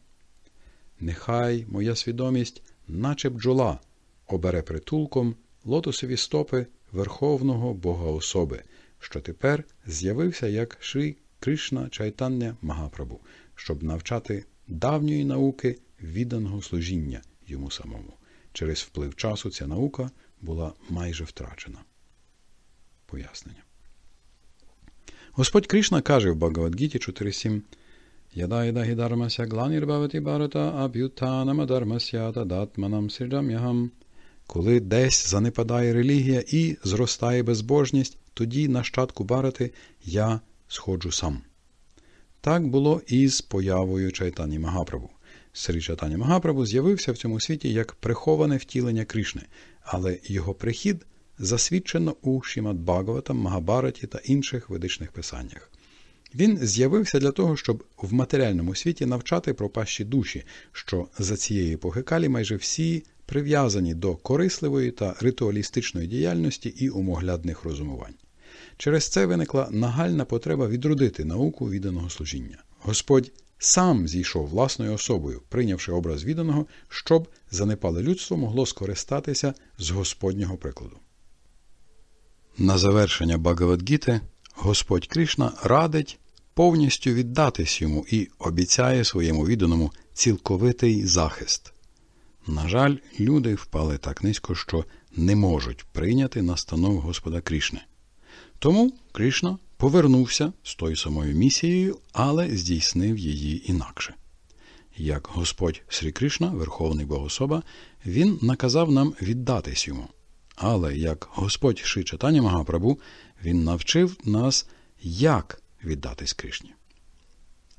Нехай моя свідомість, наче бджола, обере притулком лотосові стопи Верховного Бога особи, що тепер з'явився як Шрі Кришна Чайтання Магапрабу, щоб навчати давньої науки відданого служіння йому самому. Через вплив часу ця наука була майже втрачена пояснення. Господь Кришна каже в Бхагавадгіті 4.7 Яда яда гланір бавати барата аб'ютанам адармася тадатманам сриджам'ягам. Коли десь занепадає релігія і зростає безбожність, тоді нащадку барати я сходжу сам. Так було і з появою Чайтані Магаправу. Срі Чайтані Магаправу з'явився в цьому світі як приховане втілення Кришни, але його прихід засвідчено у Шімад Бхагаватам, Магабараті та інших ведичних писаннях. Він з'явився для того, щоб в матеріальному світі навчати пропащі душі, що за цієї епохи калі майже всі прив'язані до корисливої та ритуалістичної діяльності і умоглядних розумувань. Через це виникла нагальна потреба відродити науку відданого служіння. Господь сам зійшов власною особою, прийнявши образ відданого, щоб занепале людство могло скористатися з Господнього прикладу. На завершення Багаватгіти, Господь Кришна радить повністю віддатись йому і обіцяє своєму відданому цілковитий захист. На жаль, люди впали так низько, що не можуть прийняти настанов Господа Крішни. Тому Кришна повернувся з тою самою місією, але здійснив її інакше. Як Господь Срі Кришна, Верховний Богособа, Він наказав нам віддатись йому. Але як Господь Ши Чатані Магапрабу, він навчив нас, як віддатись Кришні.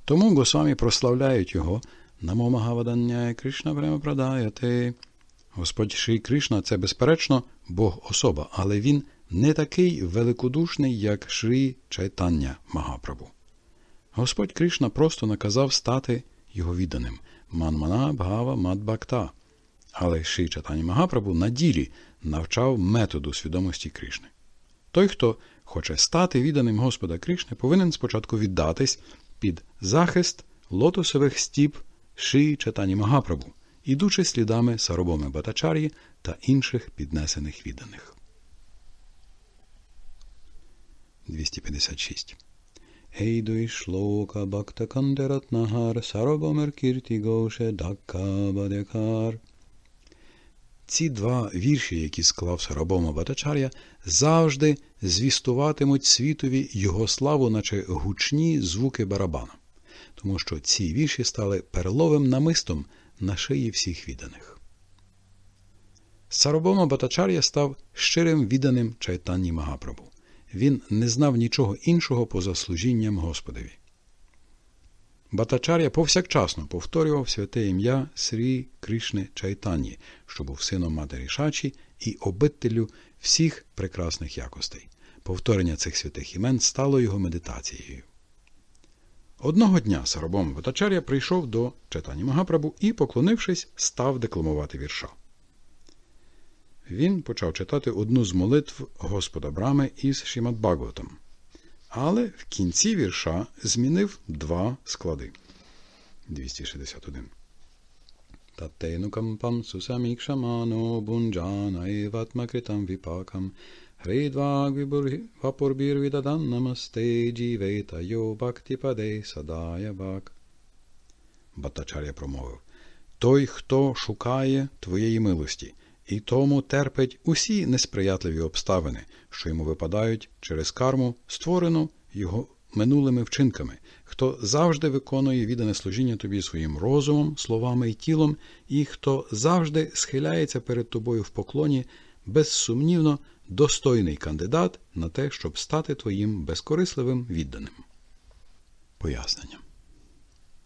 Тому Госвамі прославляють його Намо Магаваданяє Кришна прямо продаяти. Господь Ши Кришна це, безперечно, Бог особа, але він не такий великодушний, як Ши Чайтання Магапрабу. Господь Кришна просто наказав стати його відданим Манмана Бхава Мадбакта. Але Ши Чатані Магапрабу на ділі навчав методу свідомості Кришни. Той, хто хоче стати відданим Господа Кришни, повинен спочатку віддатись під захист лотосових стіп Ши Чатані Магапрабу, ідучи слідами Саробоми Батачар'ї та інших піднесених відданих. 256. Eidui shloka bhakta kanderat nahar sarobamar ці два вірші, які склав Сарабома Батачар'я, завжди звістуватимуть світові його славу, наче гучні звуки барабана, тому що ці вірші стали переловим намистом на шиї всіх відданих. Сарабома Батачар'я став щирим відданим Чайтанні Магапрабу. Він не знав нічого іншого поза служінням Господеві. Батачар'я повсякчасно повторював святе ім'я Срі Кришне Чайтані, що був сином матері Шачі і обителю всіх прекрасних якостей. Повторення цих святих імен стало його медитацією. Одного дня Сарабом Батачар'я прийшов до Чайтані Магапрабу і, поклонившись, став декламувати вірша. Він почав читати одну з молитв Господа Брами із Шімадбагватом але в кінці вірша змінив два склади. 261. Таттенукам пам сусамікшамано бунджана еватмакритам віпакам Хридваг вапурбір відадан намасте джівета йо бактіпаде садая бак. Батачаря промовив Той, хто шукає твоєї милості і тому терпить усі несприятливі обставини, що йому випадають через карму, створену його минулими вчинками, хто завжди виконує віддане служіння тобі своїм розумом, словами і тілом, і хто завжди схиляється перед тобою в поклоні, безсумнівно достойний кандидат на те, щоб стати твоїм безкорисливим відданим. Пояснення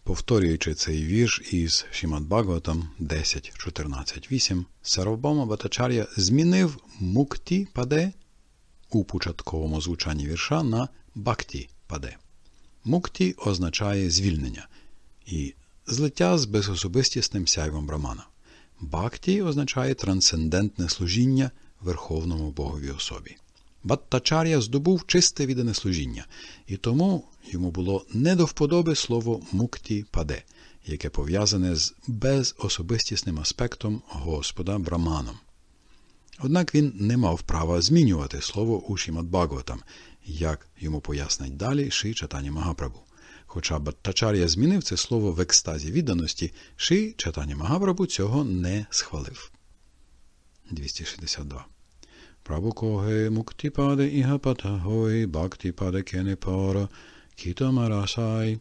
повторюючи цей вірш із Шімат Багватом 10.14.8, Сарвбома Батачар'я змінив мукті паде у початковому звучанні вірша на бакті паде. Мукті означає звільнення і злиття з безособистісним сяйвом Брамана. Бакті означає трансцендентне служіння Верховному Богові особі. Баттачар'я здобув чисте віддане служіння, і тому йому було не до вподоби слово мукті паде, яке пов'язане з безособистісним аспектом Господа Браманом. Однак він не мав права змінювати слово Ушімат Бхагаватам, як йому пояснить далі Ши Чатані Магапрабу. Хоча Баттачар'я змінив це слово в екстазі відданості, Ши Чатані Магапрабу цього не схвалив. 262 Prabhu kohe muktipade ihapata hoi bhaktipade kenepara kitamarasai.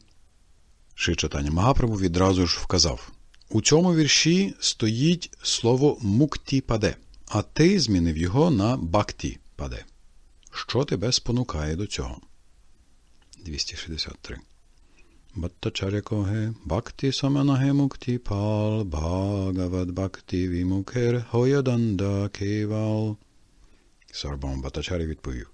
Ши Магапрабу відразу ж вказав. У цьому вірші стоїть слово мукті-паде, а ти змінив його на бакті-паде. Що тебе спонукає до цього? 263. Баттачарякоге бакті саманаге мукті пал бхагавад бакті вімукер хояданда кевал. Сарбан Батачарі відповів.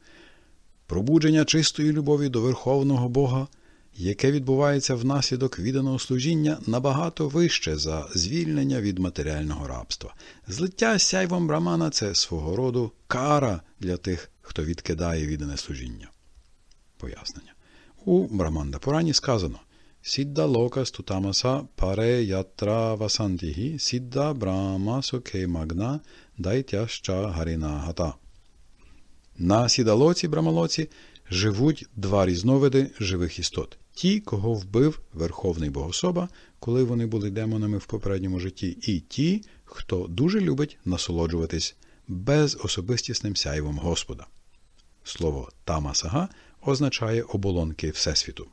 Пробудження чистої любові до верховного Бога, яке відбувається внаслідок відданого служіння, набагато вище за звільнення від матеріального рабства. Злиття сяйвом брамана це свого роду кара для тих, хто відкидає віддане служіння. Пояснення. У Браманда Пурані сказано Сідда лока стутамаса паре ятра васантігі, сідда брамасо кей магна дайтяща гаріна гата. На сідалоці, брамалоці живуть два різновиди живих істот: ті, кого вбив Верховний Богособа, коли вони були демонами в попередньому житті, і ті, хто дуже любить насолоджуватись безособистісним сяйвом Господа. Слово тамасага означає оболонки Всесвіту.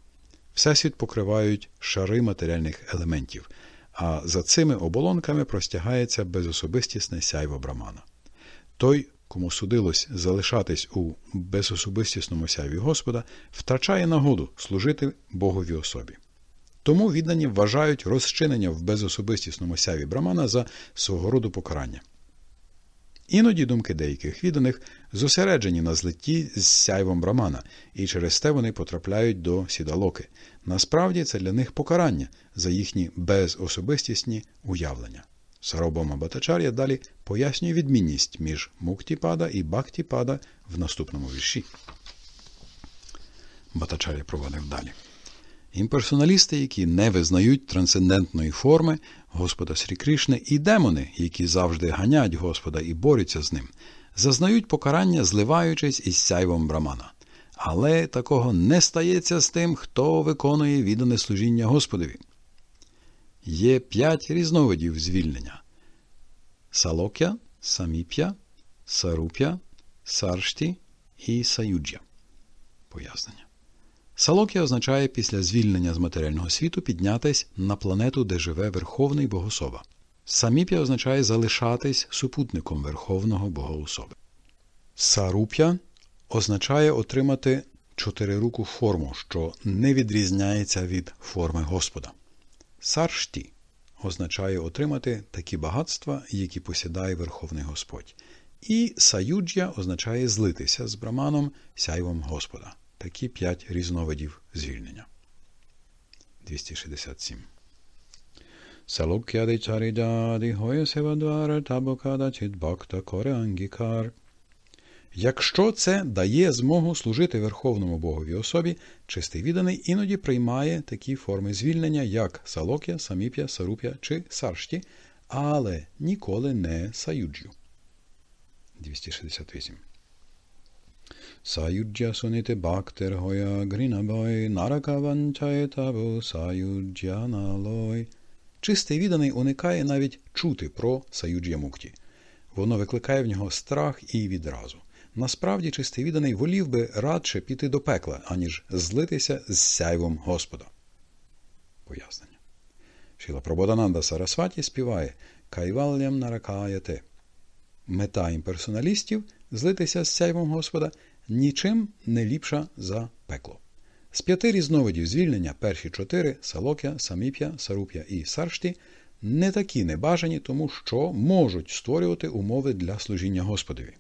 Всесвіт покривають шари матеріальних елементів, а за цими оболонками простягається безособистісне сяйво Брамана. Той кому судилось залишатись у безособистісному сяві Господа, втрачає нагоду служити Богові особі. Тому віддані вважають розчинення в безособистісному сяві Брамана за свого роду покарання. Іноді думки деяких відданих зосереджені на злитті з сяйвом Брамана, і через те вони потрапляють до сідалоки. Насправді це для них покарання за їхні безособистісні уявлення. Сарабома Батачар'я далі пояснює відмінність між Муктіпада і Бактіпада в наступному вірші. Батачар'я провадив далі. Імперсоналісти, які не визнають трансцендентної форми Господа Срі Кришни, і демони, які завжди ганять Господа і борються з ним, зазнають покарання, зливаючись із сяйвом Брамана. Але такого не стається з тим, хто виконує віддане служіння Господові. Є п'ять різновидів звільнення салокя, саміп'я, саруп'я, саршті і саюджя. Пояснення. Салокя означає після звільнення з матеріального світу піднятись на планету, де живе Верховний Богособа. Саміп'я означає залишатись супутником Верховного Богоособи. Саруп'я означає отримати чотирируку форму, що не відрізняється від форми Господа. Саршті означає отримати такі багатства, які посідає Верховний Господь. І саюджя означає злитися з браманом сяйвом Господа. Такі п'ять різновидів звільнення. 267. Салук'ядичарідаді гоє севадвара табокада чит бакта коре ангікар. Якщо це дає змогу служити Верховному Богові особі, чистий відданий іноді приймає такі форми звільнення, як салок'я, саміп'я, саруп'я чи саршті, але ніколи не саюджю. 268. Саюджя Сунити бактергоя грінабой, наракаванчаєтабу налой Чистий відданий уникає навіть чути про саюджя мукті. Воно викликає в нього страх і відразу. Насправді чистий відданий волів би радше піти до пекла, аніж злитися з сяйвом Господа. Пояснення. Шіла Прободананда Сарасваті співає Кайваллям наракаяте. Мета імперсоналістів злитися з сяйвом Господа нічим не ліпша за пекло. З п'яти різновидів звільнення перші чотири салокя, саміп'я, саруп'я і саршті не такі небажані, тому що можуть створювати умови для служіння Господові.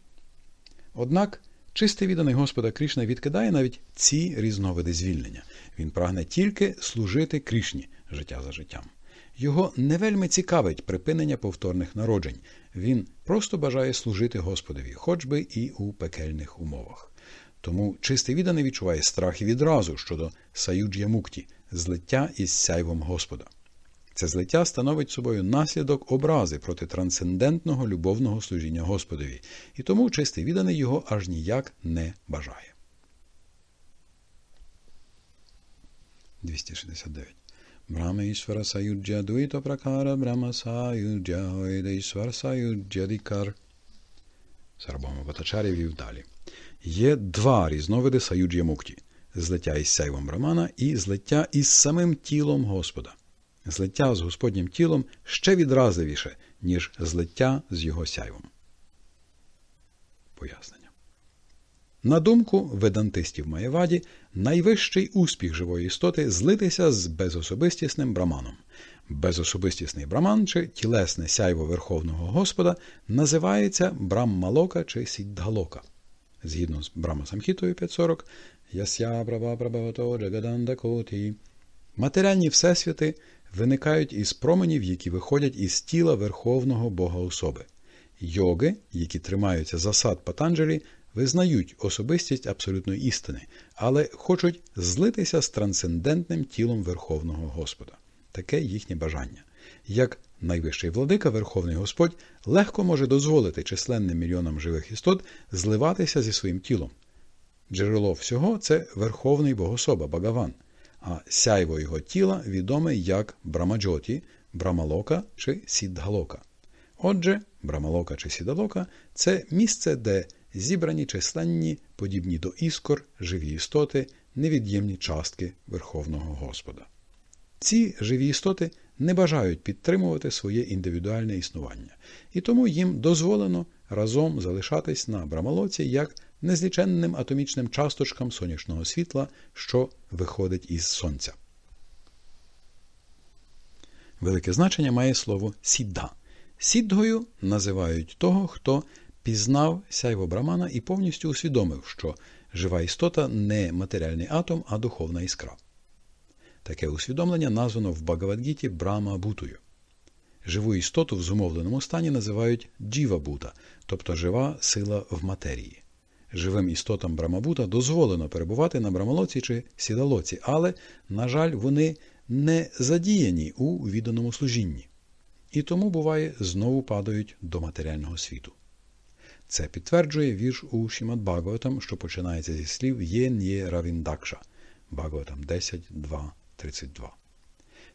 Однак чистий відданий Господа Крішна відкидає навіть ці різновиди звільнення. Він прагне тільки служити Крішні життя за життям. Його не вельми цікавить припинення повторних народжень. Він просто бажає служити Господові, хоч би і у пекельних умовах. Тому чистий відданий відчуває страх і відразу щодо саюджя мукті, злиття із сяйвом Господа. Це злиття становить собою наслідок образи проти трансцендентного любовного служіння Господові, і тому чистий відданий його аж ніяк не бажає. 269. Брахмаїшвара Саюджа Дуїто Пракара Брама Саюджа Гойдейшвар Саюджа Дікар. Сарабома Батачарі вів далі. Є два різновиди Саюджя Мукті. Злиття із сейвом Брамана і злиття із самим тілом Господа злиття з Господнім тілом ще відразливіше, ніж злиття з його сяйвом. Пояснення. На думку ведантистів Маєваді, найвищий успіх живої істоти злитися з безособистісним браманом. Безособистісний браман чи тілесне сяйво Верховного Господа називається браммалока чи сіддгалока. Згідно з Брамасамхітою 540, ясябрабабрабато джагаданда коті. Матеріальні всесвіти виникають із променів, які виходять із тіла Верховного Бога особи. Йоги, які тримаються засад Патанджелі, визнають особистість абсолютної істини, але хочуть злитися з трансцендентним тілом Верховного Господа. Таке їхнє бажання. Як найвищий владика, Верховний Господь легко може дозволити численним мільйонам живих істот зливатися зі своїм тілом. Джерело всього це Верховний Богособа Багаван – а сяйво його тіла відоме як Брамаджоті, Брамалока чи Сідгалока. Отже, Брамалока чи Сідалока це місце, де зібрані численні, подібні до іскор, живі істоти, невід'ємні частки Верховного Господа. Ці живі істоти не бажають підтримувати своє індивідуальне існування, і тому їм дозволено разом залишатись на Брамалоці як незліченним атомічним часточкам сонячного світла, що виходить із сонця. Велике значення має слово сідда. Сідгою називають того, хто пізнав сяйво Брамана і повністю усвідомив, що жива істота не матеріальний атом, а духовна іскра. Таке усвідомлення названо в Багавадгіті Брама Бутою. Живу істоту в зумовленому стані називають джіва Бута, тобто жива сила в матерії. Живим істотам Брамабута дозволено перебувати на брамалоці чи сідалоці, але, на жаль, вони не задіяні у відданому служінні. І тому, буває, знову падають до матеріального світу. Це підтверджує вірш у Шімад Багаватам, що починається зі слів Єн є Равіндакша Багаватам 10,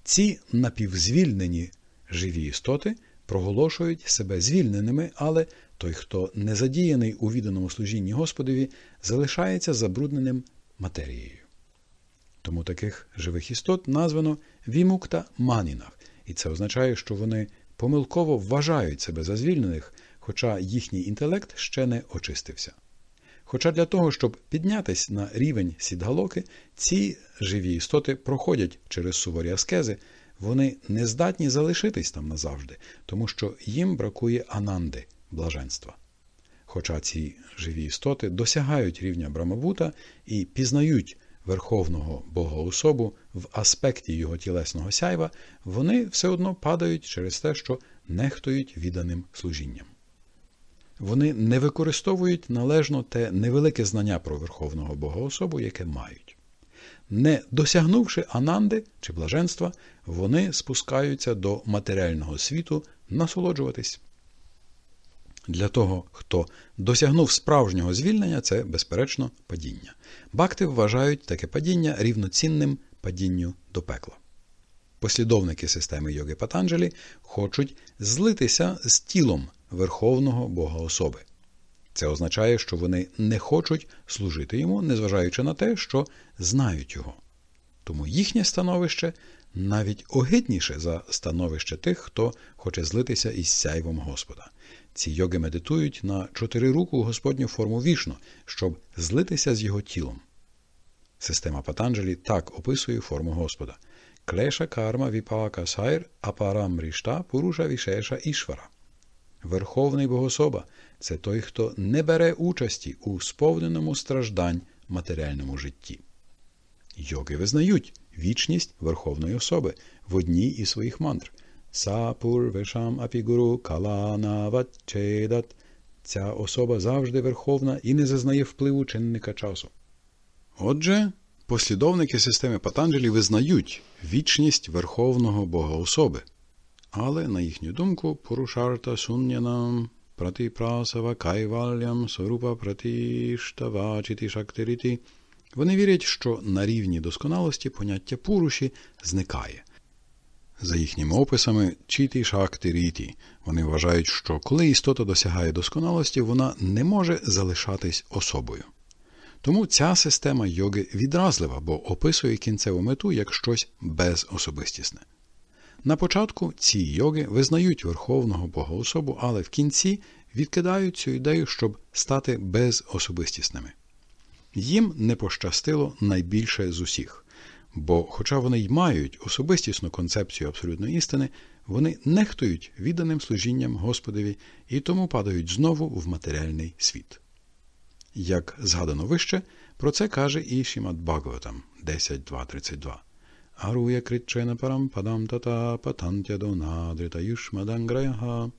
Ці напівзвільнені живі істоти проголошують себе звільненими, але той, хто не задіяний у відданому служінні Господові, залишається забрудненим матерією. Тому таких живих істот названо вімукта манінах, і це означає, що вони помилково вважають себе за звільнених, хоча їхній інтелект ще не очистився. Хоча для того, щоб піднятись на рівень сідгалоки, ці живі істоти проходять через суворі аскези, вони не здатні залишитись там назавжди, тому що їм бракує ананди блаженства. Хоча ці живі істоти досягають рівня Брамабута і пізнають Верховного Богоособу в аспекті його тілесного сяйва, вони все одно падають через те, що нехтують відданим служінням. Вони не використовують належно те невелике знання про Верховного Богоособу, яке мають. Не досягнувши ананди чи блаженства, вони спускаються до матеріального світу насолоджуватись для того, хто досягнув справжнього звільнення, це, безперечно, падіння. Бакти вважають таке падіння рівноцінним падінню до пекла. Послідовники системи йоги Патанджелі хочуть злитися з тілом Верховного Бога особи. Це означає, що вони не хочуть служити йому, незважаючи на те, що знають його. Тому їхнє становище навіть огидніше за становище тих, хто хоче злитися із сяйвом Господа. Ці йоги медитують на чотирируку Господню форму вішну, щоб злитися з його тілом. Система Патанджелі так описує форму Господа клеша карма віпака сайр апарам рішта поруша вішеша ішвара. Верховний Богособа це той, хто не бере участі у сповненому страждань матеріальному житті. Йоги визнають вічність Верховної особи в одній із своїх мантр. Са пурвешам апігуру каланаватчедат, Ця особа завжди верховна і не зазнає впливу чинника часу. Отже, послідовники системи Патанджелі визнають вічність Верховного Бога особи. Але, на їхню думку, Пурушарта Суннянам Пратипрасава Кайвалям Сорупа Пратіштавачіті Шактиріті вони вірять, що на рівні досконалості поняття Пуруші зникає. За їхніми описами, чіті шакти ріті. Вони вважають, що коли істота досягає досконалості, вона не може залишатись особою. Тому ця система йоги відразлива, бо описує кінцеву мету як щось безособистісне. На початку ці йоги визнають верховного Бога особу, але в кінці відкидають цю ідею, щоб стати безособистісними. Їм не пощастило найбільше з усіх. Бо, хоча вони й мають особистісну концепцію абсолютної істини, вони нехтують відданим служінням Господові і тому падають знову в матеріальний світ. Як згадано вище, про це каже і Шімат Бхагаватам 10.2.32. Аруя критчена парам падам тата патантя до надрита юшмаданграяга.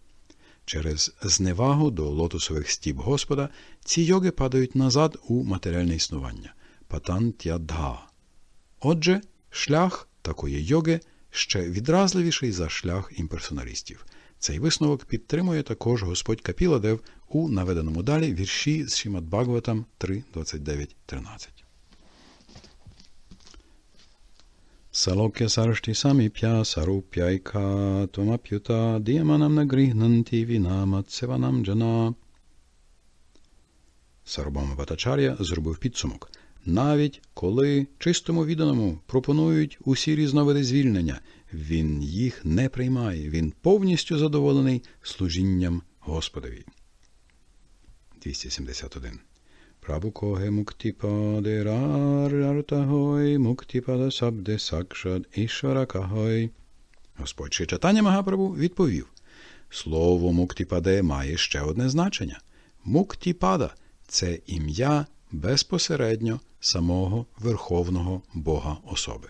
Через зневагу до лотосових стіп Господа ці йоги падають назад у матеріальне існування. Патантя дха. Отже, шлях такої йоги ще відразливіший за шлях імперсоналістів. Цей висновок підтримує також Господь Капіладев у наведеному далі вірші з Шімат Багватам 3.29.13. Салокя саршті саміп'я саруп'яйка Томап'юта діяманам нагрігнанті вінама цеванам джана. Сарубама Батачар'я зробив підсумок навіть коли чистому відданому пропонують усі різновиди звільнення, він їх не приймає, він повністю задоволений служінням Господові. 271 Прабукоге муктіпаде рартагой, муктіпада сабде сакшад ішаракагой. Господь Ши читання Магапрабу відповів Слово муктіпаде має ще одне значення. Муктіпада це ім'я безпосередньо самого Верховного Бога особи.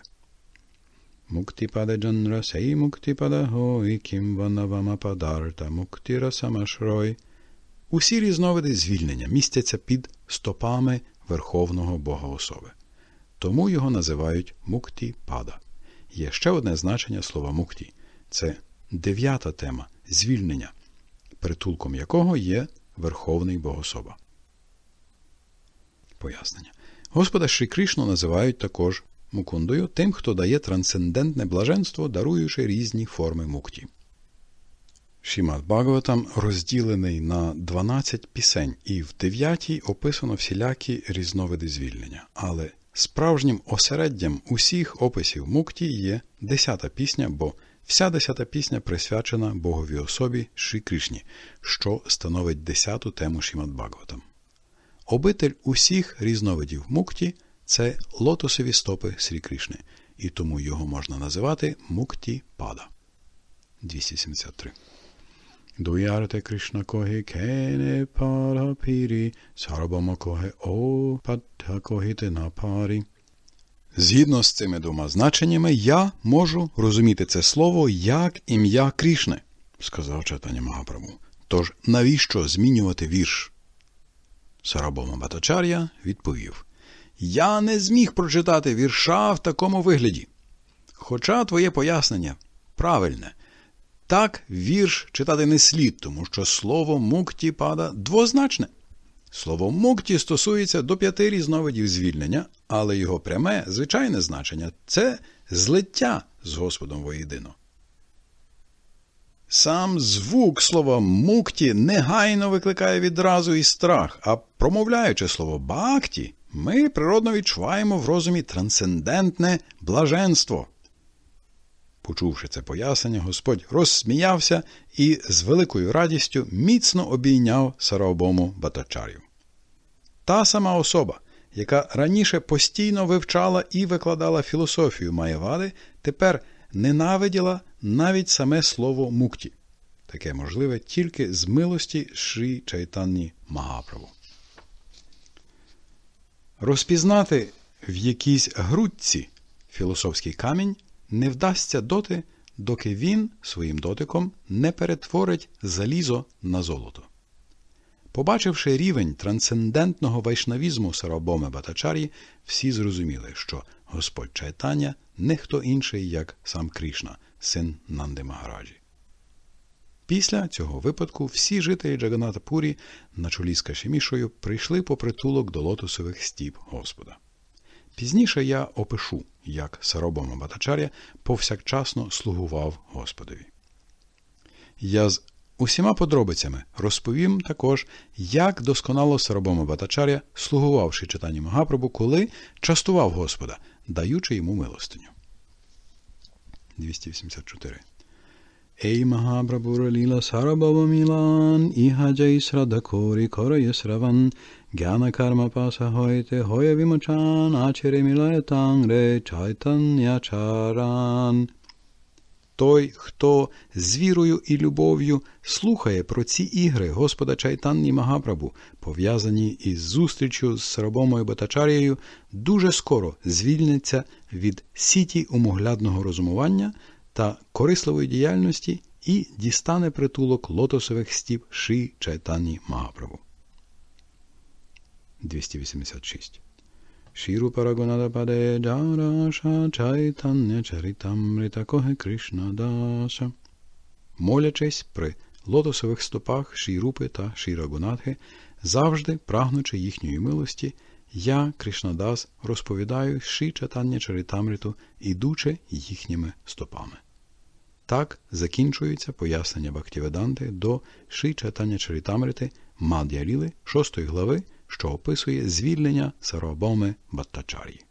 Муктіпада джанра сей муктіпада гой, кім вона вама падарта, муктіра самашрой. Усі різновиди звільнення містяться під стопами Верховного Бога особи. Тому його називають мукті-пада. Є ще одне значення слова мукті це дев'ята тема звільнення, притулком якого є Верховний особа. Пояснення. Господа Шрі Кришну називають також мукундою тим, хто дає трансцендентне блаженство, даруючи різні форми мукті. Шімат Бхагаватам розділений на 12 пісень, і в 9 описано всілякі різновиди звільнення. Але справжнім осереддям усіх описів мукті є 10 пісня, бо вся 10 пісня присвячена Боговій особі Шрі Кришні, що становить 10-ту тему Шімат Бхагаватам. Обитель усіх різновидів мукті це лотосові стопи Срі Кришни, і тому його можна називати мукті пада. 273. Дуярте Кришна коги кене парапірі, сарабама коге о падхакогіте на парі. Згідно з цими двома значеннями, я можу розуміти це слово як ім'я Крішни, сказав Чатані Магапрабу. Тож навіщо змінювати вірш? Сарабома Батачар'я відповів Я не зміг прочитати вірша в такому вигляді. Хоча твоє пояснення правильне. Так, вірш читати не слід, тому що слово мукті пада двозначне. Слово мукті стосується до п'яти різновидів звільнення, але його пряме, звичайне значення це злиття з Господом воєдино. Сам звук слова мукті негайно викликає відразу і страх, а промовляючи слово бакті, ми природно відчуваємо в розумі трансцендентне блаженство. Почувши це пояснення, Господь розсміявся і з великою радістю міцно обійняв Сараобому Батачарю. Та сама особа, яка раніше постійно вивчала і викладала філософію Маєвади, тепер ненавиділа навіть саме слово мукті. Таке можливе тільки з милості Шрі Чайтанні Магапрабу. Розпізнати в якійсь грудці філософський камінь не вдасться доти, доки він своїм дотиком не перетворить залізо на золото. Побачивши рівень трансцендентного вайшнавізму Сарабоме Батачарі, всі зрозуміли, що Господь Чайтаня не хто інший, як сам Крішна, син Нанди Магараджі. Після цього випадку всі жителі Пурі на чолі з Кашемішою прийшли по притулок до лотосових стіп Господа. Пізніше я опишу, як Саробома Батачаря повсякчасно слугував Господові. Я з усіма подробицями розповім також, як досконало Саробома Батачаря, слугувавши читанні Магапрабу, коли частував Господа даючи йому милостиню. 284. Ей Магабрабураліла Сарабава Мілан, Іга Джайсрадакорі Кораясраван, Гяна Карма Паса Гойте, Гоя Вімачан, Ачері Мілая Тангре, той, хто з вірою і любов'ю слухає про ці ігри Господа Чайтанні Магапрабу, пов'язані із зустрічю з Сарабомою Батачарією, дуже скоро звільниться від сіті умоглядного розумування та корисливої діяльності і дістане притулок лотосових стіп Ши Чайтанні Магапрабу. 286 Shiruparagvanadapade Джарашаша Chaitanya Чаритамрита Коге Кришна Даша. Молячись при лотосових стопах Шірупи та Шірагунатхи, завжди прагнучи їхньої милості, я, Кришнадас, розповідаю ши читання Чаритамриту, ідучи їхніми стопами. Так закінчується пояснення Бхактіведанти до ши читання Чаритамрити Мад'яріли 6 глави що описує звільнення Сарабоми Баттачарі.